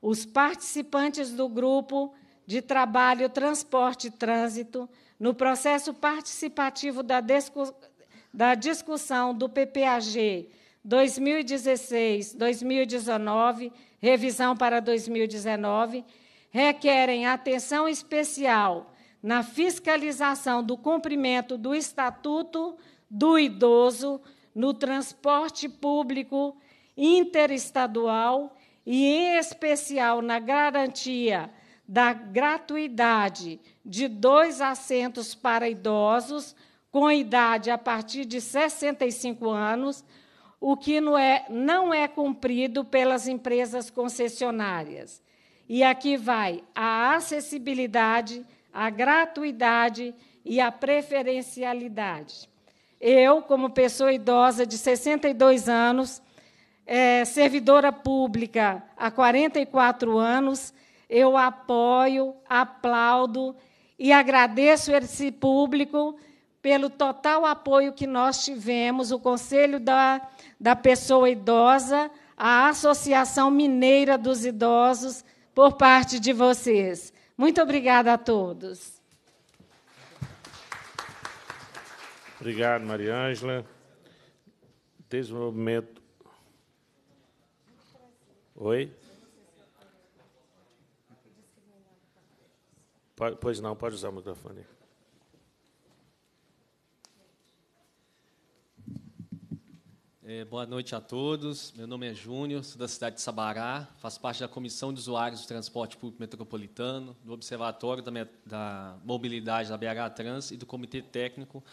Os participantes do grupo de trabalho Transporte e Trânsito, no processo participativo da, da discussão do PPAG 2016-2019, revisão para 2019, requerem atenção especial na fiscalização do cumprimento do Estatuto do Idoso no transporte público interestadual e, em especial, na garantia da gratuidade de dois assentos para idosos com idade a partir de 65 anos, o que não é, não é cumprido pelas empresas concessionárias. E aqui vai a acessibilidade, a gratuidade e a preferencialidade eu, como pessoa idosa de 62 anos, é, servidora pública há 44 anos, eu apoio, aplaudo e agradeço esse público pelo total apoio que nós tivemos, o Conselho da, da Pessoa Idosa, a Associação Mineira dos Idosos, por parte de vocês. Muito obrigada a todos. Obrigado, Maria Ângela. Desenvolvimento. Oi? pois não, pode usar o microfone. É, boa noite a todos. Meu nome é Júnior, sou da cidade de Sabará, faço parte da Comissão de Usuários do Transporte Público Metropolitano, do Observatório da, da Mobilidade da BH Trans e do Comitê Técnico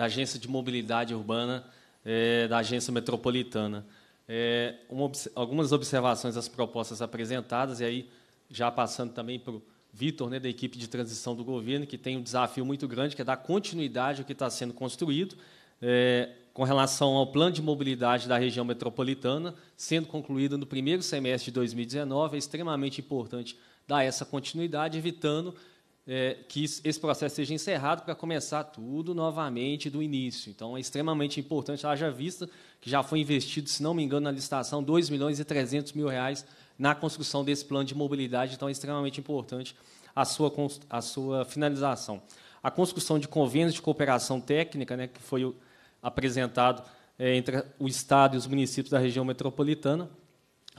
da Agência de Mobilidade Urbana é, da Agência Metropolitana. É, uma, algumas observações às propostas apresentadas, e aí já passando também para o Vitor, né, da equipe de transição do governo, que tem um desafio muito grande, que é dar continuidade ao que está sendo construído, é, com relação ao plano de mobilidade da região metropolitana, sendo concluído no primeiro semestre de 2019, é extremamente importante dar essa continuidade, evitando é, que esse processo seja encerrado para começar tudo novamente do início. Então, é extremamente importante, haja vista que já foi investido, se não me engano, na licitação, 2 milhões e 300 mil reais na construção desse plano de mobilidade, então é extremamente importante a sua, a sua finalização. A construção de convênios de cooperação técnica, né, que foi apresentado é, entre o Estado e os municípios da região metropolitana,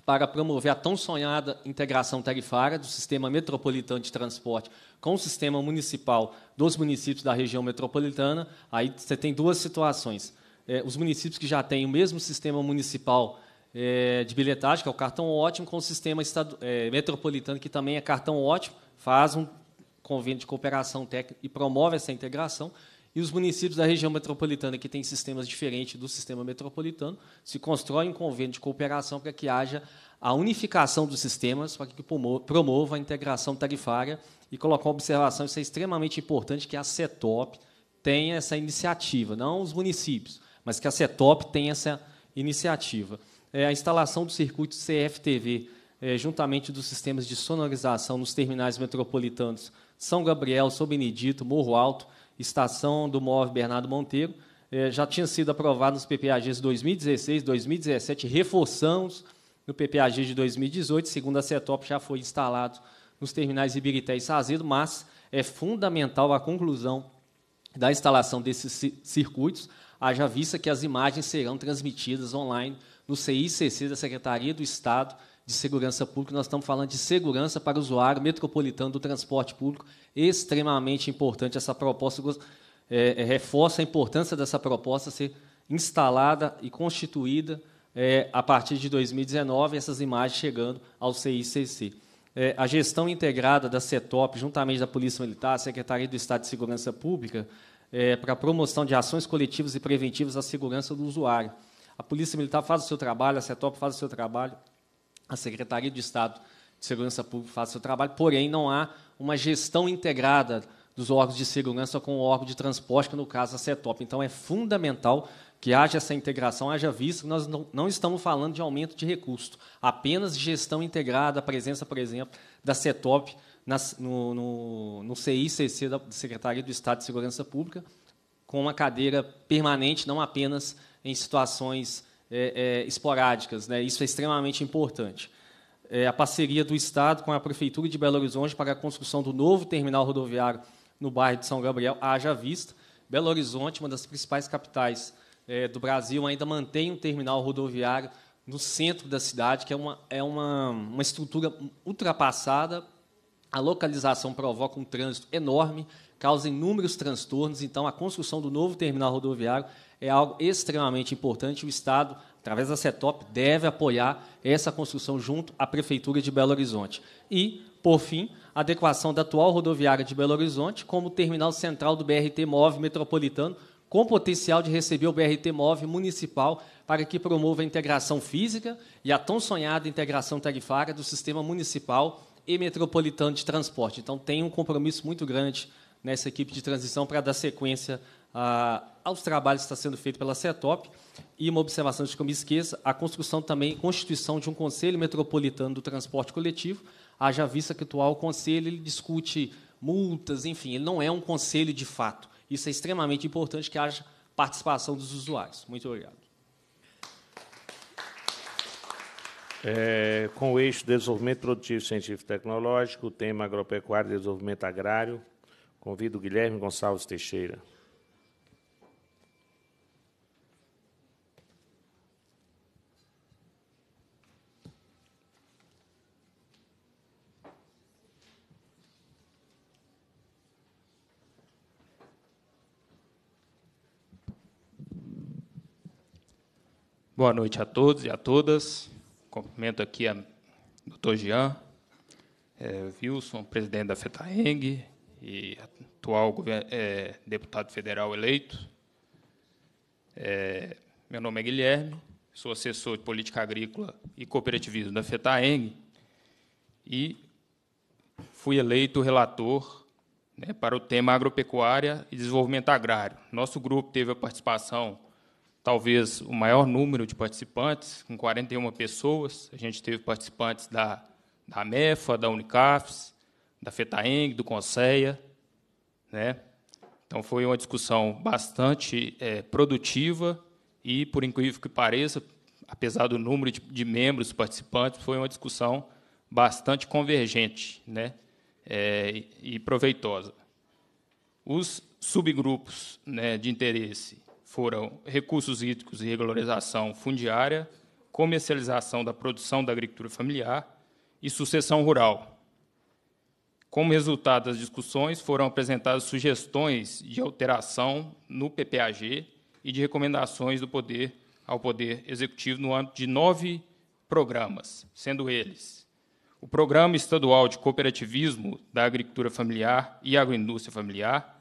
para promover a tão sonhada integração tarifária do sistema metropolitano de transporte com o sistema municipal dos municípios da região metropolitana, aí você tem duas situações. É, os municípios que já têm o mesmo sistema municipal é, de bilhetagem, que é o cartão ótimo, com o sistema estadu- é, metropolitano, que também é cartão ótimo, faz um convênio de cooperação técnica e promove essa integração. E os municípios da região metropolitana, que têm sistemas diferentes do sistema metropolitano, se constrói um convênio de cooperação para que haja a unificação dos sistemas, para que promova a integração tarifária. E colocar uma observação, isso é extremamente importante, que a CETOP tenha essa iniciativa, não os municípios, mas que a CETOP tenha essa iniciativa. É a instalação do circuito CFTV, é, juntamente dos sistemas de sonorização nos terminais metropolitanos São Gabriel, São Benedito, Morro Alto, estação do MOV Bernardo Monteiro, é, já tinha sido aprovado nos PPAGs 2016, 2017, reforçamos no PPAG de 2018, segundo a CETOP, já foi instalado nos terminais Ibirité e Sazedo, mas é fundamental a conclusão da instalação desses circuitos, haja vista que as imagens serão transmitidas online no CICC da Secretaria do Estado de segurança pública, nós estamos falando de segurança para o usuário metropolitano do transporte público, extremamente importante essa proposta, é, é, reforça a importância dessa proposta ser instalada e constituída é, a partir de 2019, essas imagens chegando ao CICC. É, a gestão integrada da CETOP, juntamente da Polícia Militar, Secretaria do Estado de Segurança Pública, é, para a promoção de ações coletivas e preventivas à segurança do usuário. A Polícia Militar faz o seu trabalho, a CETOP faz o seu trabalho, a Secretaria de Estado de Segurança Pública faz seu trabalho, porém não há uma gestão integrada dos órgãos de segurança com o órgão de transporte, que no caso a CETOP. Então é fundamental que haja essa integração, haja visto que nós não, não estamos falando de aumento de recurso, apenas gestão integrada, a presença, por exemplo, da CETOP na, no, no, no CICC da Secretaria do Estado de Segurança Pública, com uma cadeira permanente, não apenas em situações é, é, esporádicas. Né? Isso é extremamente importante. É a parceria do Estado com a Prefeitura de Belo Horizonte para a construção do novo terminal rodoviário no bairro de São Gabriel, haja vista. Belo Horizonte, uma das principais capitais é, do Brasil, ainda mantém um terminal rodoviário no centro da cidade, que é uma, é uma, uma estrutura ultrapassada. A localização provoca um trânsito enorme, causa inúmeros transtornos. Então, a construção do novo terminal rodoviário é algo extremamente importante. O Estado, através da CETOP, deve apoiar essa construção junto à Prefeitura de Belo Horizonte. E, por fim, a adequação da atual rodoviária de Belo Horizonte como terminal central do BRT MOV metropolitano, com potencial de receber o BRT MOV municipal para que promova a integração física e a tão sonhada integração tarifária do sistema municipal e metropolitano de transporte. Então, tem um compromisso muito grande nessa equipe de transição para dar sequência a, aos trabalhos que está sendo feito pela CETOP e uma observação antes que eu me esqueça, a construção também, constituição de um Conselho Metropolitano do Transporte Coletivo, haja vista que o atual conselho ele discute multas, enfim, ele não é um conselho de fato. Isso é extremamente importante que haja participação dos usuários. Muito obrigado. É, com o eixo Desenvolvimento Produtivo Científico e Tecnológico, tema Agropecuário e Desenvolvimento Agrário, convido Guilherme Gonçalves Teixeira. Boa noite a todos e a todas. Cumprimento aqui a Dr. Jean é, Wilson, presidente da FETAENG e atual é, deputado federal eleito. É, meu nome é Guilherme, sou assessor de política agrícola e cooperativismo da FETAENG e fui eleito relator né, para o tema agropecuária e desenvolvimento agrário. Nosso grupo teve a participação talvez o maior número de participantes, com 41 pessoas. A gente teve participantes da, da MEFA, da Unicafes, da FETAENG, do CONSEA. Né? Então, foi uma discussão bastante é, produtiva e, por incrível que pareça, apesar do número de, de membros participantes, foi uma discussão bastante convergente né? É, e proveitosa. Os subgrupos né, de interesse foram recursos hídricos e regularização fundiária, comercialização da produção da agricultura familiar e sucessão rural. Como resultado das discussões, foram apresentadas sugestões de alteração no PPAG e de recomendações do poder ao poder executivo no âmbito de nove programas, sendo eles o Programa Estadual de Cooperativismo da Agricultura Familiar e Agroindústria Familiar,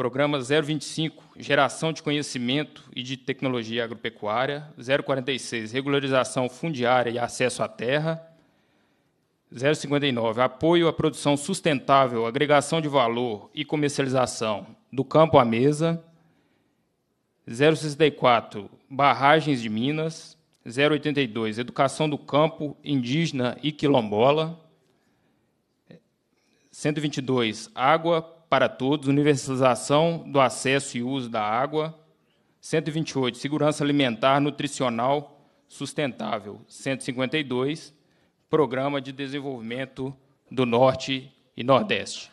Programa 025, Geração de Conhecimento e de Tecnologia Agropecuária. 046, Regularização Fundiária e Acesso à Terra. 059, Apoio à Produção Sustentável, Agregação de Valor e Comercialização do Campo à Mesa. 064, Barragens de Minas. 082, Educação do Campo, Indígena e Quilombola. 122, Água, para todos, universalização do acesso e uso da água. 128, segurança alimentar, nutricional, sustentável. 152, programa de desenvolvimento do Norte e Nordeste.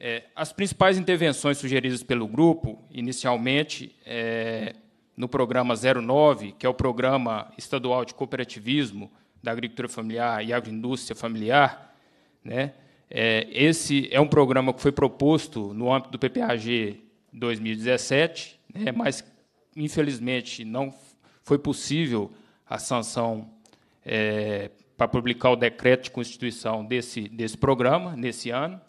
É, as principais intervenções sugeridas pelo grupo, inicialmente, é, no programa 09, que é o Programa Estadual de Cooperativismo da Agricultura Familiar e Agroindústria Familiar, né, é, esse é um programa que foi proposto no âmbito do PPAG 2017, né, mas, infelizmente, não foi possível a sanção é, para publicar o decreto de constituição desse, desse programa, nesse ano,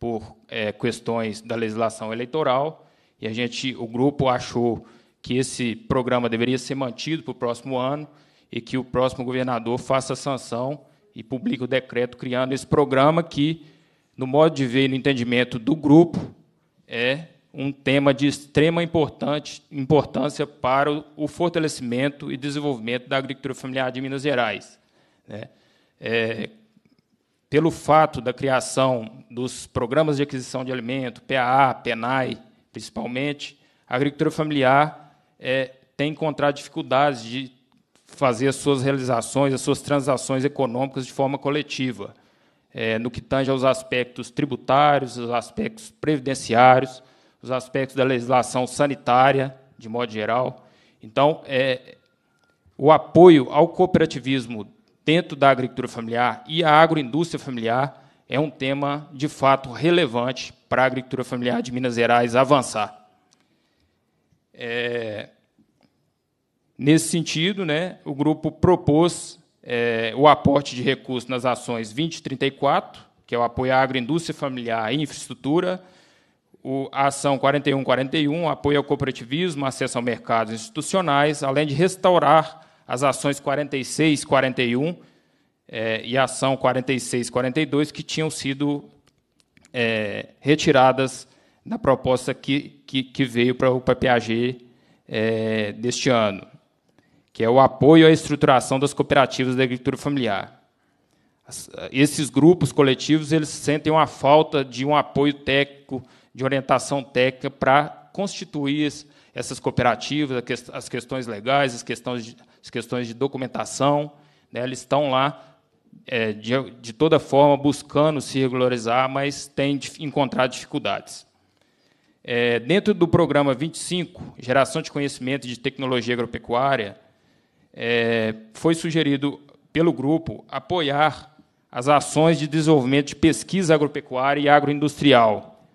por é, questões da legislação eleitoral. E a gente, o grupo achou que esse programa deveria ser mantido para o próximo ano e que o próximo governador faça a sanção e publica o decreto criando esse programa que, no modo de ver e no entendimento do grupo, é um tema de extrema importância para o fortalecimento e desenvolvimento da agricultura familiar de Minas Gerais. Né? É, pelo fato da criação dos programas de aquisição de alimento, PAA, PENAI, principalmente, a agricultura familiar é, tem encontrado dificuldades de fazer as suas realizações, as suas transações econômicas de forma coletiva, é, no que tange aos aspectos tributários, os aspectos previdenciários, os aspectos da legislação sanitária, de modo geral. Então, é, o apoio ao cooperativismo dentro da agricultura familiar e à agroindústria familiar é um tema de fato relevante para a agricultura familiar de Minas Gerais avançar. É, Nesse sentido, né, o grupo propôs é, o aporte de recursos nas ações 2034, que é o apoio à agroindústria familiar e infraestrutura, o, a ação 4141, apoio ao cooperativismo, acesso ao mercados institucionais, além de restaurar as ações 4641 é, e a ação 4642, que tinham sido é, retiradas na proposta que, que, que veio para o PPAG é, deste ano que é o apoio à estruturação das cooperativas da agricultura familiar. Eh, esses grupos coletivos eles sentem uma falta de um apoio técnico, de orientação técnica para constituir essas cooperativas, as questões legais, as questões de, as questões de documentação. Né, eles estão lá é, de, de, toda forma buscando se regularizar, mas têm encontrado dificuldades. É, dentro do programa 25, Geração de Conhecimento de Tecnologia Agropecuária, é, foi sugerido pelo grupo apoiar as ações de desenvolvimento de pesquisa agropecuária e agroindustrial.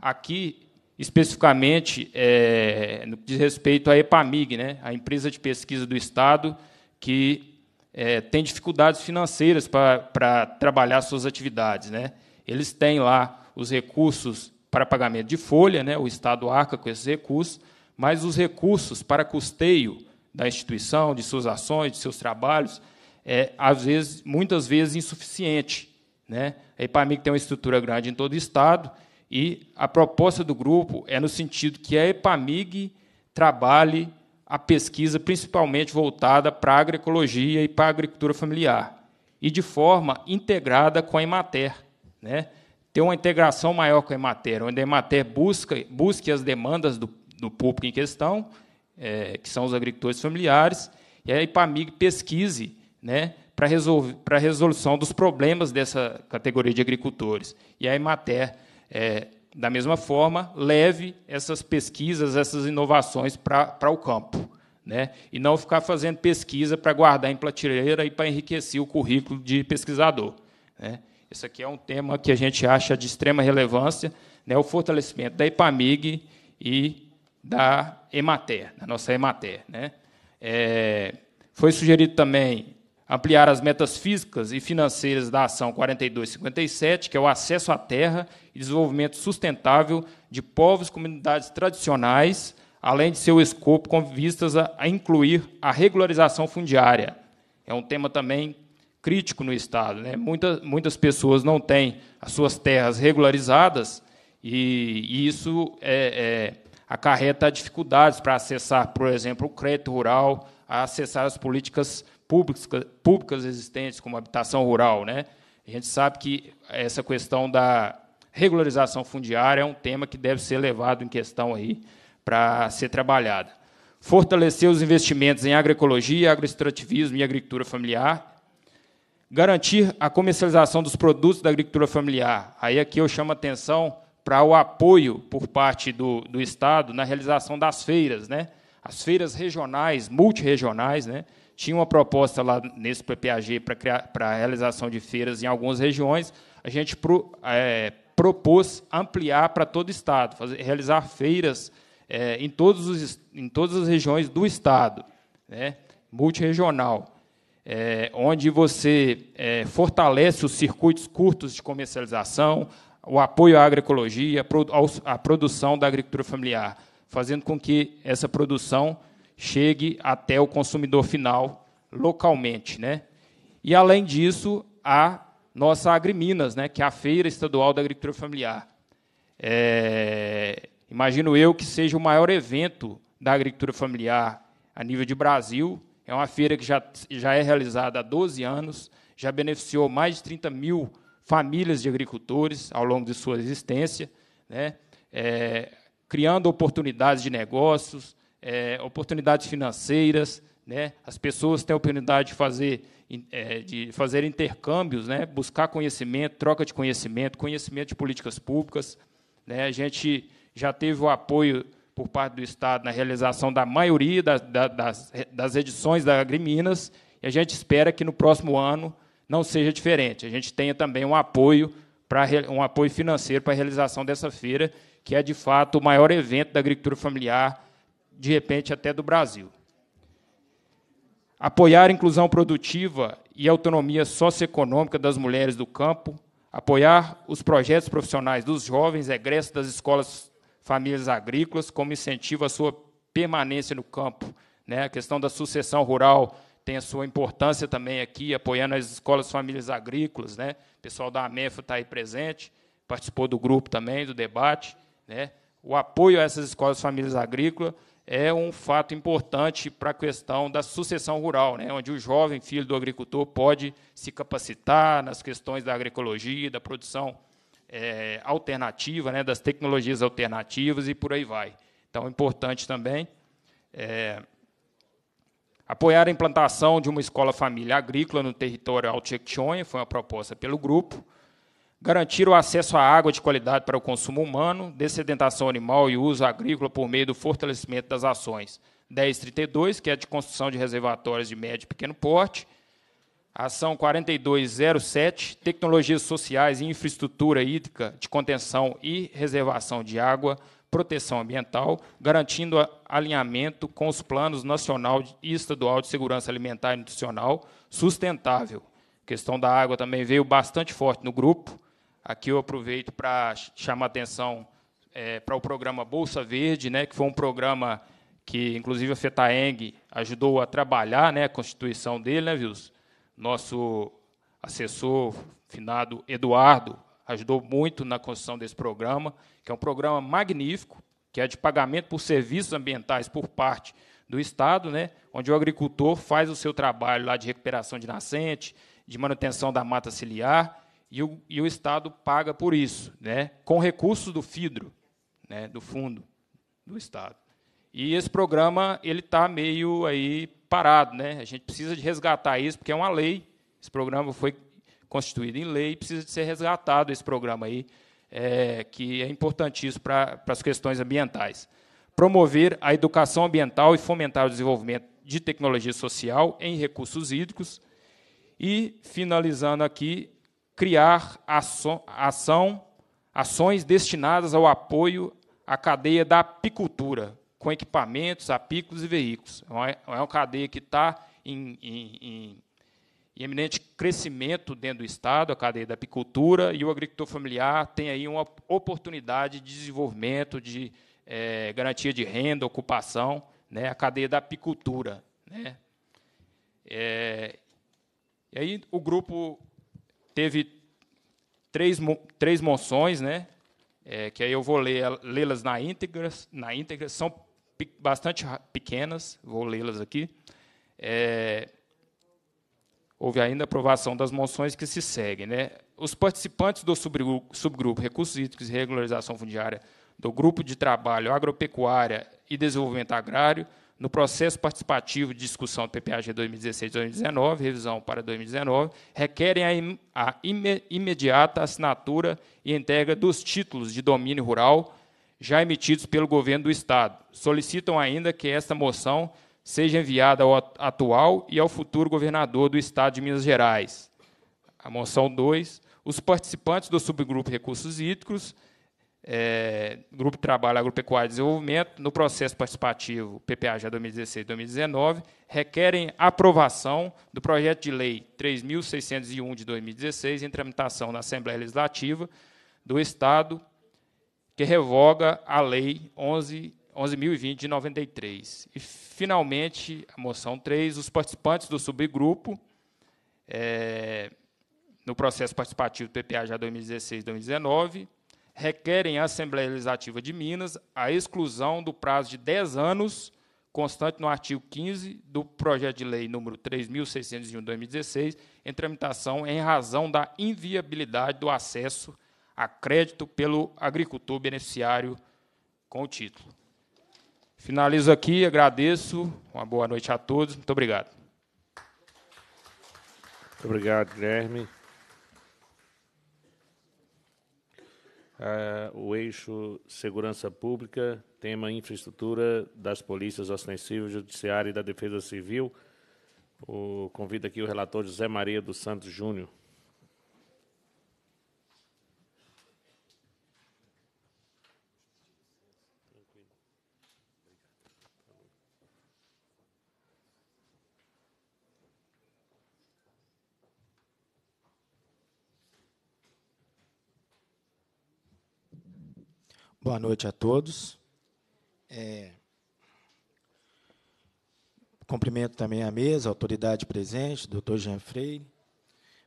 Aqui, especificamente, é, no que diz respeito à EPAMIG, né, a empresa de pesquisa do Estado, que é, tem dificuldades financeiras para trabalhar suas atividades. Né? Eles têm lá os recursos para pagamento de folha, né? o Estado arca com esses recursos, mas os recursos para custeio da instituição, de suas ações, de seus trabalhos, é, às vezes, muitas vezes insuficiente. Né? A EPAMIG tem uma estrutura grande em todo o Estado e a proposta do grupo é no sentido que a EPAMIG trabalhe a pesquisa principalmente voltada para a agroecologia e para a agricultura familiar, e de forma integrada com a Emater. Né? Ter uma integração maior com a Emater, onde a Emater busca, busque as demandas do, do público em questão é, que são os agricultores familiares, e a IPAMIG pesquise né, para a resolução dos problemas dessa categoria de agricultores. E a Emater, é, da mesma forma, leve essas pesquisas, essas inovações para, para o campo. Né? E não ficar fazendo pesquisa para guardar em prateleira e para enriquecer o currículo de pesquisador. Né? Esse aqui é um tema que a gente acha de extrema relevância, né? o fortalecimento da IPAMIG e da Emater, da nossa Emater. Né? É, foi sugerido também ampliar as metas físicas e financeiras da ação 4257, que é o acesso à terra e desenvolvimento sustentável de povos e comunidades tradicionais, além de seu escopo com vistas a, a incluir a regularização fundiária. É um tema também crítico no Estado. Né? Muitas, muitas pessoas não têm as suas terras regularizadas e, e isso é, é acarreta dificuldades para acessar, por exemplo, o crédito rural, acessar as políticas públicas, públicas existentes, como habitação rural. Né? A gente sabe que essa questão da regularização fundiária é um tema que deve ser levado em questão aí para ser trabalhada. Fortalecer os investimentos em agroecologia, agroextrativismo e agricultura familiar. Garantir a comercialização dos produtos da agricultura familiar. Aí aqui eu chamo a atenção para o apoio por parte do, do Estado na realização das feiras. Né? As feiras regionais, multiregionais, né? tinha uma proposta lá nesse PPAG para a realização de feiras em algumas regiões. A gente pro, é, propôs ampliar para todo o Estado, fazer, realizar feiras é, em, todos os, em todas as regiões do Estado, né? multiregional. É, onde você é, fortalece os circuitos curtos de comercialização, o apoio à agroecologia, à produção da agricultura familiar, fazendo com que essa produção chegue até o consumidor final localmente. Né? E, além disso, a nossa Agriminas, né, que é a Feira Estadual da Agricultura Familiar. É, imagino eu que seja o maior evento da agricultura familiar a nível de Brasil. É uma feira que já, já é realizada há 12 anos, já beneficiou mais de 30 mil famílias de agricultores ao longo de sua existência, né, é, criando oportunidades de negócios, é, oportunidades financeiras. Né, as pessoas têm a oportunidade de fazer, é, de fazer intercâmbios, né, buscar conhecimento, troca de conhecimento, conhecimento de políticas públicas. Né, a gente já teve o apoio por parte do Estado na realização da maioria das, das, das edições da Agriminas, e a gente espera que no próximo ano não seja diferente. A gente tenha também um apoio para um apoio financeiro para a realização dessa feira, que é de fato o maior evento da agricultura familiar, de repente até do Brasil. Apoiar a inclusão produtiva e a autonomia socioeconômica das mulheres do campo, apoiar os projetos profissionais dos jovens egressos das escolas famílias agrícolas como incentivo à sua permanência no campo, né? A questão da sucessão rural tem a sua importância também aqui, apoiando as escolas famílias agrícolas. Né? O pessoal da AMEFA está aí presente, participou do grupo também, do debate. Né? O apoio a essas escolas famílias agrícolas é um fato importante para a questão da sucessão rural, né? onde o jovem filho do agricultor pode se capacitar nas questões da agroecologia, da produção é, alternativa, né? das tecnologias alternativas e por aí vai. Então, é importante também. É, Apoiar a implantação de uma escola-família agrícola no território Altiectionha foi uma proposta pelo grupo. Garantir o acesso à água de qualidade para o consumo humano, dessedentação animal e uso agrícola por meio do fortalecimento das ações 1032, que é de construção de reservatórios de médio e pequeno porte, Ação 4207, tecnologias sociais e infraestrutura hídrica de contenção e reservação de água proteção ambiental, garantindo alinhamento com os planos nacional e estadual de segurança alimentar e nutricional sustentável. A questão da água também veio bastante forte no grupo. Aqui eu aproveito para chamar atenção é, para o programa Bolsa Verde, né, que foi um programa que, inclusive, a FETAENG ajudou a trabalhar né, a constituição dele, né, Vils? Nosso assessor finado Eduardo ajudou muito na construção desse programa, que é um programa magnífico, que é de pagamento por serviços ambientais por parte do Estado, né, onde o agricultor faz o seu trabalho lá de recuperação de nascente, de manutenção da mata ciliar, e o, e o Estado paga por isso, né, com recursos do FIDRO, né, do fundo do Estado. E esse programa ele está meio aí parado, né? A gente precisa de resgatar isso porque é uma lei. Esse programa foi constituído em lei, precisa de ser resgatado esse programa aí, é, que é importantíssimo para, para as questões ambientais. Promover a educação ambiental e fomentar o desenvolvimento de tecnologia social em recursos hídricos. E, finalizando aqui, criar ação, ação ações destinadas ao apoio à cadeia da apicultura, com equipamentos, apícolas e veículos. É uma é cadeia que está em, em, em em eminente crescimento dentro do Estado, a cadeia da apicultura, e o agricultor familiar tem aí uma oportunidade de desenvolvimento, de é, garantia de renda, ocupação, né, a cadeia da apicultura. Né. É, e aí o grupo teve três, três moções, né, é, que aí eu vou lê-las na íntegra, na íntegra, são bastante pequenas, vou lê-las aqui. É, houve ainda aprovação das moções que se seguem. Né? Os participantes do subgrupo, subgrupo Recursos Hídricos e Regularização Fundiária do Grupo de Trabalho Agropecuária e Desenvolvimento Agrário, no processo participativo de discussão do PPAG 2016-2019, revisão para 2019, requerem a, im a imediata assinatura e entrega dos títulos de domínio rural já emitidos pelo governo do Estado. Solicitam ainda que esta moção seja enviada ao atual e ao futuro governador do Estado de Minas Gerais. A moção 2, os participantes do subgrupo Recursos Hídricos, é, Grupo de Trabalho Agropecuário e Desenvolvimento, no processo participativo PPAG 2016-2019, requerem aprovação do projeto de lei 3.601 de 2016, em tramitação na Assembleia Legislativa do Estado, que revoga a lei 11 11.020 de 93. E, finalmente, a moção 3, os participantes do subgrupo, é, no processo participativo do PPA já 2016-2019, requerem à Assembleia Legislativa de Minas a exclusão do prazo de 10 anos, constante no artigo 15 do projeto de lei número 3.601-2016, em tramitação em razão da inviabilidade do acesso a crédito pelo agricultor beneficiário com o título. Finalizo aqui, agradeço. Uma boa noite a todos. Muito obrigado. Muito obrigado, Guilherme. É, o eixo Segurança Pública, tema Infraestrutura das Polícias Ostensivas, judiciária e da Defesa Civil. O, convido aqui o relator José Maria dos Santos Júnior. Boa noite a todos. É, cumprimento também a mesa, a autoridade presente, doutor Jean Freire.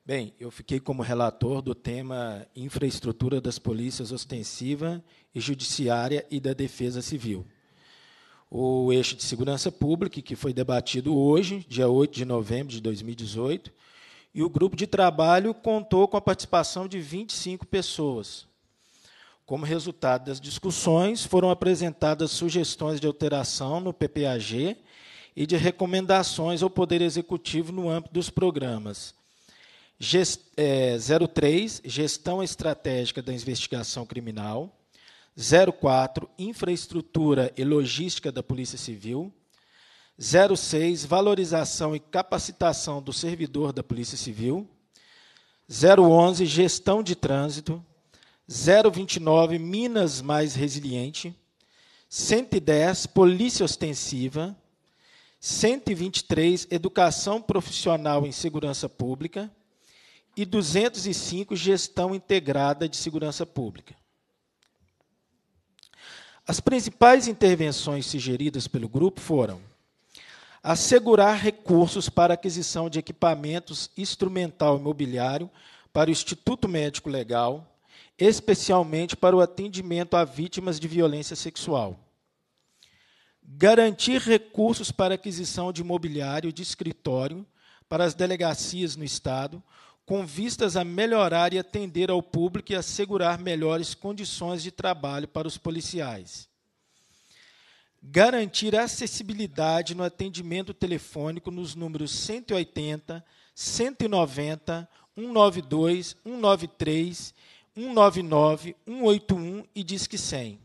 Bem, eu fiquei como relator do tema Infraestrutura das Polícias Ostensiva e Judiciária e da Defesa Civil. O eixo de segurança pública, que foi debatido hoje, dia 8 de novembro de 2018, e o grupo de trabalho contou com a participação de 25 pessoas, como resultado das discussões, foram apresentadas sugestões de alteração no PPAG e de recomendações ao Poder Executivo no âmbito dos programas. Gest, é, 03, Gestão Estratégica da Investigação Criminal. 04, Infraestrutura e Logística da Polícia Civil. 06, Valorização e Capacitação do Servidor da Polícia Civil. 011, Gestão de Trânsito. 029, Minas mais resiliente. 110, Polícia Ostensiva. 123, Educação Profissional em Segurança Pública. E 205, Gestão Integrada de Segurança Pública. As principais intervenções sugeridas pelo grupo foram assegurar recursos para aquisição de equipamentos instrumental e mobiliário para o Instituto Médico Legal, especialmente para o atendimento a vítimas de violência sexual. Garantir recursos para aquisição de mobiliário de escritório para as delegacias no Estado, com vistas a melhorar e atender ao público e assegurar melhores condições de trabalho para os policiais. Garantir acessibilidade no atendimento telefônico nos números 180, 190, 192, 193 199, 181 e Disque 100.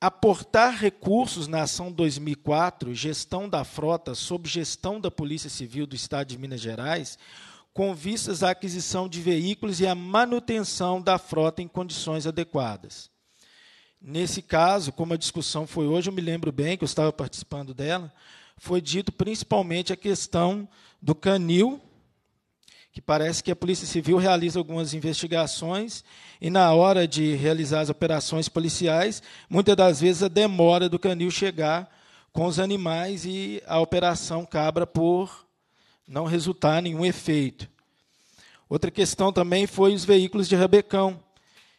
Aportar recursos na ação 2004, gestão da frota sob gestão da Polícia Civil do Estado de Minas Gerais, com vistas à aquisição de veículos e à manutenção da frota em condições adequadas. Nesse caso, como a discussão foi hoje, eu me lembro bem que eu estava participando dela, foi dito principalmente a questão do canil que parece que a Polícia Civil realiza algumas investigações e, na hora de realizar as operações policiais, muitas das vezes a demora do canil chegar com os animais e a operação cabra por não resultar nenhum efeito. Outra questão também foi os veículos de rabecão,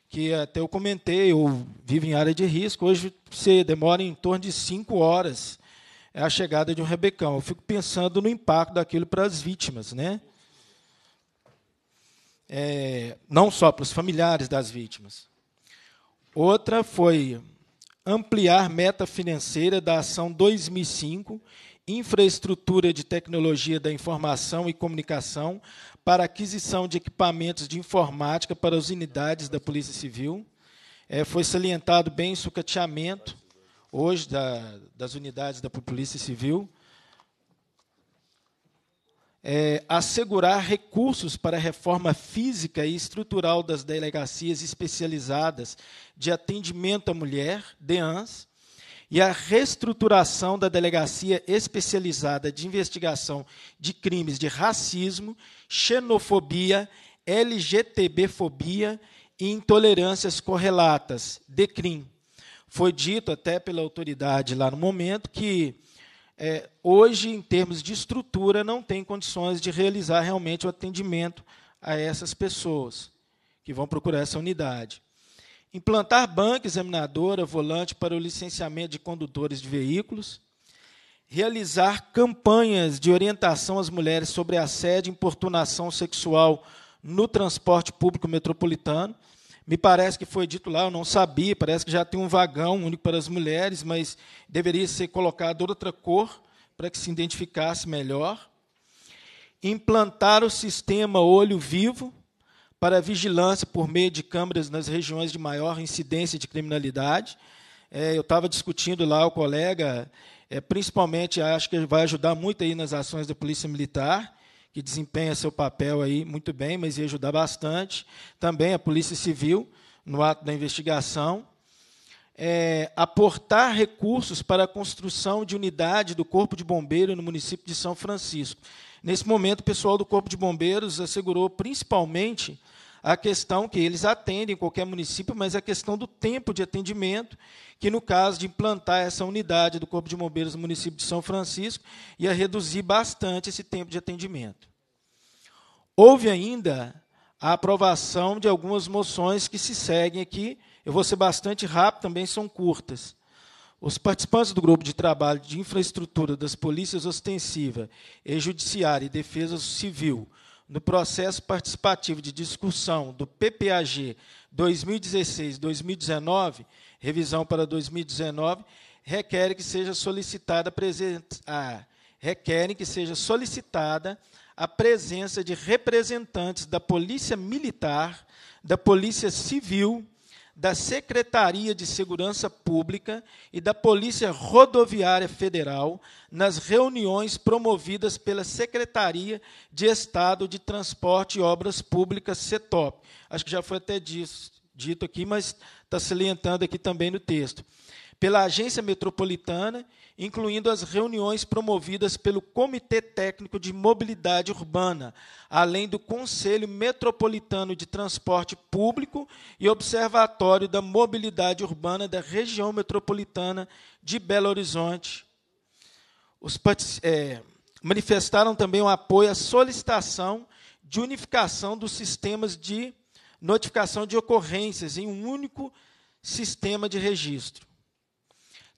que até eu comentei, eu vivo em área de risco, hoje você demora em torno de cinco horas a chegada de um rebecão Eu fico pensando no impacto daquilo para as vítimas, né? é, não só para os familiares das vítimas. Outra foi ampliar meta financeira da ação 2005, infraestrutura de tecnologia da informação e comunicação para aquisição de equipamentos de informática para as unidades da Polícia Civil. É, foi salientado bem o sucateamento hoje da, das unidades da Polícia Civil é, assegurar recursos para a reforma física e estrutural das delegacias especializadas de atendimento à mulher, DEANS, e a reestruturação da Delegacia Especializada de Investigação de Crimes de Racismo, Xenofobia, LGTBfobia e Intolerâncias Correlatas, DECRIM. Foi dito até pela autoridade lá no momento que é, hoje, em termos de estrutura, não tem condições de realizar realmente o atendimento a essas pessoas que vão procurar essa unidade. Implantar banca examinadora, volante para o licenciamento de condutores de veículos. Realizar campanhas de orientação às mulheres sobre assédio e importunação sexual no transporte público metropolitano. Me parece que foi dito lá, eu não sabia, parece que já tem um vagão único para as mulheres, mas deveria ser colocado outra cor para que se identificasse melhor. Implantar o sistema olho vivo para vigilância por meio de câmeras nas regiões de maior incidência de criminalidade. É, eu estava discutindo lá o colega, é, principalmente acho que vai ajudar muito aí nas ações da Polícia Militar que desempenha seu papel aí muito bem, mas ia ajudar bastante. Também a Polícia Civil, no ato da investigação. É, aportar recursos para a construção de unidade do Corpo de Bombeiro no município de São Francisco. Nesse momento, o pessoal do Corpo de Bombeiros assegurou principalmente a questão que eles atendem em qualquer município, mas é a questão do tempo de atendimento, que no caso de implantar essa unidade do Corpo de Bombeiros no município de São Francisco, ia reduzir bastante esse tempo de atendimento. Houve ainda a aprovação de algumas moções que se seguem aqui. Eu vou ser bastante rápido, também são curtas. Os participantes do grupo de trabalho de infraestrutura das polícias ostensiva e judiciária e defesa civil no processo participativo de discussão do PPAG 2016-2019, revisão para 2019, requerem que seja solicitada a requerem que seja solicitada a presença de representantes da Polícia Militar, da Polícia Civil, da Secretaria de Segurança Pública e da Polícia Rodoviária Federal nas reuniões promovidas pela Secretaria de Estado de Transporte e Obras Públicas, CETOP. Acho que já foi até disso, dito aqui, mas está salientando aqui também no texto pela Agência Metropolitana, incluindo as reuniões promovidas pelo Comitê Técnico de Mobilidade Urbana, além do Conselho Metropolitano de Transporte Público e Observatório da Mobilidade Urbana da Região Metropolitana de Belo Horizonte. Os é, manifestaram também um apoio à solicitação de unificação dos sistemas de notificação de ocorrências em um único sistema de registro.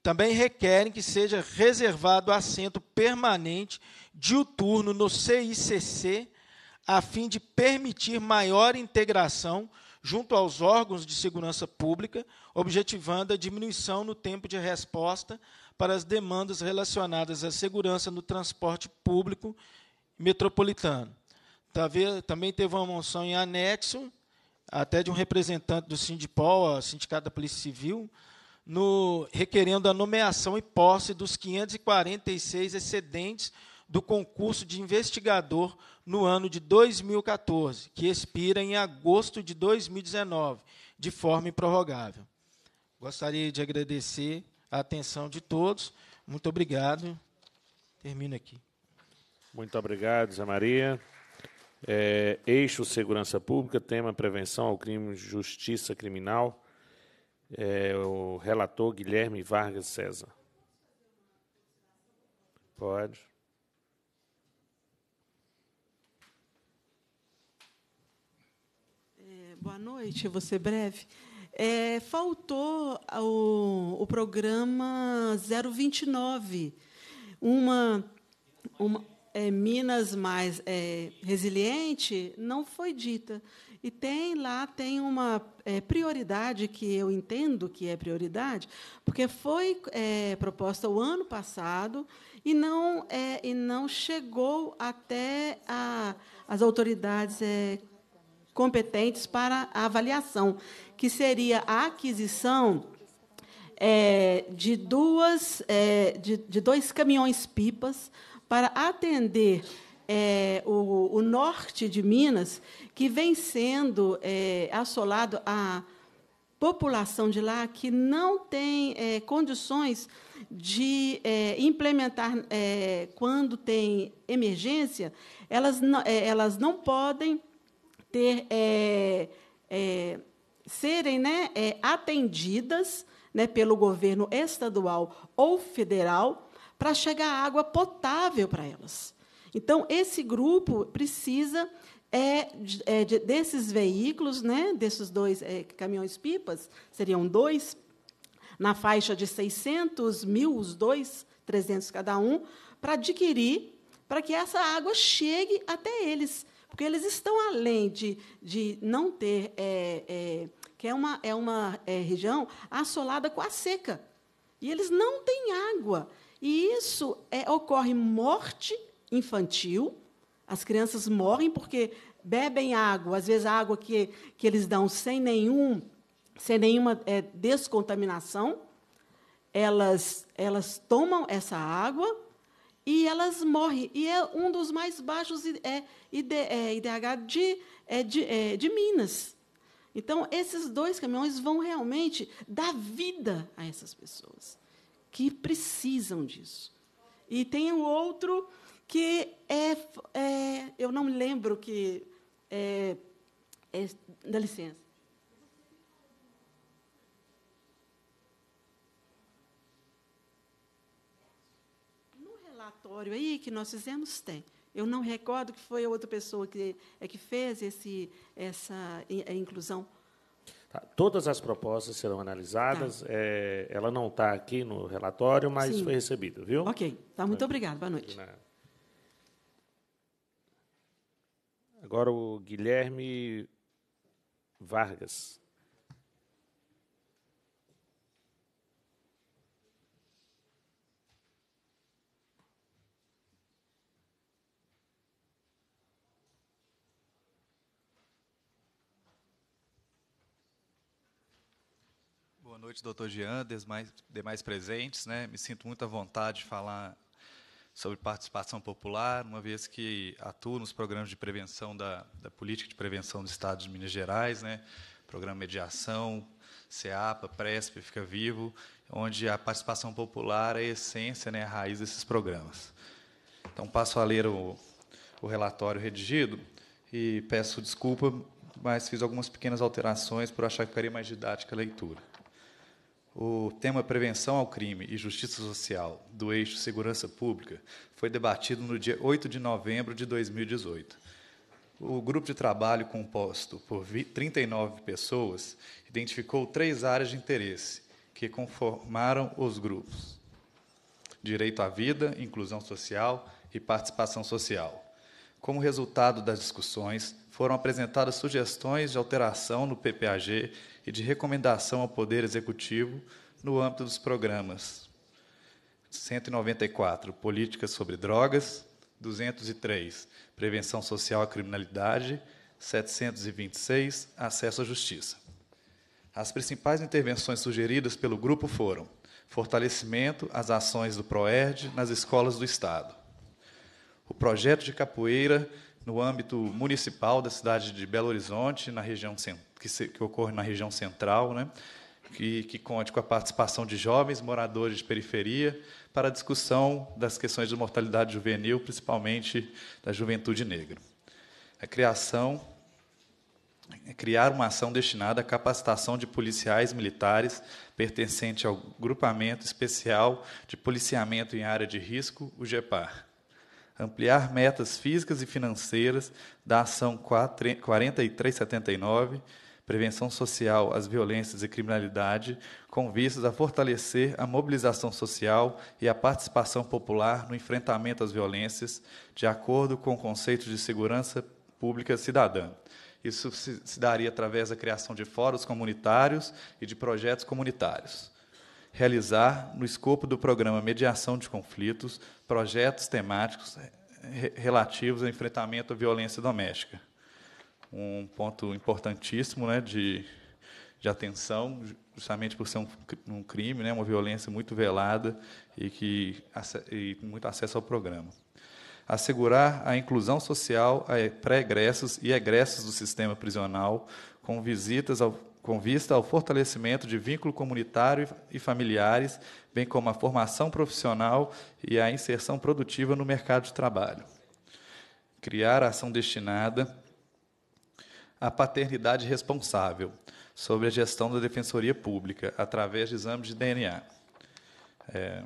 Também requerem que seja reservado assento permanente de turno no CICC, a fim de permitir maior integração junto aos órgãos de segurança pública, objetivando a diminuição no tempo de resposta para as demandas relacionadas à segurança no transporte público metropolitano. Também teve uma moção em anexo, até de um representante do Sindipol, Sindicato da Polícia Civil, no, requerendo a nomeação e posse dos 546 excedentes do concurso de investigador no ano de 2014, que expira em agosto de 2019, de forma improrrogável. Gostaria de agradecer a atenção de todos. Muito obrigado. Termino aqui. Muito obrigado, Zé Maria. É, eixo Segurança Pública, tema Prevenção ao Crime Justiça Criminal é, o relator Guilherme Vargas César. Pode. É, boa noite, vou ser breve. É, faltou o, o programa 029, uma, uma é, Minas mais é, resiliente, não foi dita. E tem lá tem uma é, prioridade que eu entendo que é prioridade, porque foi é, proposta o ano passado e não é, e não chegou até a, as autoridades é, competentes para a avaliação, que seria a aquisição é, de duas é, de, de dois caminhões pipas para atender é, o, o, norte de Minas, que vem sendo é, assolado a população de lá que não tem é, condições de é, implementar, é, quando tem emergência, elas não, é, elas não podem ter serem né, atendidas né, pelo governo estadual ou federal para chegar água potável para elas. Então, esse grupo precisa é, é desses veículos, né, desses dois é, caminhões-pipas, seriam dois, na faixa de 600 mil, os dois, 300 cada um, para adquirir, para que essa água chegue até eles. Porque eles estão além de, de não ter. É, é que é uma, é uma é, região assolada com a seca. E eles não têm água. E isso ocorre morte infantil. As crianças morrem porque bebem água, às vezes a água que, que eles dão sem, nenhum, sem nenhuma é, descontaminação. Elas, elas tomam essa água e elas morrem. E é um dos mais baixos IDH é, é, de, é, de, de Minas. Então, esses dois caminhões vão realmente dar vida a essas pessoas que precisam disso. E tem o outro que é, é eu não me lembro que. É, é, dá licença. No relatório aí que nós fizemos, tem. Eu não recordo que foi a outra pessoa que, é, que fez esse, essa inclusão. Tá. Todas as propostas serão analisadas. Tá. É, ela não está aqui no relatório, mas Sim. foi recebida, viu? Ok. Tá, muito tá. obrigada. Boa noite. Agora o Guilherme Vargas. Boa noite, doutor Jean, demais, demais presentes. Né? Me sinto muito à vontade de falar sobre participação popular, uma vez que atuo nos programas de prevenção da, da política de prevenção do Estado de Minas Gerais, né? Programa Mediação, CEAPA, PRESP, Fica Vivo, onde a participação popular é a essência, né, a raiz desses programas. Então, passo a ler o, o relatório redigido e peço desculpa, mas fiz algumas pequenas alterações por achar que ficaria mais didática a leitura. O tema Prevenção ao Crime e Justiça Social, do eixo Segurança Pública, foi debatido no dia 8 de novembro de 2018. O grupo de trabalho, composto por 39 pessoas, identificou três áreas de interesse que conformaram os grupos: direito à vida, inclusão social e participação social. Como resultado das discussões, foram apresentadas sugestões de alteração no PPAG e de recomendação ao Poder Executivo no âmbito dos programas 194, Políticas sobre Drogas, 203, Prevenção Social à Criminalidade, 726, Acesso à Justiça. As principais intervenções sugeridas pelo grupo foram fortalecimento às ações do PROERD nas escolas do Estado. O projeto de capoeira no âmbito municipal da cidade de Belo Horizonte, na região que, se, que ocorre na região central, né? Que, que, conte com a participação de jovens moradores de periferia para a discussão das questões de mortalidade juvenil, principalmente da juventude negra. A criação criar uma ação destinada à capacitação de policiais militares pertencente ao grupamento especial de policiamento em área de risco, o GEPAR ampliar metas físicas e financeiras da ação 4379, prevenção social às violências e criminalidade, com vistas a fortalecer a mobilização social e a participação popular no enfrentamento às violências, de acordo com o conceito de segurança pública cidadã. Isso se daria através da criação de fóruns comunitários e de projetos comunitários realizar no escopo do programa Mediação de Conflitos projetos temáticos relativos ao enfrentamento à violência doméstica. Um ponto importantíssimo né, de, de atenção, justamente por ser um, um crime, né, uma violência muito velada e, que, e muito acesso ao programa. Assegurar a inclusão social a pré-egressos e egressos do sistema prisional, com visitas ao com vista ao fortalecimento de vínculo comunitário e familiares, bem como a formação profissional e a inserção produtiva no mercado de trabalho. Criar ação destinada à paternidade responsável, sobre a gestão da Defensoria Pública, através de exames de DNA. É,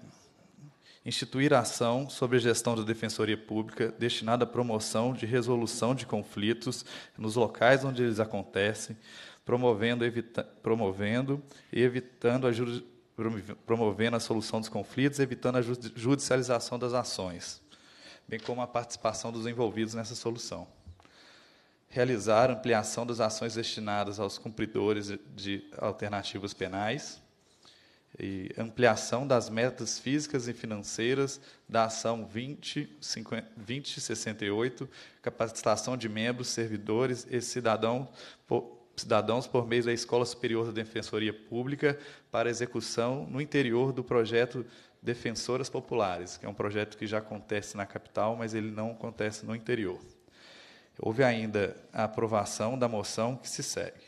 instituir ação sobre a gestão da Defensoria Pública destinada à promoção de resolução de conflitos nos locais onde eles acontecem, promovendo, evita promovendo e evitando a promovendo a solução dos conflitos, evitando a judicialização das ações, bem como a participação dos envolvidos nessa solução. Realizar ampliação das ações destinadas aos cumpridores de alternativas penais e ampliação das metas físicas e financeiras da ação 2068, capacitação de membros, servidores e cidadão cidadãos por meio da Escola Superior da Defensoria Pública para execução no interior do projeto Defensoras Populares, que é um projeto que já acontece na capital, mas ele não acontece no interior. Houve ainda a aprovação da moção que se segue.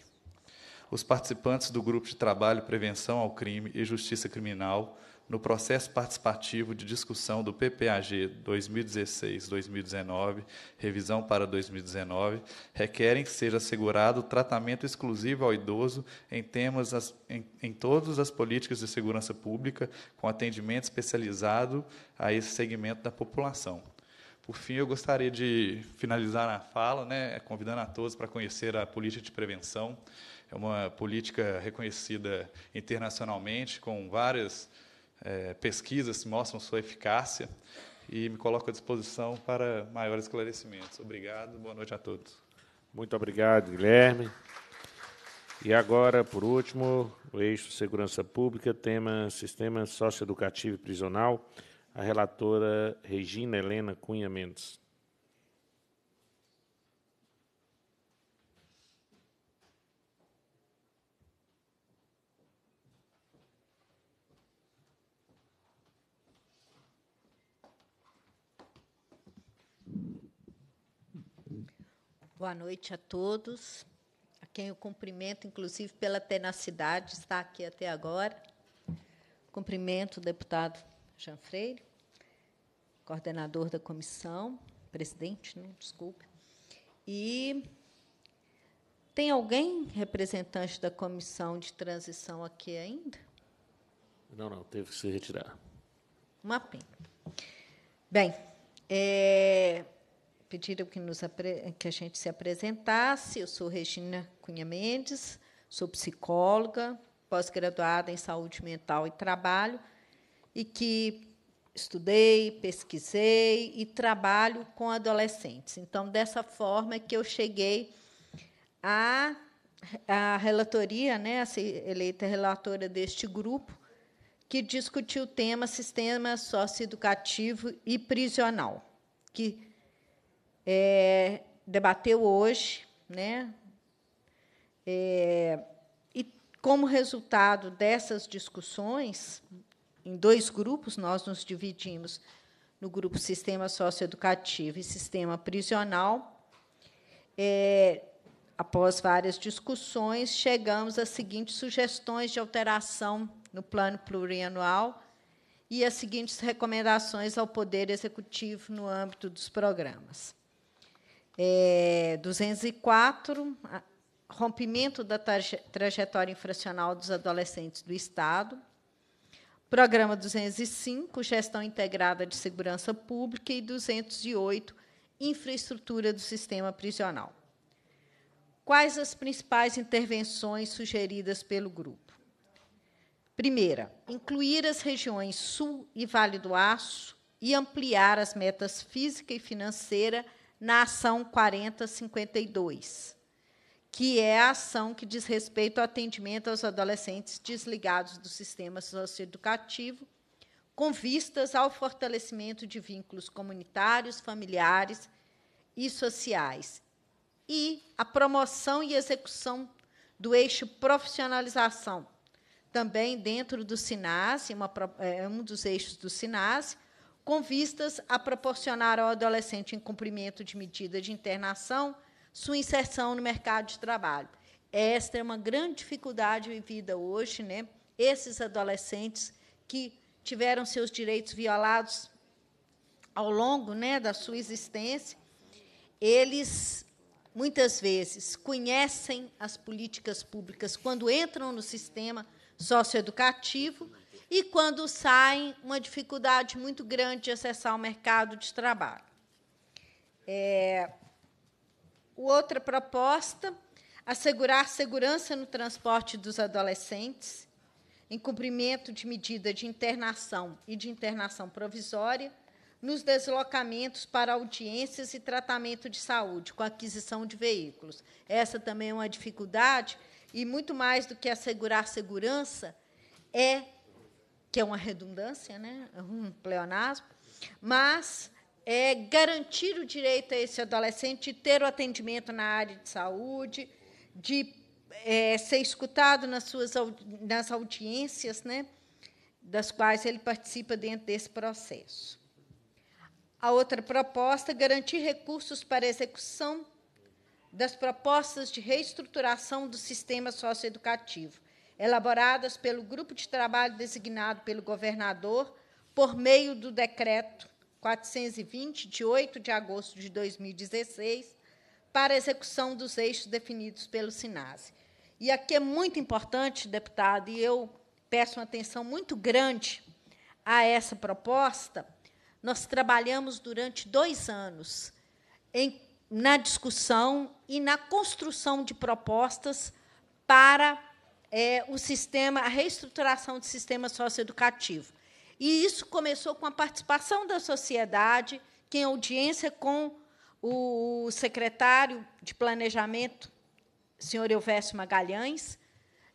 Os participantes do grupo de trabalho Prevenção ao Crime e Justiça Criminal no processo participativo de discussão do PPAG 2016-2019, revisão para 2019, requerem que seja assegurado tratamento exclusivo ao idoso em temas as, em, em todas as políticas de segurança pública, com atendimento especializado a esse segmento da população. Por fim, eu gostaria de finalizar a fala, né, convidando a todos para conhecer a política de prevenção. É uma política reconhecida internacionalmente, com várias é, pesquisas mostram sua eficácia e me coloco à disposição para maiores esclarecimentos. Obrigado, boa noite a todos. Muito obrigado, Guilherme. E agora, por último, o eixo Segurança Pública, tema Sistema Socioeducativo e Prisional, a relatora Regina Helena Cunha Mendes. Boa noite a todos, a quem eu cumprimento, inclusive pela tenacidade, está aqui até agora. Cumprimento o deputado Jean Freire, coordenador da comissão, presidente, não, né? desculpe. E tem alguém representante da comissão de transição aqui ainda? Não, não, teve que se retirar. Uma pena. Bem, é, pediram que, nos, que a gente se apresentasse. Eu sou Regina Cunha Mendes, sou psicóloga, pós-graduada em saúde mental e trabalho, e que estudei, pesquisei e trabalho com adolescentes. Então, dessa forma é que eu cheguei à, à relatoria, né, a ser eleita relatora deste grupo, que discutiu o tema sistema socioeducativo e prisional, que é, debateu hoje, né? É, e como resultado dessas discussões, em dois grupos nós nos dividimos no grupo Sistema Socioeducativo e Sistema Prisional. É, após várias discussões, chegamos às seguintes sugestões de alteração no plano plurianual e as seguintes recomendações ao Poder Executivo no âmbito dos programas é, 204, rompimento da trajetória infracional dos adolescentes do Estado. Programa 205, Gestão Integrada de Segurança Pública, e 208, Infraestrutura do Sistema Prisional. Quais as principais intervenções sugeridas pelo grupo? Primeira, incluir as regiões Sul e Vale do Aço e ampliar as metas física e financeira na ação 4052, que é a ação que diz respeito ao atendimento aos adolescentes desligados do sistema socioeducativo, com vistas ao fortalecimento de vínculos comunitários, familiares e sociais, e a promoção e execução do eixo profissionalização, também dentro do SINASE, uma, é um dos eixos do SINASE, com vistas a proporcionar ao adolescente em cumprimento de medida de internação sua inserção no mercado de trabalho. Esta é uma grande dificuldade vivida hoje, né? Esses adolescentes que tiveram seus direitos violados ao longo, né, da sua existência, eles muitas vezes conhecem as políticas públicas quando entram no sistema socioeducativo, e quando saem, uma dificuldade muito grande de acessar o mercado de trabalho. É, outra proposta, assegurar segurança no transporte dos adolescentes, em cumprimento de medida de internação e de internação provisória, nos deslocamentos para audiências e tratamento de saúde, com aquisição de veículos. Essa também é uma dificuldade, e muito mais do que assegurar segurança, é que é uma redundância, né? É um pleonasmo, mas é garantir o direito a esse adolescente de ter o atendimento na área de saúde, de é, ser escutado nas suas nas audiências, né? das quais ele participa dentro desse processo. A outra proposta, garantir recursos para execução das propostas de reestruturação do sistema socioeducativo, elaboradas pelo grupo de trabalho designado pelo governador por meio do decreto 420 de 8 de agosto de 2016 para execução dos eixos definidos pelo SINASE. E aqui é muito importante, deputado, e eu peço uma atenção muito grande a essa proposta. Nós trabalhamos durante dois anos em, na discussão e na construção de propostas para é, o sistema, a reestruturação do sistema socioeducativo. E isso começou com a participação da sociedade, que em audiência com o secretário de Planejamento, senhor Elvésio Magalhães,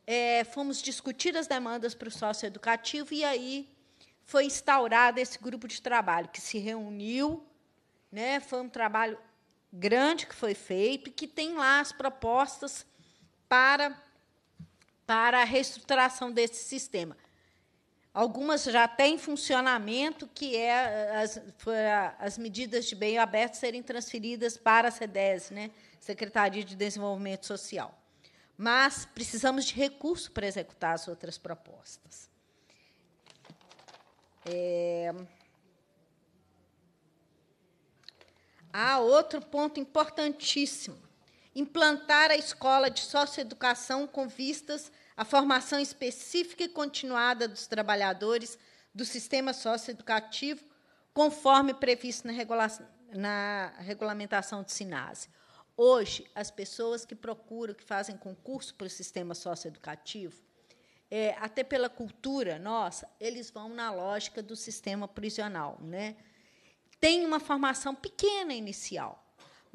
é, fomos discutir as demandas para o socioeducativo e aí foi instaurado esse grupo de trabalho que se reuniu, né? Foi um trabalho grande que foi feito e que tem lá as propostas para para a reestruturação desse sistema. Algumas já têm funcionamento, que é eh, as, as medidas de bem aberto serem transferidas para a CDES, né? Secretaria de Desenvolvimento Social. Mas precisamos de recurso para executar as outras propostas. É... Há outro ponto importantíssimo implantar a escola de socioeducação com vistas à formação específica e continuada dos trabalhadores do sistema socioeducativo, conforme previsto na, regula na regulamentação do SINASE. Hoje, as pessoas que procuram, que fazem concurso para o sistema socioeducativo, é, até pela cultura nossa, eles vão na lógica do sistema prisional. Né? Tem uma formação pequena inicial,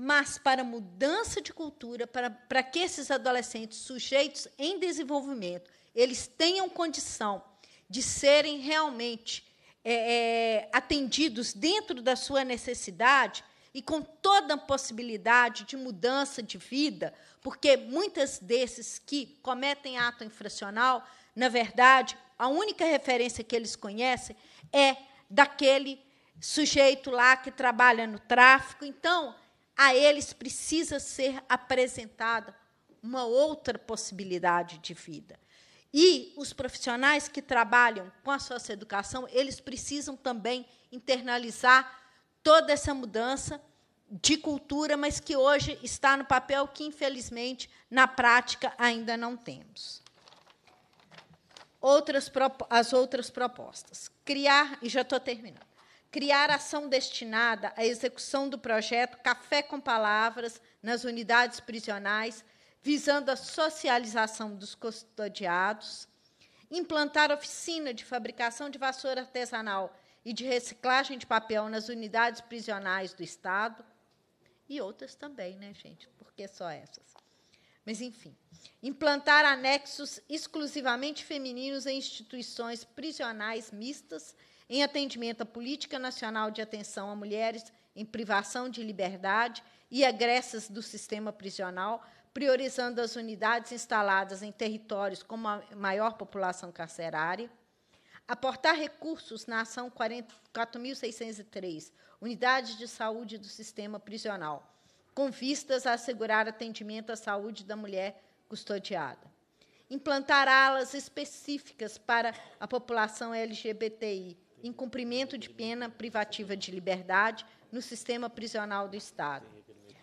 mas para mudança de cultura, para, para que esses adolescentes sujeitos em desenvolvimento eles tenham condição de serem realmente é, é, atendidos dentro da sua necessidade e com toda a possibilidade de mudança de vida, porque muitas desses que cometem ato infracional, na verdade, a única referência que eles conhecem é daquele sujeito lá que trabalha no tráfico. Então, a eles precisa ser apresentada uma outra possibilidade de vida. E os profissionais que trabalham com a socioeducação, eles precisam também internalizar toda essa mudança de cultura, mas que hoje está no papel que, infelizmente, na prática ainda não temos. Outras, as outras propostas. Criar, e já estou terminando criar ação destinada à execução do projeto Café com Palavras nas unidades prisionais, visando a socialização dos custodiados, implantar oficina de fabricação de vassoura artesanal e de reciclagem de papel nas unidades prisionais do Estado, e outras também, né, gente? Por que só essas? Mas, enfim, implantar anexos exclusivamente femininos em instituições prisionais mistas em atendimento à Política Nacional de Atenção a Mulheres em Privação de Liberdade e agressas do sistema prisional, priorizando as unidades instaladas em territórios com a maior população carcerária. Aportar recursos na ação 4.603, Unidades de Saúde do Sistema Prisional, com vistas a assegurar atendimento à saúde da mulher custodiada. Implantar alas específicas para a população LGBTI, em cumprimento de pena privativa de liberdade no sistema prisional do Estado.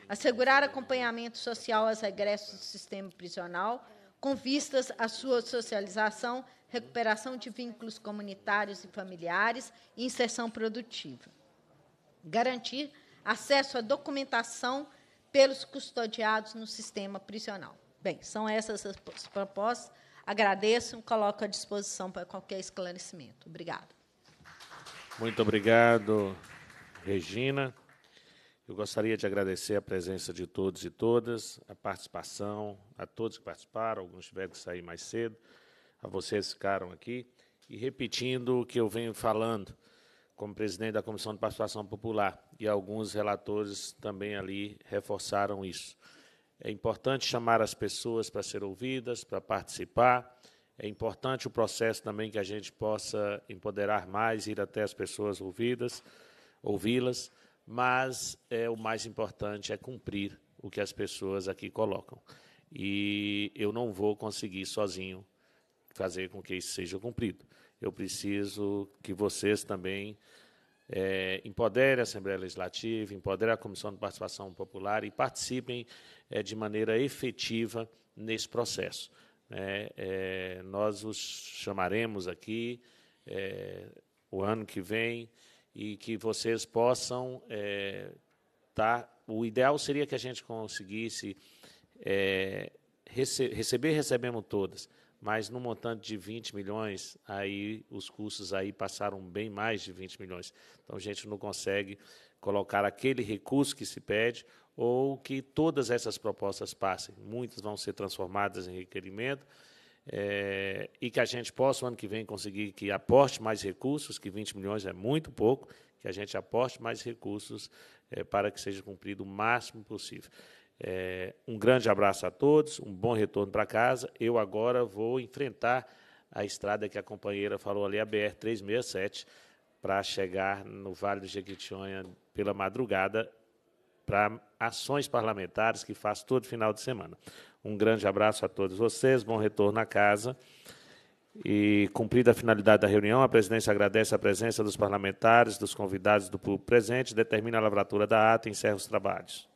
Assegurar acompanhamento social aos regressos do sistema prisional, com vistas à sua socialização, recuperação de vínculos comunitários e familiares e inserção produtiva. Garantir acesso à documentação pelos custodiados no sistema prisional. Bem, são essas as propostas. Agradeço, coloco à disposição para qualquer esclarecimento. Obrigada. Muito obrigado, Regina. Eu gostaria de agradecer a presença de todos e todas, a participação, a todos que participaram, alguns tiveram que sair mais cedo, a vocês que ficaram aqui. E repetindo o que eu venho falando, como presidente da Comissão de Participação Popular, e alguns relatores também ali reforçaram isso. É importante chamar as pessoas para ser ouvidas, para participar é importante o processo também que a gente possa empoderar mais, ir até as pessoas ouvidas, ouvi-las, mas é, o mais importante é cumprir o que as pessoas aqui colocam. E eu não vou conseguir sozinho fazer com que isso seja cumprido. Eu preciso que vocês também é, empoderem a Assembleia Legislativa, empoderem a Comissão de Participação Popular e participem é, de maneira efetiva nesse processo né, é, nós os chamaremos aqui é, o ano que vem e que vocês possam é, tá, o ideal seria que a gente conseguisse é, rece receber, recebemos todas, mas no montante de 20 milhões, aí os custos aí passaram bem mais de 20 milhões. Então a gente não consegue colocar aquele recurso que se pede, ou que todas essas propostas passem. Muitas vão ser transformadas em requerimento é, e que a gente possa, no ano que vem, conseguir que aporte mais recursos, que 20 milhões é muito pouco, que a gente aporte mais recursos é, para que seja cumprido o máximo possível. É, um grande abraço a todos, um bom retorno para casa. Eu agora vou enfrentar a estrada que a companheira falou ali, a BR 367, para chegar no Vale do Jequitinhonha pela madrugada para ações parlamentares que faz todo final de semana. Um grande abraço a todos vocês, bom retorno à casa. E, cumprida a finalidade da reunião, a presidência agradece a presença dos parlamentares, dos convidados do público presente, determina a lavratura da ata e encerra os trabalhos.